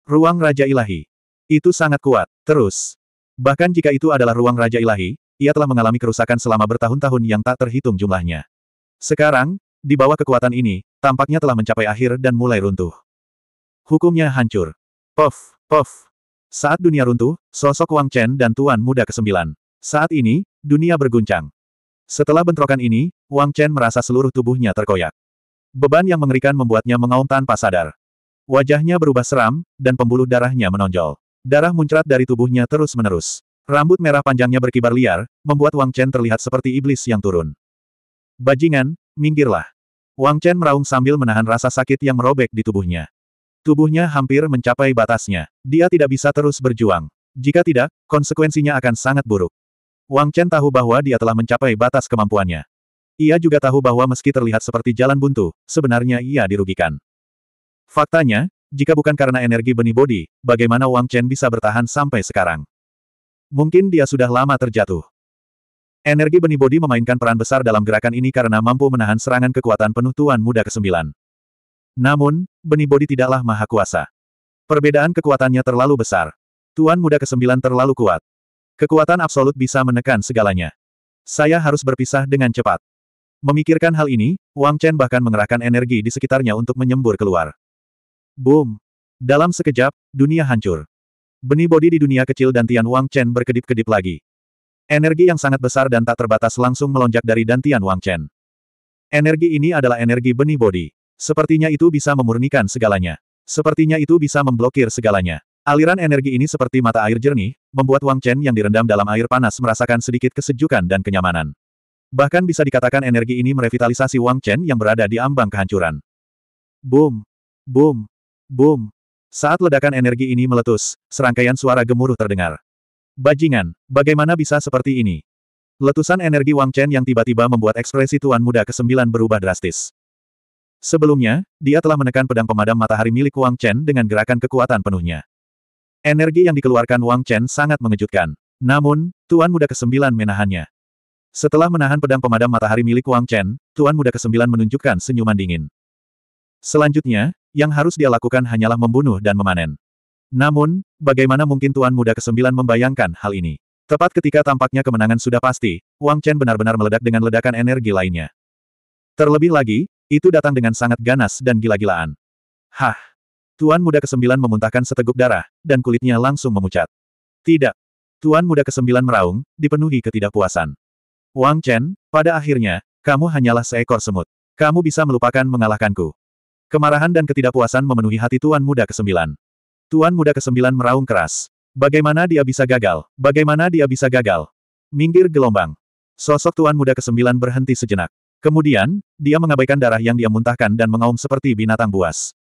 A: Ruang Raja Ilahi. Itu sangat kuat. Terus. Bahkan jika itu adalah ruang Raja Ilahi, ia telah mengalami kerusakan selama bertahun-tahun yang tak terhitung jumlahnya. Sekarang, di bawah kekuatan ini, tampaknya telah mencapai akhir dan mulai runtuh. Hukumnya hancur. Puff, puff. Saat dunia runtuh, sosok Wang Chen dan Tuan Muda kesembilan. Saat ini, dunia berguncang. Setelah bentrokan ini, Wang Chen merasa seluruh tubuhnya terkoyak. Beban yang mengerikan membuatnya mengaum tanpa sadar. Wajahnya berubah seram, dan pembuluh darahnya menonjol. Darah muncrat dari tubuhnya terus-menerus. Rambut merah panjangnya berkibar liar, membuat Wang Chen terlihat seperti iblis yang turun. Bajingan, minggirlah. Wang Chen meraung sambil menahan rasa sakit yang merobek di tubuhnya. Tubuhnya hampir mencapai batasnya. Dia tidak bisa terus berjuang. Jika tidak, konsekuensinya akan sangat buruk. Wang Chen tahu bahwa dia telah mencapai batas kemampuannya. Ia juga tahu bahwa meski terlihat seperti jalan buntu, sebenarnya ia dirugikan. Faktanya, jika bukan karena energi benih bodi, bagaimana Wang Chen bisa bertahan sampai sekarang? Mungkin dia sudah lama terjatuh. Energi benih bodi memainkan peran besar dalam gerakan ini karena mampu menahan serangan kekuatan penuh Tuan Muda ke-9. Namun, benih bodi tidaklah maha kuasa. Perbedaan kekuatannya terlalu besar. Tuan Muda ke-9 terlalu kuat, Kekuatan absolut bisa menekan segalanya. Saya harus berpisah dengan cepat. Memikirkan hal ini, Wang Chen bahkan mengerahkan energi di sekitarnya untuk menyembur keluar. Boom! Dalam sekejap, dunia hancur. Benih bodi di dunia kecil dan Tian Wang Chen berkedip-kedip lagi. Energi yang sangat besar dan tak terbatas langsung melonjak dari Dantian Wang Chen. Energi ini adalah energi benih bodi. Sepertinya itu bisa memurnikan segalanya. Sepertinya itu bisa memblokir segalanya. Aliran energi ini seperti mata air jernih, membuat Wang Chen yang direndam dalam air panas merasakan sedikit kesejukan dan kenyamanan. Bahkan bisa dikatakan energi ini merevitalisasi Wang Chen yang berada di ambang kehancuran. Boom! Boom! Boom! Saat ledakan energi ini meletus, serangkaian suara gemuruh terdengar. Bajingan, bagaimana bisa seperti ini? Letusan energi Wang Chen yang tiba-tiba membuat ekspresi Tuan Muda ke-9 berubah drastis. Sebelumnya, dia telah menekan pedang pemadam matahari milik Wang Chen dengan gerakan kekuatan penuhnya. Energi yang dikeluarkan Wang Chen sangat mengejutkan. Namun, Tuan Muda Kesembilan menahannya. Setelah menahan pedang pemadam matahari milik Wang Chen, Tuan Muda Kesembilan menunjukkan senyuman dingin. Selanjutnya, yang harus dia lakukan hanyalah membunuh dan memanen. Namun, bagaimana mungkin Tuan Muda Kesembilan membayangkan hal ini? Tepat ketika tampaknya kemenangan sudah pasti, Wang Chen benar-benar meledak dengan ledakan energi lainnya. Terlebih lagi, itu datang dengan sangat ganas dan gila-gilaan. Hah! Tuan muda kesembilan memuntahkan seteguk darah, dan kulitnya langsung memucat. Tidak. Tuan muda kesembilan meraung, dipenuhi ketidakpuasan. Wang Chen, pada akhirnya, kamu hanyalah seekor semut. Kamu bisa melupakan mengalahkanku. Kemarahan dan ketidakpuasan memenuhi hati Tuan muda kesembilan. Tuan muda kesembilan meraung keras. Bagaimana dia bisa gagal? Bagaimana dia bisa gagal? Minggir gelombang. Sosok Tuan muda kesembilan berhenti sejenak. Kemudian, dia mengabaikan darah yang dia muntahkan dan mengaum seperti binatang buas.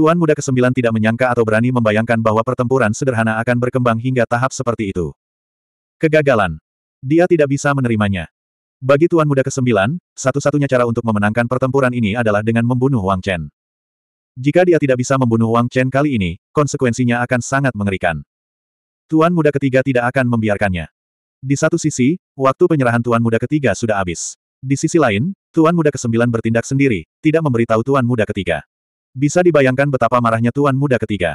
A: Tuan Muda ke-9 tidak menyangka atau berani membayangkan bahwa pertempuran sederhana akan berkembang hingga tahap seperti itu. Kegagalan. Dia tidak bisa menerimanya. Bagi Tuan Muda ke-9, satu-satunya cara untuk memenangkan pertempuran ini adalah dengan membunuh Wang Chen. Jika dia tidak bisa membunuh Wang Chen kali ini, konsekuensinya akan sangat mengerikan. Tuan Muda ketiga tidak akan membiarkannya. Di satu sisi, waktu penyerahan Tuan Muda ketiga sudah habis. Di sisi lain, Tuan Muda ke-9 bertindak sendiri, tidak memberitahu Tuan Muda ketiga. Bisa dibayangkan betapa marahnya Tuan Muda ketiga.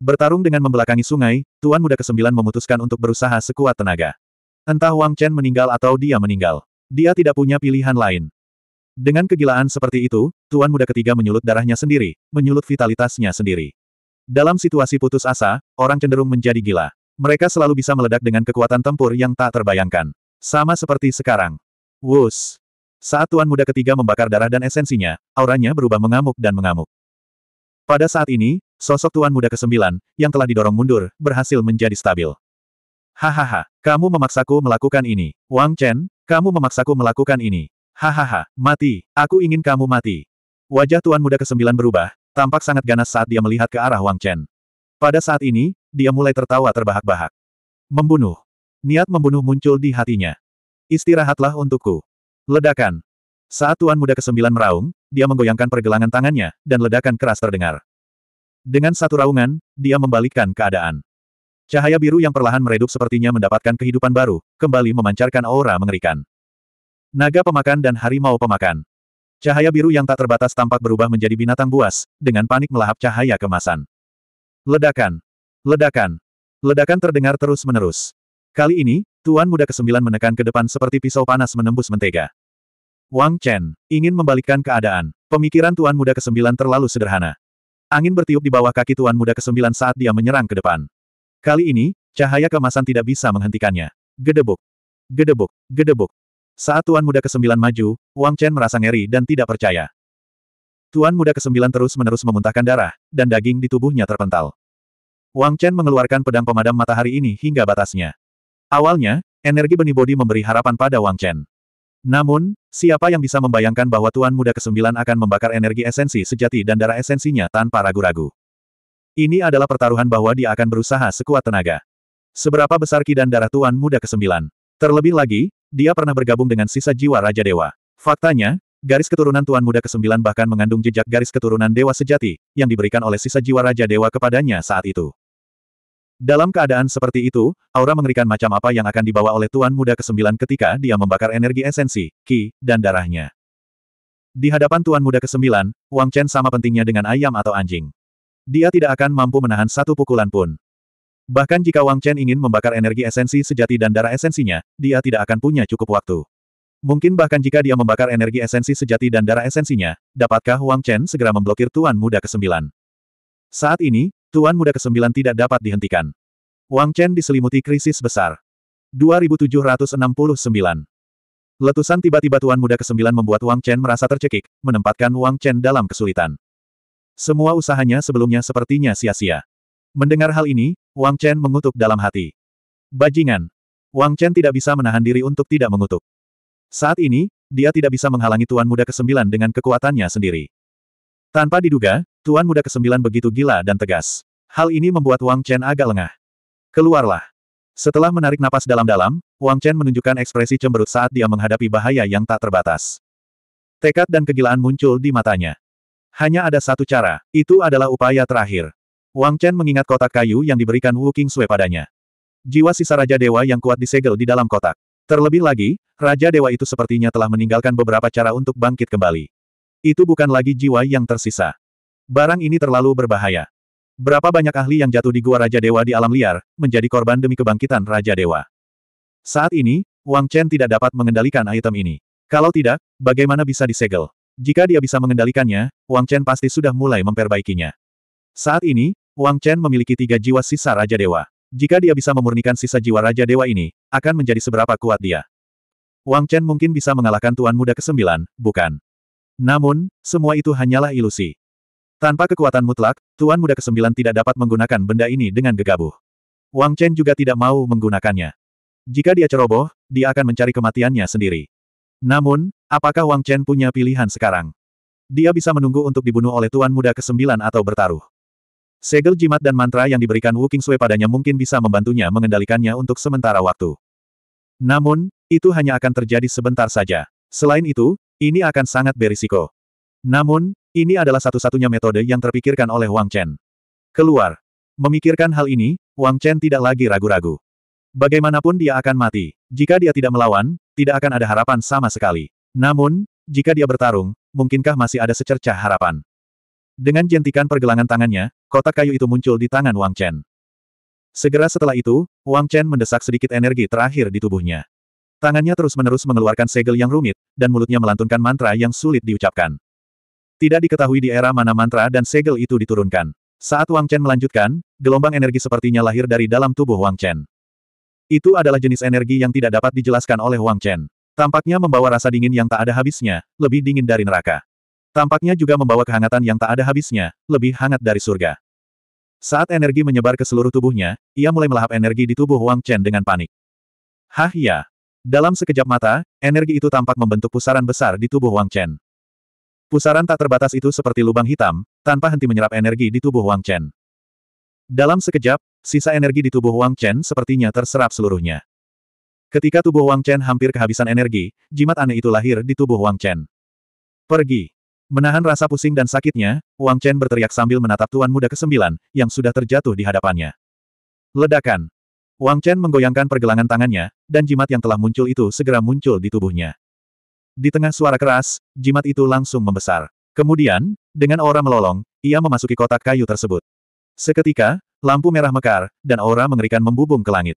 A: Bertarung dengan membelakangi sungai, Tuan Muda kesembilan memutuskan untuk berusaha sekuat tenaga. Entah Wang Chen meninggal atau dia meninggal. Dia tidak punya pilihan lain. Dengan kegilaan seperti itu, Tuan Muda ketiga menyulut darahnya sendiri, menyulut vitalitasnya sendiri. Dalam situasi putus asa, orang cenderung menjadi gila. Mereka selalu bisa meledak dengan kekuatan tempur yang tak terbayangkan. Sama seperti sekarang. Wus. Saat Tuan Muda ketiga membakar darah dan esensinya, auranya berubah mengamuk dan mengamuk. Pada saat ini, sosok tuan muda kesembilan, yang telah didorong mundur, berhasil menjadi stabil. Hahaha, kamu memaksaku melakukan ini. Wang Chen, kamu memaksaku melakukan ini. Hahaha, mati, aku ingin kamu mati. Wajah tuan muda kesembilan berubah, tampak sangat ganas saat dia melihat ke arah Wang Chen. Pada saat ini, dia mulai tertawa terbahak-bahak. Membunuh. Niat membunuh muncul di hatinya. Istirahatlah untukku. Ledakan. Saat Tuan Muda Kesembilan meraung, dia menggoyangkan pergelangan tangannya, dan ledakan keras terdengar. Dengan satu raungan, dia membalikkan keadaan. Cahaya biru yang perlahan meredup sepertinya mendapatkan kehidupan baru, kembali memancarkan aura mengerikan. Naga pemakan dan harimau pemakan. Cahaya biru yang tak terbatas tampak berubah menjadi binatang buas, dengan panik melahap cahaya kemasan. Ledakan! Ledakan! Ledakan terdengar terus-menerus. Kali ini, Tuan Muda Kesembilan menekan ke depan seperti pisau panas menembus mentega. Wang Chen, ingin membalikkan keadaan. Pemikiran Tuan Muda ke-9 terlalu sederhana. Angin bertiup di bawah kaki Tuan Muda ke-9 saat dia menyerang ke depan. Kali ini, cahaya kemasan tidak bisa menghentikannya. Gedebuk. Gedebuk. Gedebuk. Saat Tuan Muda ke-9 maju, Wang Chen merasa ngeri dan tidak percaya. Tuan Muda ke-9 terus-menerus memuntahkan darah, dan daging di tubuhnya terpental. Wang Chen mengeluarkan pedang pemadam matahari ini hingga batasnya. Awalnya, energi benih bodi memberi harapan pada Wang Chen. Namun, siapa yang bisa membayangkan bahwa Tuan Muda Kesembilan akan membakar energi esensi sejati dan darah esensinya tanpa ragu-ragu? Ini adalah pertaruhan bahwa dia akan berusaha sekuat tenaga. Seberapa besar ki dan darah Tuan Muda Kesembilan? Terlebih lagi, dia pernah bergabung dengan sisa jiwa Raja Dewa. Faktanya, garis keturunan Tuan Muda Kesembilan bahkan mengandung jejak garis keturunan Dewa Sejati, yang diberikan oleh sisa jiwa Raja Dewa kepadanya saat itu. Dalam keadaan seperti itu, aura mengerikan macam apa yang akan dibawa oleh Tuan Muda ke-9 ketika dia membakar energi esensi, ki, dan darahnya. Di hadapan Tuan Muda ke-9, Wang Chen sama pentingnya dengan ayam atau anjing. Dia tidak akan mampu menahan satu pukulan pun. Bahkan jika Wang Chen ingin membakar energi esensi sejati dan darah esensinya, dia tidak akan punya cukup waktu. Mungkin bahkan jika dia membakar energi esensi sejati dan darah esensinya, dapatkah Wang Chen segera memblokir Tuan Muda ke-9? Saat ini, Tuan Muda Kesembilan tidak dapat dihentikan. Wang Chen diselimuti krisis besar. 2769 Letusan tiba-tiba Tuan Muda Kesembilan membuat Wang Chen merasa tercekik, menempatkan Wang Chen dalam kesulitan. Semua usahanya sebelumnya sepertinya sia-sia. Mendengar hal ini, Wang Chen mengutuk dalam hati. Bajingan! Wang Chen tidak bisa menahan diri untuk tidak mengutuk. Saat ini, dia tidak bisa menghalangi Tuan Muda Kesembilan dengan kekuatannya sendiri. Tanpa diduga, Tuan muda kesembilan begitu gila dan tegas. Hal ini membuat Wang Chen agak lengah. Keluarlah. Setelah menarik napas dalam-dalam, Wang Chen menunjukkan ekspresi cemberut saat dia menghadapi bahaya yang tak terbatas. Tekad dan kegilaan muncul di matanya. Hanya ada satu cara, itu adalah upaya terakhir. Wang Chen mengingat kotak kayu yang diberikan Wu King Sui padanya. Jiwa sisa Raja Dewa yang kuat disegel di dalam kotak. Terlebih lagi, Raja Dewa itu sepertinya telah meninggalkan beberapa cara untuk bangkit kembali. Itu bukan lagi jiwa yang tersisa. Barang ini terlalu berbahaya. Berapa banyak ahli yang jatuh di gua Raja Dewa di alam liar, menjadi korban demi kebangkitan Raja Dewa. Saat ini, Wang Chen tidak dapat mengendalikan item ini. Kalau tidak, bagaimana bisa disegel? Jika dia bisa mengendalikannya, Wang Chen pasti sudah mulai memperbaikinya. Saat ini, Wang Chen memiliki tiga jiwa sisa Raja Dewa. Jika dia bisa memurnikan sisa jiwa Raja Dewa ini, akan menjadi seberapa kuat dia. Wang Chen mungkin bisa mengalahkan Tuan Muda ke-9, bukan? Namun, semua itu hanyalah ilusi. Tanpa kekuatan mutlak, Tuan Muda Kesembilan tidak dapat menggunakan benda ini dengan gegabah. Wang Chen juga tidak mau menggunakannya. Jika dia ceroboh, dia akan mencari kematiannya sendiri. Namun, apakah Wang Chen punya pilihan sekarang? Dia bisa menunggu untuk dibunuh oleh Tuan Muda Kesembilan atau bertaruh. Segel jimat dan mantra yang diberikan Wu Qingsui padanya mungkin bisa membantunya mengendalikannya untuk sementara waktu. Namun, itu hanya akan terjadi sebentar saja. Selain itu, ini akan sangat berisiko. Namun, ini adalah satu-satunya metode yang terpikirkan oleh Wang Chen. Keluar. Memikirkan hal ini, Wang Chen tidak lagi ragu-ragu. Bagaimanapun dia akan mati. Jika dia tidak melawan, tidak akan ada harapan sama sekali. Namun, jika dia bertarung, mungkinkah masih ada secercah harapan? Dengan jentikan pergelangan tangannya, kotak kayu itu muncul di tangan Wang Chen. Segera setelah itu, Wang Chen mendesak sedikit energi terakhir di tubuhnya. Tangannya terus-menerus mengeluarkan segel yang rumit, dan mulutnya melantunkan mantra yang sulit diucapkan. Tidak diketahui di era mana mantra dan segel itu diturunkan. Saat Wang Chen melanjutkan, gelombang energi sepertinya lahir dari dalam tubuh Wang Chen. Itu adalah jenis energi yang tidak dapat dijelaskan oleh Wang Chen. Tampaknya membawa rasa dingin yang tak ada habisnya, lebih dingin dari neraka. Tampaknya juga membawa kehangatan yang tak ada habisnya, lebih hangat dari surga. Saat energi menyebar ke seluruh tubuhnya, ia mulai melahap energi di tubuh Wang Chen dengan panik. Hah ya! Dalam sekejap mata, energi itu tampak membentuk pusaran besar di tubuh Wang Chen. Pusaran tak terbatas itu seperti lubang hitam, tanpa henti menyerap energi di tubuh Wang Chen. Dalam sekejap, sisa energi di tubuh Wang Chen sepertinya terserap seluruhnya. Ketika tubuh Wang Chen hampir kehabisan energi, jimat aneh itu lahir di tubuh Wang Chen. Pergi. Menahan rasa pusing dan sakitnya, Wang Chen berteriak sambil menatap tuan muda kesembilan, yang sudah terjatuh di hadapannya. Ledakan. Wang Chen menggoyangkan pergelangan tangannya, dan jimat yang telah muncul itu segera muncul di tubuhnya. Di tengah suara keras, jimat itu langsung membesar. Kemudian, dengan aura melolong, ia memasuki kotak kayu tersebut. Seketika, lampu merah mekar, dan aura mengerikan membubung ke langit.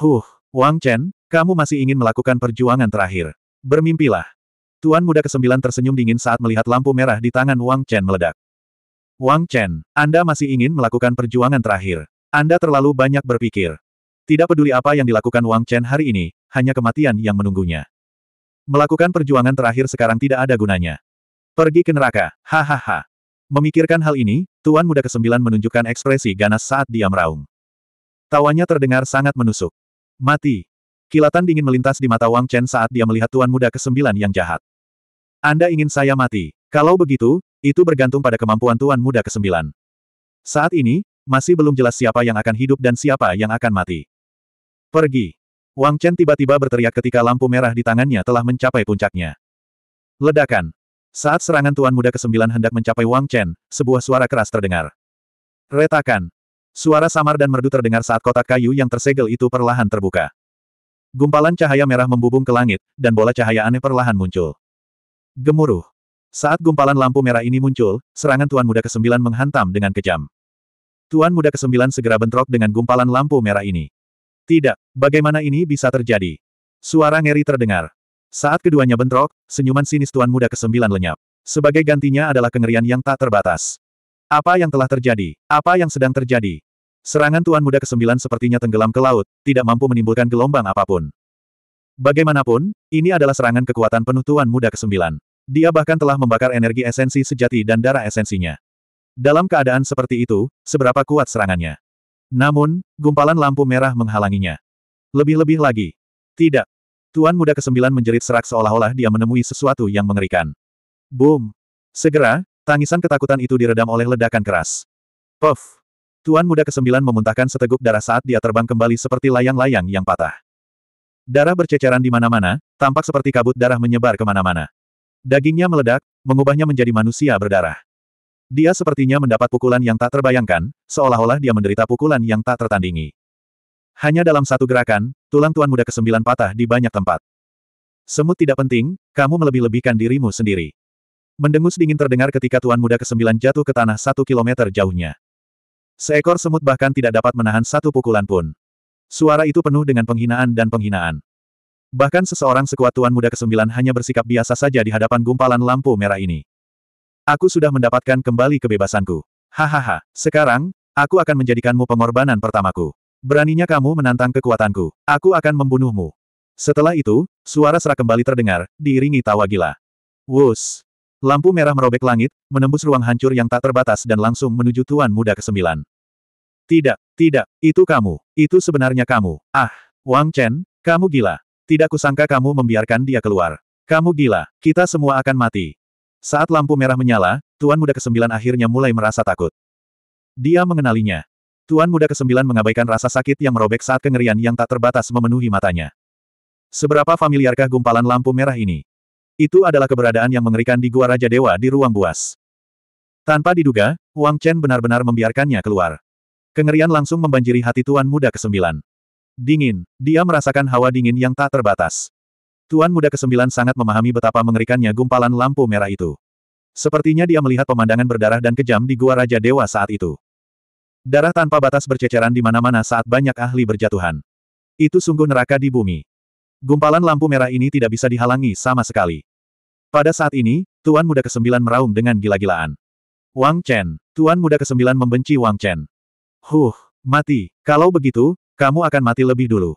A: Huh, Wang Chen, kamu masih ingin melakukan perjuangan terakhir. Bermimpilah. Tuan muda kesembilan tersenyum dingin saat melihat lampu merah di tangan Wang Chen meledak. Wang Chen, Anda masih ingin melakukan perjuangan terakhir. Anda terlalu banyak berpikir. Tidak peduli apa yang dilakukan Wang Chen hari ini, hanya kematian yang menunggunya. Melakukan perjuangan terakhir sekarang tidak ada gunanya. Pergi ke neraka, hahaha. Memikirkan hal ini, Tuan Muda Kesembilan menunjukkan ekspresi ganas saat dia meraung. Tawanya terdengar sangat menusuk. Mati. Kilatan dingin melintas di mata Wang Chen saat dia melihat Tuan Muda Kesembilan yang jahat. Anda ingin saya mati. Kalau begitu, itu bergantung pada kemampuan Tuan Muda Kesembilan. Saat ini, masih belum jelas siapa yang akan hidup dan siapa yang akan mati. Pergi. Wang Chen tiba-tiba berteriak ketika lampu merah di tangannya telah mencapai puncaknya. Ledakan. Saat serangan Tuan Muda ke-9 hendak mencapai Wang Chen, sebuah suara keras terdengar. Retakan. Suara samar dan merdu terdengar saat kotak kayu yang tersegel itu perlahan terbuka. Gumpalan cahaya merah membubung ke langit, dan bola cahaya aneh perlahan muncul. Gemuruh. Saat gumpalan lampu merah ini muncul, serangan Tuan Muda ke-9 menghantam dengan kejam. Tuan Muda ke-9 segera bentrok dengan gumpalan lampu merah ini. Tidak, bagaimana ini bisa terjadi? Suara ngeri terdengar. Saat keduanya bentrok, senyuman sinis tuan muda kesembilan lenyap. Sebagai gantinya adalah kengerian yang tak terbatas. Apa yang telah terjadi? Apa yang sedang terjadi? Serangan tuan muda kesembilan sepertinya tenggelam ke laut, tidak mampu menimbulkan gelombang apapun. Bagaimanapun, ini adalah serangan kekuatan penuh tuan muda kesembilan. Dia bahkan telah membakar energi esensi sejati dan darah esensinya. Dalam keadaan seperti itu, seberapa kuat serangannya? Namun, gumpalan lampu merah menghalanginya. Lebih-lebih lagi. Tidak. Tuan muda kesembilan menjerit serak seolah-olah dia menemui sesuatu yang mengerikan. Boom. Segera, tangisan ketakutan itu diredam oleh ledakan keras. Puff. Tuan muda kesembilan memuntahkan seteguk darah saat dia terbang kembali seperti layang-layang yang patah. Darah berceceran di mana-mana, tampak seperti kabut darah menyebar kemana-mana. Dagingnya meledak, mengubahnya menjadi manusia berdarah. Dia sepertinya mendapat pukulan yang tak terbayangkan, seolah-olah dia menderita pukulan yang tak tertandingi. Hanya dalam satu gerakan, tulang tuan muda kesembilan patah di banyak tempat. Semut tidak penting, kamu melebih-lebihkan dirimu sendiri. Mendengus dingin terdengar ketika tuan muda kesembilan jatuh ke tanah satu kilometer jauhnya. Seekor semut bahkan tidak dapat menahan satu pukulan pun. Suara itu penuh dengan penghinaan dan penghinaan. Bahkan seseorang sekuat tuan muda kesembilan hanya bersikap biasa saja di hadapan gumpalan lampu merah ini. Aku sudah mendapatkan kembali kebebasanku. Hahaha, sekarang, aku akan menjadikanmu pengorbanan pertamaku. Beraninya kamu menantang kekuatanku. Aku akan membunuhmu. Setelah itu, suara serak kembali terdengar, diiringi tawa gila. Wus! Lampu merah merobek langit, menembus ruang hancur yang tak terbatas dan langsung menuju Tuan Muda ke-9. Tidak, tidak, itu kamu. Itu sebenarnya kamu. Ah, Wang Chen, kamu gila. Tidak kusangka kamu membiarkan dia keluar. Kamu gila, kita semua akan mati. Saat lampu merah menyala, Tuan Muda Kesembilan akhirnya mulai merasa takut. Dia mengenalinya. Tuan Muda Kesembilan mengabaikan rasa sakit yang merobek saat kengerian yang tak terbatas memenuhi matanya. Seberapa familiarkah gumpalan lampu merah ini? Itu adalah keberadaan yang mengerikan di Gua Raja Dewa di ruang buas. Tanpa diduga, Wang Chen benar-benar membiarkannya keluar. Kengerian langsung membanjiri hati Tuan Muda Kesembilan. Dingin, dia merasakan hawa dingin yang tak terbatas. Tuan Muda Kesembilan sangat memahami betapa mengerikannya gumpalan lampu merah itu. Sepertinya dia melihat pemandangan berdarah dan kejam di Gua Raja Dewa saat itu. Darah tanpa batas berceceran di mana-mana saat banyak ahli berjatuhan. Itu sungguh neraka di bumi. Gumpalan lampu merah ini tidak bisa dihalangi sama sekali. Pada saat ini, Tuan Muda Kesembilan meraung dengan gila-gilaan. Wang Chen, Tuan Muda Kesembilan membenci Wang Chen. Huh, mati. Kalau begitu, kamu akan mati lebih dulu.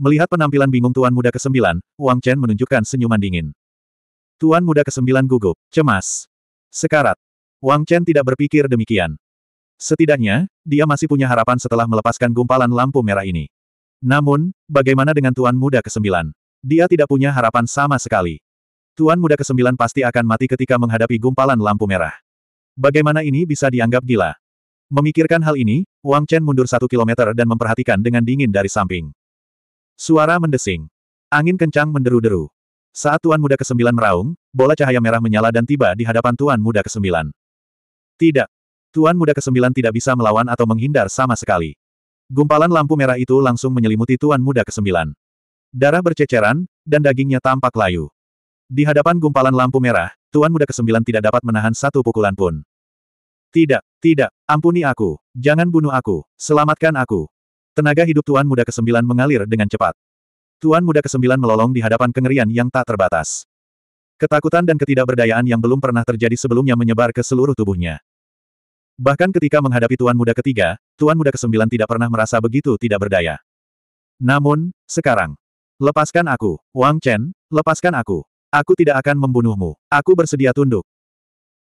A: Melihat penampilan bingung Tuan Muda ke-9, Wang Chen menunjukkan senyuman dingin. Tuan Muda ke-9 gugup, cemas. Sekarat. Wang Chen tidak berpikir demikian. Setidaknya, dia masih punya harapan setelah melepaskan gumpalan lampu merah ini. Namun, bagaimana dengan Tuan Muda ke-9? Dia tidak punya harapan sama sekali. Tuan Muda ke-9 pasti akan mati ketika menghadapi gumpalan lampu merah. Bagaimana ini bisa dianggap gila? Memikirkan hal ini, Wang Chen mundur satu kilometer dan memperhatikan dengan dingin dari samping. Suara mendesing. Angin kencang menderu-deru. Saat Tuan Muda ke-9 meraung, bola cahaya merah menyala dan tiba di hadapan Tuan Muda ke-9. Tidak. Tuan Muda ke-9 tidak bisa melawan atau menghindar sama sekali. Gumpalan lampu merah itu langsung menyelimuti Tuan Muda ke-9. Darah berceceran, dan dagingnya tampak layu. Di hadapan gumpalan lampu merah, Tuan Muda ke-9 tidak dapat menahan satu pukulan pun. Tidak, tidak, ampuni aku, jangan bunuh aku, selamatkan aku, Tenaga hidup Tuan Muda ke Kesembilan mengalir dengan cepat. Tuan Muda ke Kesembilan melolong di hadapan kengerian yang tak terbatas. Ketakutan dan ketidakberdayaan yang belum pernah terjadi sebelumnya menyebar ke seluruh tubuhnya. Bahkan ketika menghadapi Tuan Muda Ketiga, Tuan Muda ke Kesembilan tidak pernah merasa begitu tidak berdaya. Namun, sekarang. Lepaskan aku, Wang Chen, lepaskan aku. Aku tidak akan membunuhmu. Aku bersedia tunduk.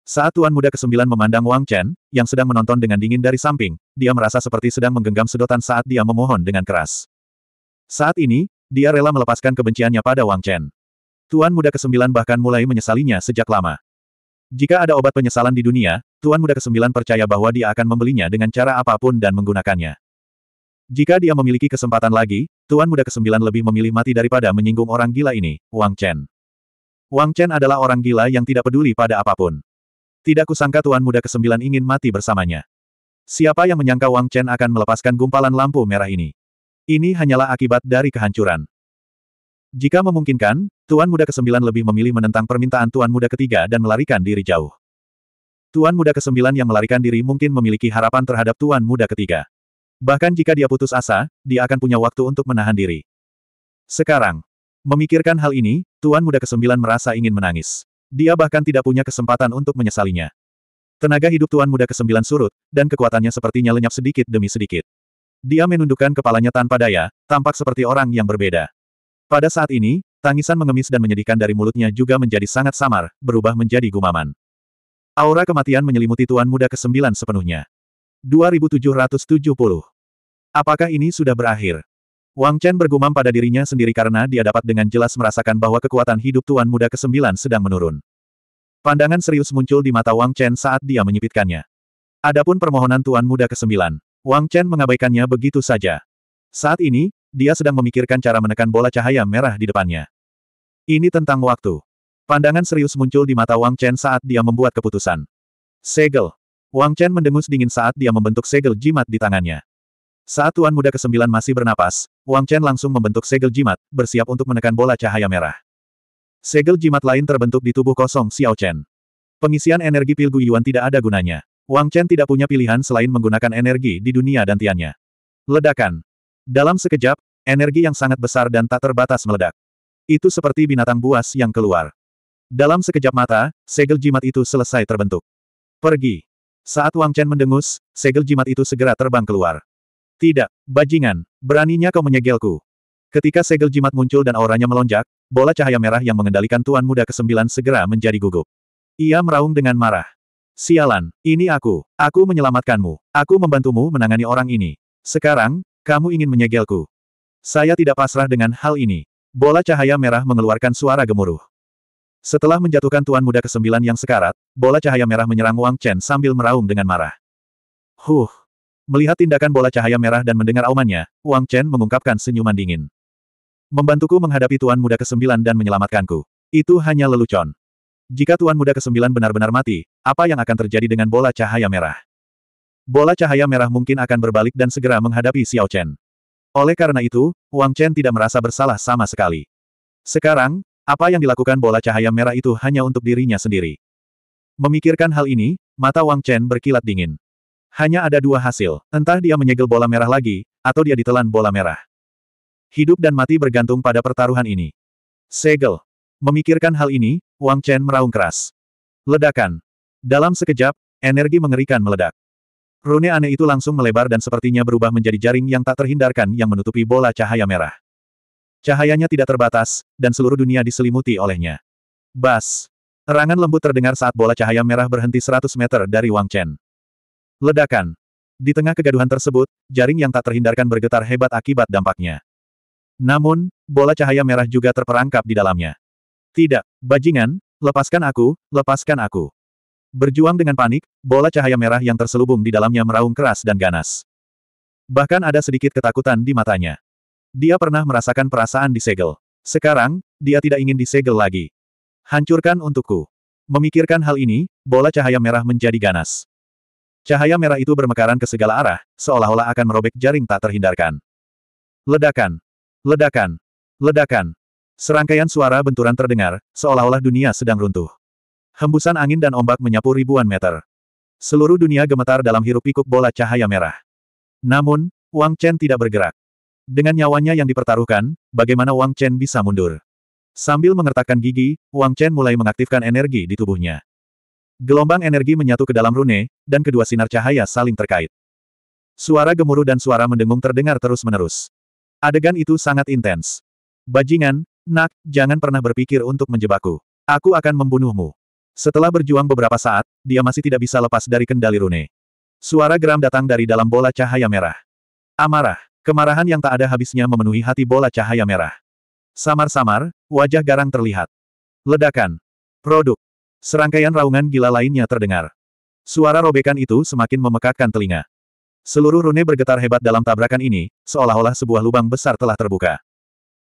A: Saat Tuan Muda ke-9 memandang Wang Chen, yang sedang menonton dengan dingin dari samping, dia merasa seperti sedang menggenggam sedotan saat dia memohon dengan keras. Saat ini, dia rela melepaskan kebenciannya pada Wang Chen. Tuan Muda ke-9 bahkan mulai menyesalinya sejak lama. Jika ada obat penyesalan di dunia, Tuan Muda ke-9 percaya bahwa dia akan membelinya dengan cara apapun dan menggunakannya. Jika dia memiliki kesempatan lagi, Tuan Muda ke-9 lebih memilih mati daripada menyinggung orang gila ini, Wang Chen. Wang Chen adalah orang gila yang tidak peduli pada apapun. Tidak kusangka Tuan Muda Kesembilan ingin mati bersamanya. Siapa yang menyangka Wang Chen akan melepaskan gumpalan lampu merah ini? Ini hanyalah akibat dari kehancuran. Jika memungkinkan, Tuan Muda Kesembilan lebih memilih menentang permintaan Tuan Muda Ketiga dan melarikan diri jauh. Tuan Muda Kesembilan yang melarikan diri mungkin memiliki harapan terhadap Tuan Muda Ketiga. Bahkan jika dia putus asa, dia akan punya waktu untuk menahan diri. Sekarang, memikirkan hal ini, Tuan Muda Kesembilan merasa ingin menangis. Dia bahkan tidak punya kesempatan untuk menyesalinya. Tenaga hidup Tuan Muda kesembilan surut, dan kekuatannya sepertinya lenyap sedikit demi sedikit. Dia menundukkan kepalanya tanpa daya, tampak seperti orang yang berbeda. Pada saat ini, tangisan mengemis dan menyedihkan dari mulutnya juga menjadi sangat samar, berubah menjadi gumaman. Aura kematian menyelimuti Tuan Muda kesembilan sepenuhnya. 2770. Apakah ini sudah berakhir? Wang Chen bergumam pada dirinya sendiri karena dia dapat dengan jelas merasakan bahwa kekuatan hidup Tuan Muda ke-9 sedang menurun. Pandangan serius muncul di mata Wang Chen saat dia menyipitkannya. Adapun permohonan Tuan Muda ke-9, Wang Chen mengabaikannya begitu saja. Saat ini, dia sedang memikirkan cara menekan bola cahaya merah di depannya. Ini tentang waktu. Pandangan serius muncul di mata Wang Chen saat dia membuat keputusan. Segel. Wang Chen mendengus dingin saat dia membentuk segel jimat di tangannya. Saat Tuan Muda ke-9 masih bernapas, Wang Chen langsung membentuk segel jimat, bersiap untuk menekan bola cahaya merah. Segel jimat lain terbentuk di tubuh kosong Xiao Chen. Pengisian energi pil Yuan tidak ada gunanya. Wang Chen tidak punya pilihan selain menggunakan energi di dunia dan tiannya. Ledakan. Dalam sekejap, energi yang sangat besar dan tak terbatas meledak. Itu seperti binatang buas yang keluar. Dalam sekejap mata, segel jimat itu selesai terbentuk. Pergi. Saat Wang Chen mendengus, segel jimat itu segera terbang keluar. Tidak, bajingan, beraninya kau menyegelku. Ketika segel jimat muncul dan auranya melonjak, bola cahaya merah yang mengendalikan Tuan Muda ke Kesembilan segera menjadi gugup. Ia meraung dengan marah. Sialan, ini aku. Aku menyelamatkanmu. Aku membantumu menangani orang ini. Sekarang, kamu ingin menyegelku. Saya tidak pasrah dengan hal ini. Bola cahaya merah mengeluarkan suara gemuruh. Setelah menjatuhkan Tuan Muda ke Kesembilan yang sekarat, bola cahaya merah menyerang Wang Chen sambil meraung dengan marah. Huh, Melihat tindakan bola cahaya merah dan mendengar aumannya, Wang Chen mengungkapkan senyuman dingin. Membantuku menghadapi Tuan Muda ke-9 dan menyelamatkanku. Itu hanya lelucon. Jika Tuan Muda ke-9 benar-benar mati, apa yang akan terjadi dengan bola cahaya merah? Bola cahaya merah mungkin akan berbalik dan segera menghadapi Xiao Chen. Oleh karena itu, Wang Chen tidak merasa bersalah sama sekali. Sekarang, apa yang dilakukan bola cahaya merah itu hanya untuk dirinya sendiri. Memikirkan hal ini, mata Wang Chen berkilat dingin. Hanya ada dua hasil, entah dia menyegel bola merah lagi, atau dia ditelan bola merah. Hidup dan mati bergantung pada pertaruhan ini. Segel. Memikirkan hal ini, Wang Chen meraung keras. Ledakan. Dalam sekejap, energi mengerikan meledak. Rune aneh itu langsung melebar dan sepertinya berubah menjadi jaring yang tak terhindarkan yang menutupi bola cahaya merah. Cahayanya tidak terbatas, dan seluruh dunia diselimuti olehnya. Bas. Erangan lembut terdengar saat bola cahaya merah berhenti 100 meter dari Wang Chen. Ledakan. Di tengah kegaduhan tersebut, jaring yang tak terhindarkan bergetar hebat akibat dampaknya. Namun, bola cahaya merah juga terperangkap di dalamnya. Tidak, bajingan, lepaskan aku, lepaskan aku. Berjuang dengan panik, bola cahaya merah yang terselubung di dalamnya meraung keras dan ganas. Bahkan ada sedikit ketakutan di matanya. Dia pernah merasakan perasaan disegel. Sekarang, dia tidak ingin disegel lagi. Hancurkan untukku. Memikirkan hal ini, bola cahaya merah menjadi ganas. Cahaya merah itu bermekaran ke segala arah, seolah-olah akan merobek jaring tak terhindarkan. Ledakan! Ledakan! Ledakan! Serangkaian suara benturan terdengar, seolah-olah dunia sedang runtuh. Hembusan angin dan ombak menyapu ribuan meter. Seluruh dunia gemetar dalam hirup-pikuk bola cahaya merah. Namun, Wang Chen tidak bergerak. Dengan nyawanya yang dipertaruhkan, bagaimana Wang Chen bisa mundur? Sambil mengertakkan gigi, Wang Chen mulai mengaktifkan energi di tubuhnya. Gelombang energi menyatu ke dalam rune, dan kedua sinar cahaya saling terkait. Suara gemuruh dan suara mendengung terdengar terus-menerus. Adegan itu sangat intens. Bajingan, nak, jangan pernah berpikir untuk menjebakku. Aku akan membunuhmu. Setelah berjuang beberapa saat, dia masih tidak bisa lepas dari kendali rune. Suara geram datang dari dalam bola cahaya merah. Amarah, kemarahan yang tak ada habisnya memenuhi hati bola cahaya merah. Samar-samar, wajah garang terlihat. Ledakan. Produk. Serangkaian raungan gila lainnya terdengar. Suara robekan itu semakin memekakkan telinga. Seluruh rune bergetar hebat dalam tabrakan ini, seolah-olah sebuah lubang besar telah terbuka.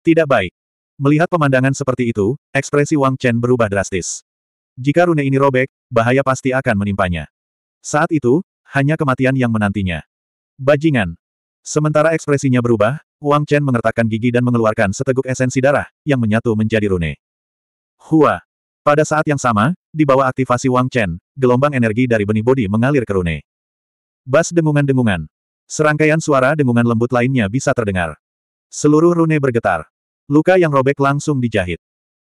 A: Tidak baik. Melihat pemandangan seperti itu, ekspresi Wang Chen berubah drastis. Jika rune ini robek, bahaya pasti akan menimpanya. Saat itu, hanya kematian yang menantinya. Bajingan. Sementara ekspresinya berubah, Wang Chen mengertakkan gigi dan mengeluarkan seteguk esensi darah, yang menyatu menjadi rune. Hua. Pada saat yang sama, di bawah aktivasi Wang Chen, gelombang energi dari benih bodi mengalir ke Rune. Bas dengungan-dengungan. Serangkaian suara dengungan lembut lainnya bisa terdengar. Seluruh Rune bergetar. Luka yang robek langsung dijahit.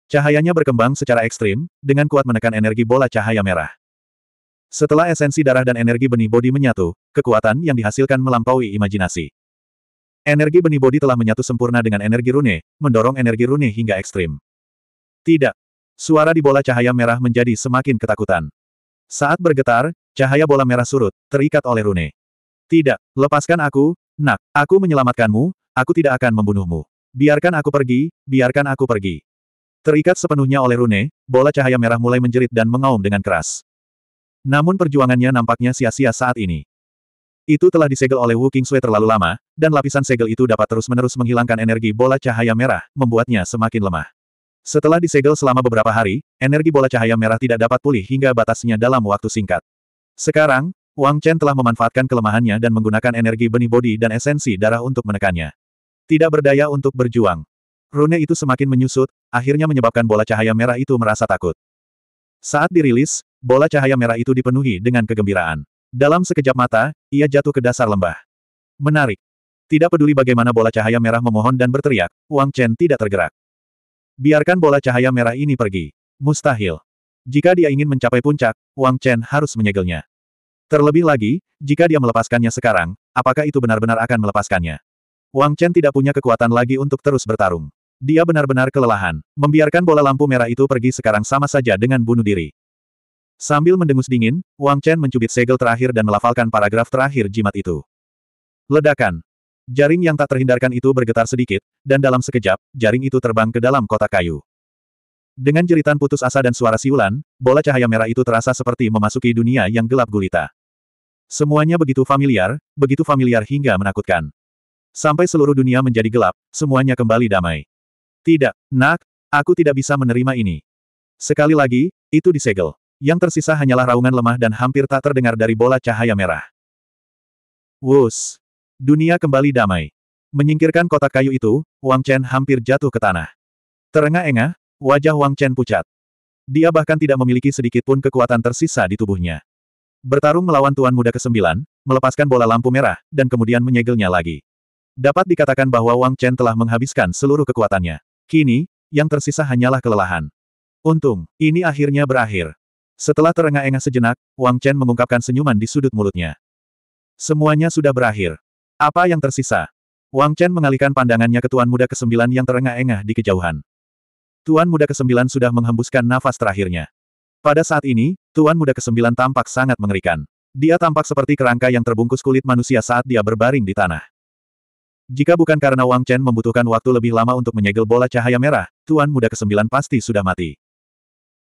A: Cahayanya berkembang secara ekstrim, dengan kuat menekan energi bola cahaya merah. Setelah esensi darah dan energi benih bodi menyatu, kekuatan yang dihasilkan melampaui imajinasi. Energi benih bodi telah menyatu sempurna dengan energi rune, mendorong energi rune hingga ekstrim. Tidak, Suara di bola cahaya merah menjadi semakin ketakutan. Saat bergetar, cahaya bola merah surut, terikat oleh Rune. Tidak, lepaskan aku, nak, aku menyelamatkanmu, aku tidak akan membunuhmu. Biarkan aku pergi, biarkan aku pergi. Terikat sepenuhnya oleh Rune, bola cahaya merah mulai menjerit dan mengaum dengan keras. Namun perjuangannya nampaknya sia-sia saat ini. Itu telah disegel oleh Wu Qingsui terlalu lama, dan lapisan segel itu dapat terus-menerus menghilangkan energi bola cahaya merah, membuatnya semakin lemah. Setelah disegel selama beberapa hari, energi bola cahaya merah tidak dapat pulih hingga batasnya dalam waktu singkat. Sekarang, Wang Chen telah memanfaatkan kelemahannya dan menggunakan energi benih bodi dan esensi darah untuk menekannya. Tidak berdaya untuk berjuang. Rune itu semakin menyusut, akhirnya menyebabkan bola cahaya merah itu merasa takut. Saat dirilis, bola cahaya merah itu dipenuhi dengan kegembiraan. Dalam sekejap mata, ia jatuh ke dasar lembah. Menarik. Tidak peduli bagaimana bola cahaya merah memohon dan berteriak, Wang Chen tidak tergerak. Biarkan bola cahaya merah ini pergi. Mustahil. Jika dia ingin mencapai puncak, Wang Chen harus menyegelnya. Terlebih lagi, jika dia melepaskannya sekarang, apakah itu benar-benar akan melepaskannya? Wang Chen tidak punya kekuatan lagi untuk terus bertarung. Dia benar-benar kelelahan. Membiarkan bola lampu merah itu pergi sekarang sama saja dengan bunuh diri. Sambil mendengus dingin, Wang Chen mencubit segel terakhir dan melafalkan paragraf terakhir jimat itu. Ledakan. Jaring yang tak terhindarkan itu bergetar sedikit, dan dalam sekejap, jaring itu terbang ke dalam kotak kayu. Dengan jeritan putus asa dan suara siulan, bola cahaya merah itu terasa seperti memasuki dunia yang gelap gulita. Semuanya begitu familiar, begitu familiar hingga menakutkan. Sampai seluruh dunia menjadi gelap, semuanya kembali damai. Tidak, nak, aku tidak bisa menerima ini. Sekali lagi, itu disegel. Yang tersisa hanyalah raungan lemah dan hampir tak terdengar dari bola cahaya merah. Wus! Dunia kembali damai. Menyingkirkan kotak kayu itu, Wang Chen hampir jatuh ke tanah. Terengah-engah, wajah Wang Chen pucat. Dia bahkan tidak memiliki sedikit pun kekuatan tersisa di tubuhnya. Bertarung melawan Tuan Muda ke-9, melepaskan bola lampu merah, dan kemudian menyegelnya lagi. Dapat dikatakan bahwa Wang Chen telah menghabiskan seluruh kekuatannya. Kini, yang tersisa hanyalah kelelahan. Untung, ini akhirnya berakhir. Setelah terengah-engah sejenak, Wang Chen mengungkapkan senyuman di sudut mulutnya. Semuanya sudah berakhir. Apa yang tersisa? Wang Chen mengalihkan pandangannya ke Tuan Muda Kesembilan yang terengah-engah di kejauhan. Tuan Muda Kesembilan sudah menghembuskan nafas terakhirnya. Pada saat ini, Tuan Muda Kesembilan tampak sangat mengerikan. Dia tampak seperti kerangka yang terbungkus kulit manusia saat dia berbaring di tanah. Jika bukan karena Wang Chen membutuhkan waktu lebih lama untuk menyegel bola cahaya merah, Tuan Muda Kesembilan pasti sudah mati.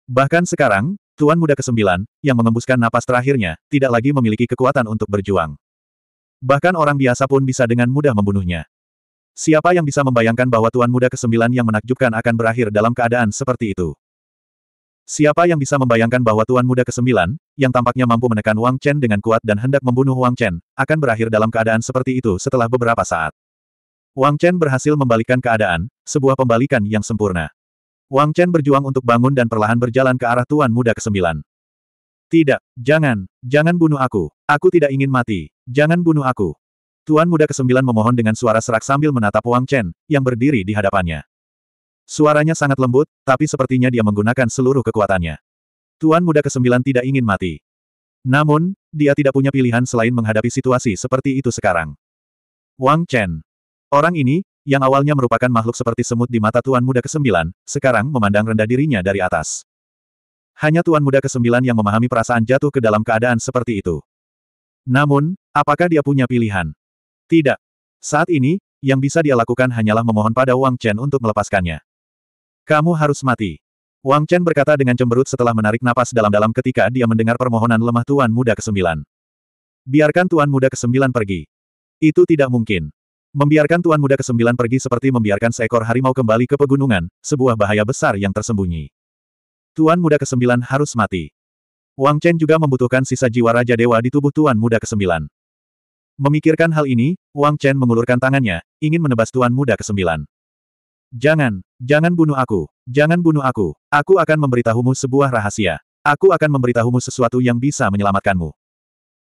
A: Bahkan sekarang, Tuan Muda Kesembilan, yang mengembuskan napas terakhirnya, tidak lagi memiliki kekuatan untuk berjuang. Bahkan orang biasa pun bisa dengan mudah membunuhnya. Siapa yang bisa membayangkan bahwa Tuan Muda kesembilan yang menakjubkan akan berakhir dalam keadaan seperti itu? Siapa yang bisa membayangkan bahwa Tuan Muda kesembilan, yang tampaknya mampu menekan Wang Chen dengan kuat dan hendak membunuh Wang Chen, akan berakhir dalam keadaan seperti itu setelah beberapa saat? Wang Chen berhasil membalikkan keadaan, sebuah pembalikan yang sempurna. Wang Chen berjuang untuk bangun dan perlahan berjalan ke arah Tuan Muda kesembilan. Tidak, jangan, jangan bunuh aku. Aku tidak ingin mati. Jangan bunuh aku. Tuan muda kesembilan memohon dengan suara serak sambil menatap Wang Chen, yang berdiri di hadapannya. Suaranya sangat lembut, tapi sepertinya dia menggunakan seluruh kekuatannya. Tuan muda kesembilan tidak ingin mati. Namun, dia tidak punya pilihan selain menghadapi situasi seperti itu sekarang. Wang Chen. Orang ini, yang awalnya merupakan makhluk seperti semut di mata Tuan Muda Kesembilan, sekarang memandang rendah dirinya dari atas. Hanya Tuan Muda Kesembilan yang memahami perasaan jatuh ke dalam keadaan seperti itu. Namun, apakah dia punya pilihan? Tidak. Saat ini, yang bisa dia lakukan hanyalah memohon pada Wang Chen untuk melepaskannya. Kamu harus mati. Wang Chen berkata dengan cemberut setelah menarik napas dalam-dalam ketika dia mendengar permohonan lemah Tuan Muda Kesembilan. Biarkan Tuan Muda Kesembilan pergi. Itu tidak mungkin. Membiarkan Tuan Muda Kesembilan pergi seperti membiarkan seekor harimau kembali ke pegunungan, sebuah bahaya besar yang tersembunyi. Tuan Muda Kesembilan harus mati. Wang Chen juga membutuhkan sisa jiwa Raja Dewa di tubuh Tuan Muda Kesembilan. Memikirkan hal ini, Wang Chen mengulurkan tangannya, ingin menebas Tuan Muda Kesembilan. Jangan, jangan bunuh aku, jangan bunuh aku, aku akan memberitahumu sebuah rahasia. Aku akan memberitahumu sesuatu yang bisa menyelamatkanmu.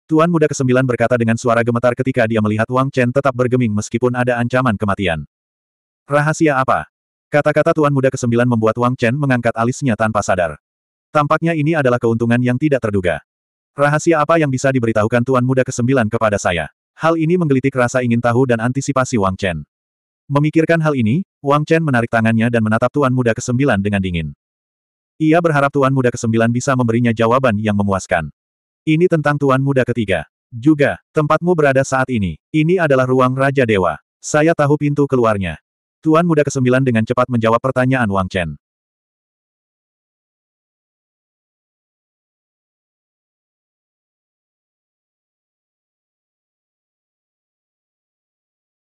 A: Tuan Muda Kesembilan berkata dengan suara gemetar ketika dia melihat Wang Chen tetap bergeming meskipun ada ancaman kematian. Rahasia apa? Kata-kata Tuan Muda ke Kesembilan membuat Wang Chen mengangkat alisnya tanpa sadar. Tampaknya ini adalah keuntungan yang tidak terduga. Rahasia apa yang bisa diberitahukan Tuan Muda ke Kesembilan kepada saya? Hal ini menggelitik rasa ingin tahu dan antisipasi Wang Chen. Memikirkan hal ini, Wang Chen menarik tangannya dan menatap Tuan Muda ke Kesembilan dengan dingin. Ia berharap Tuan Muda ke Kesembilan bisa memberinya jawaban yang memuaskan. Ini tentang Tuan Muda Ketiga. Juga, tempatmu berada saat ini. Ini adalah ruang Raja Dewa. Saya tahu pintu keluarnya. Tuan muda kesembilan dengan cepat menjawab pertanyaan Wang Chen.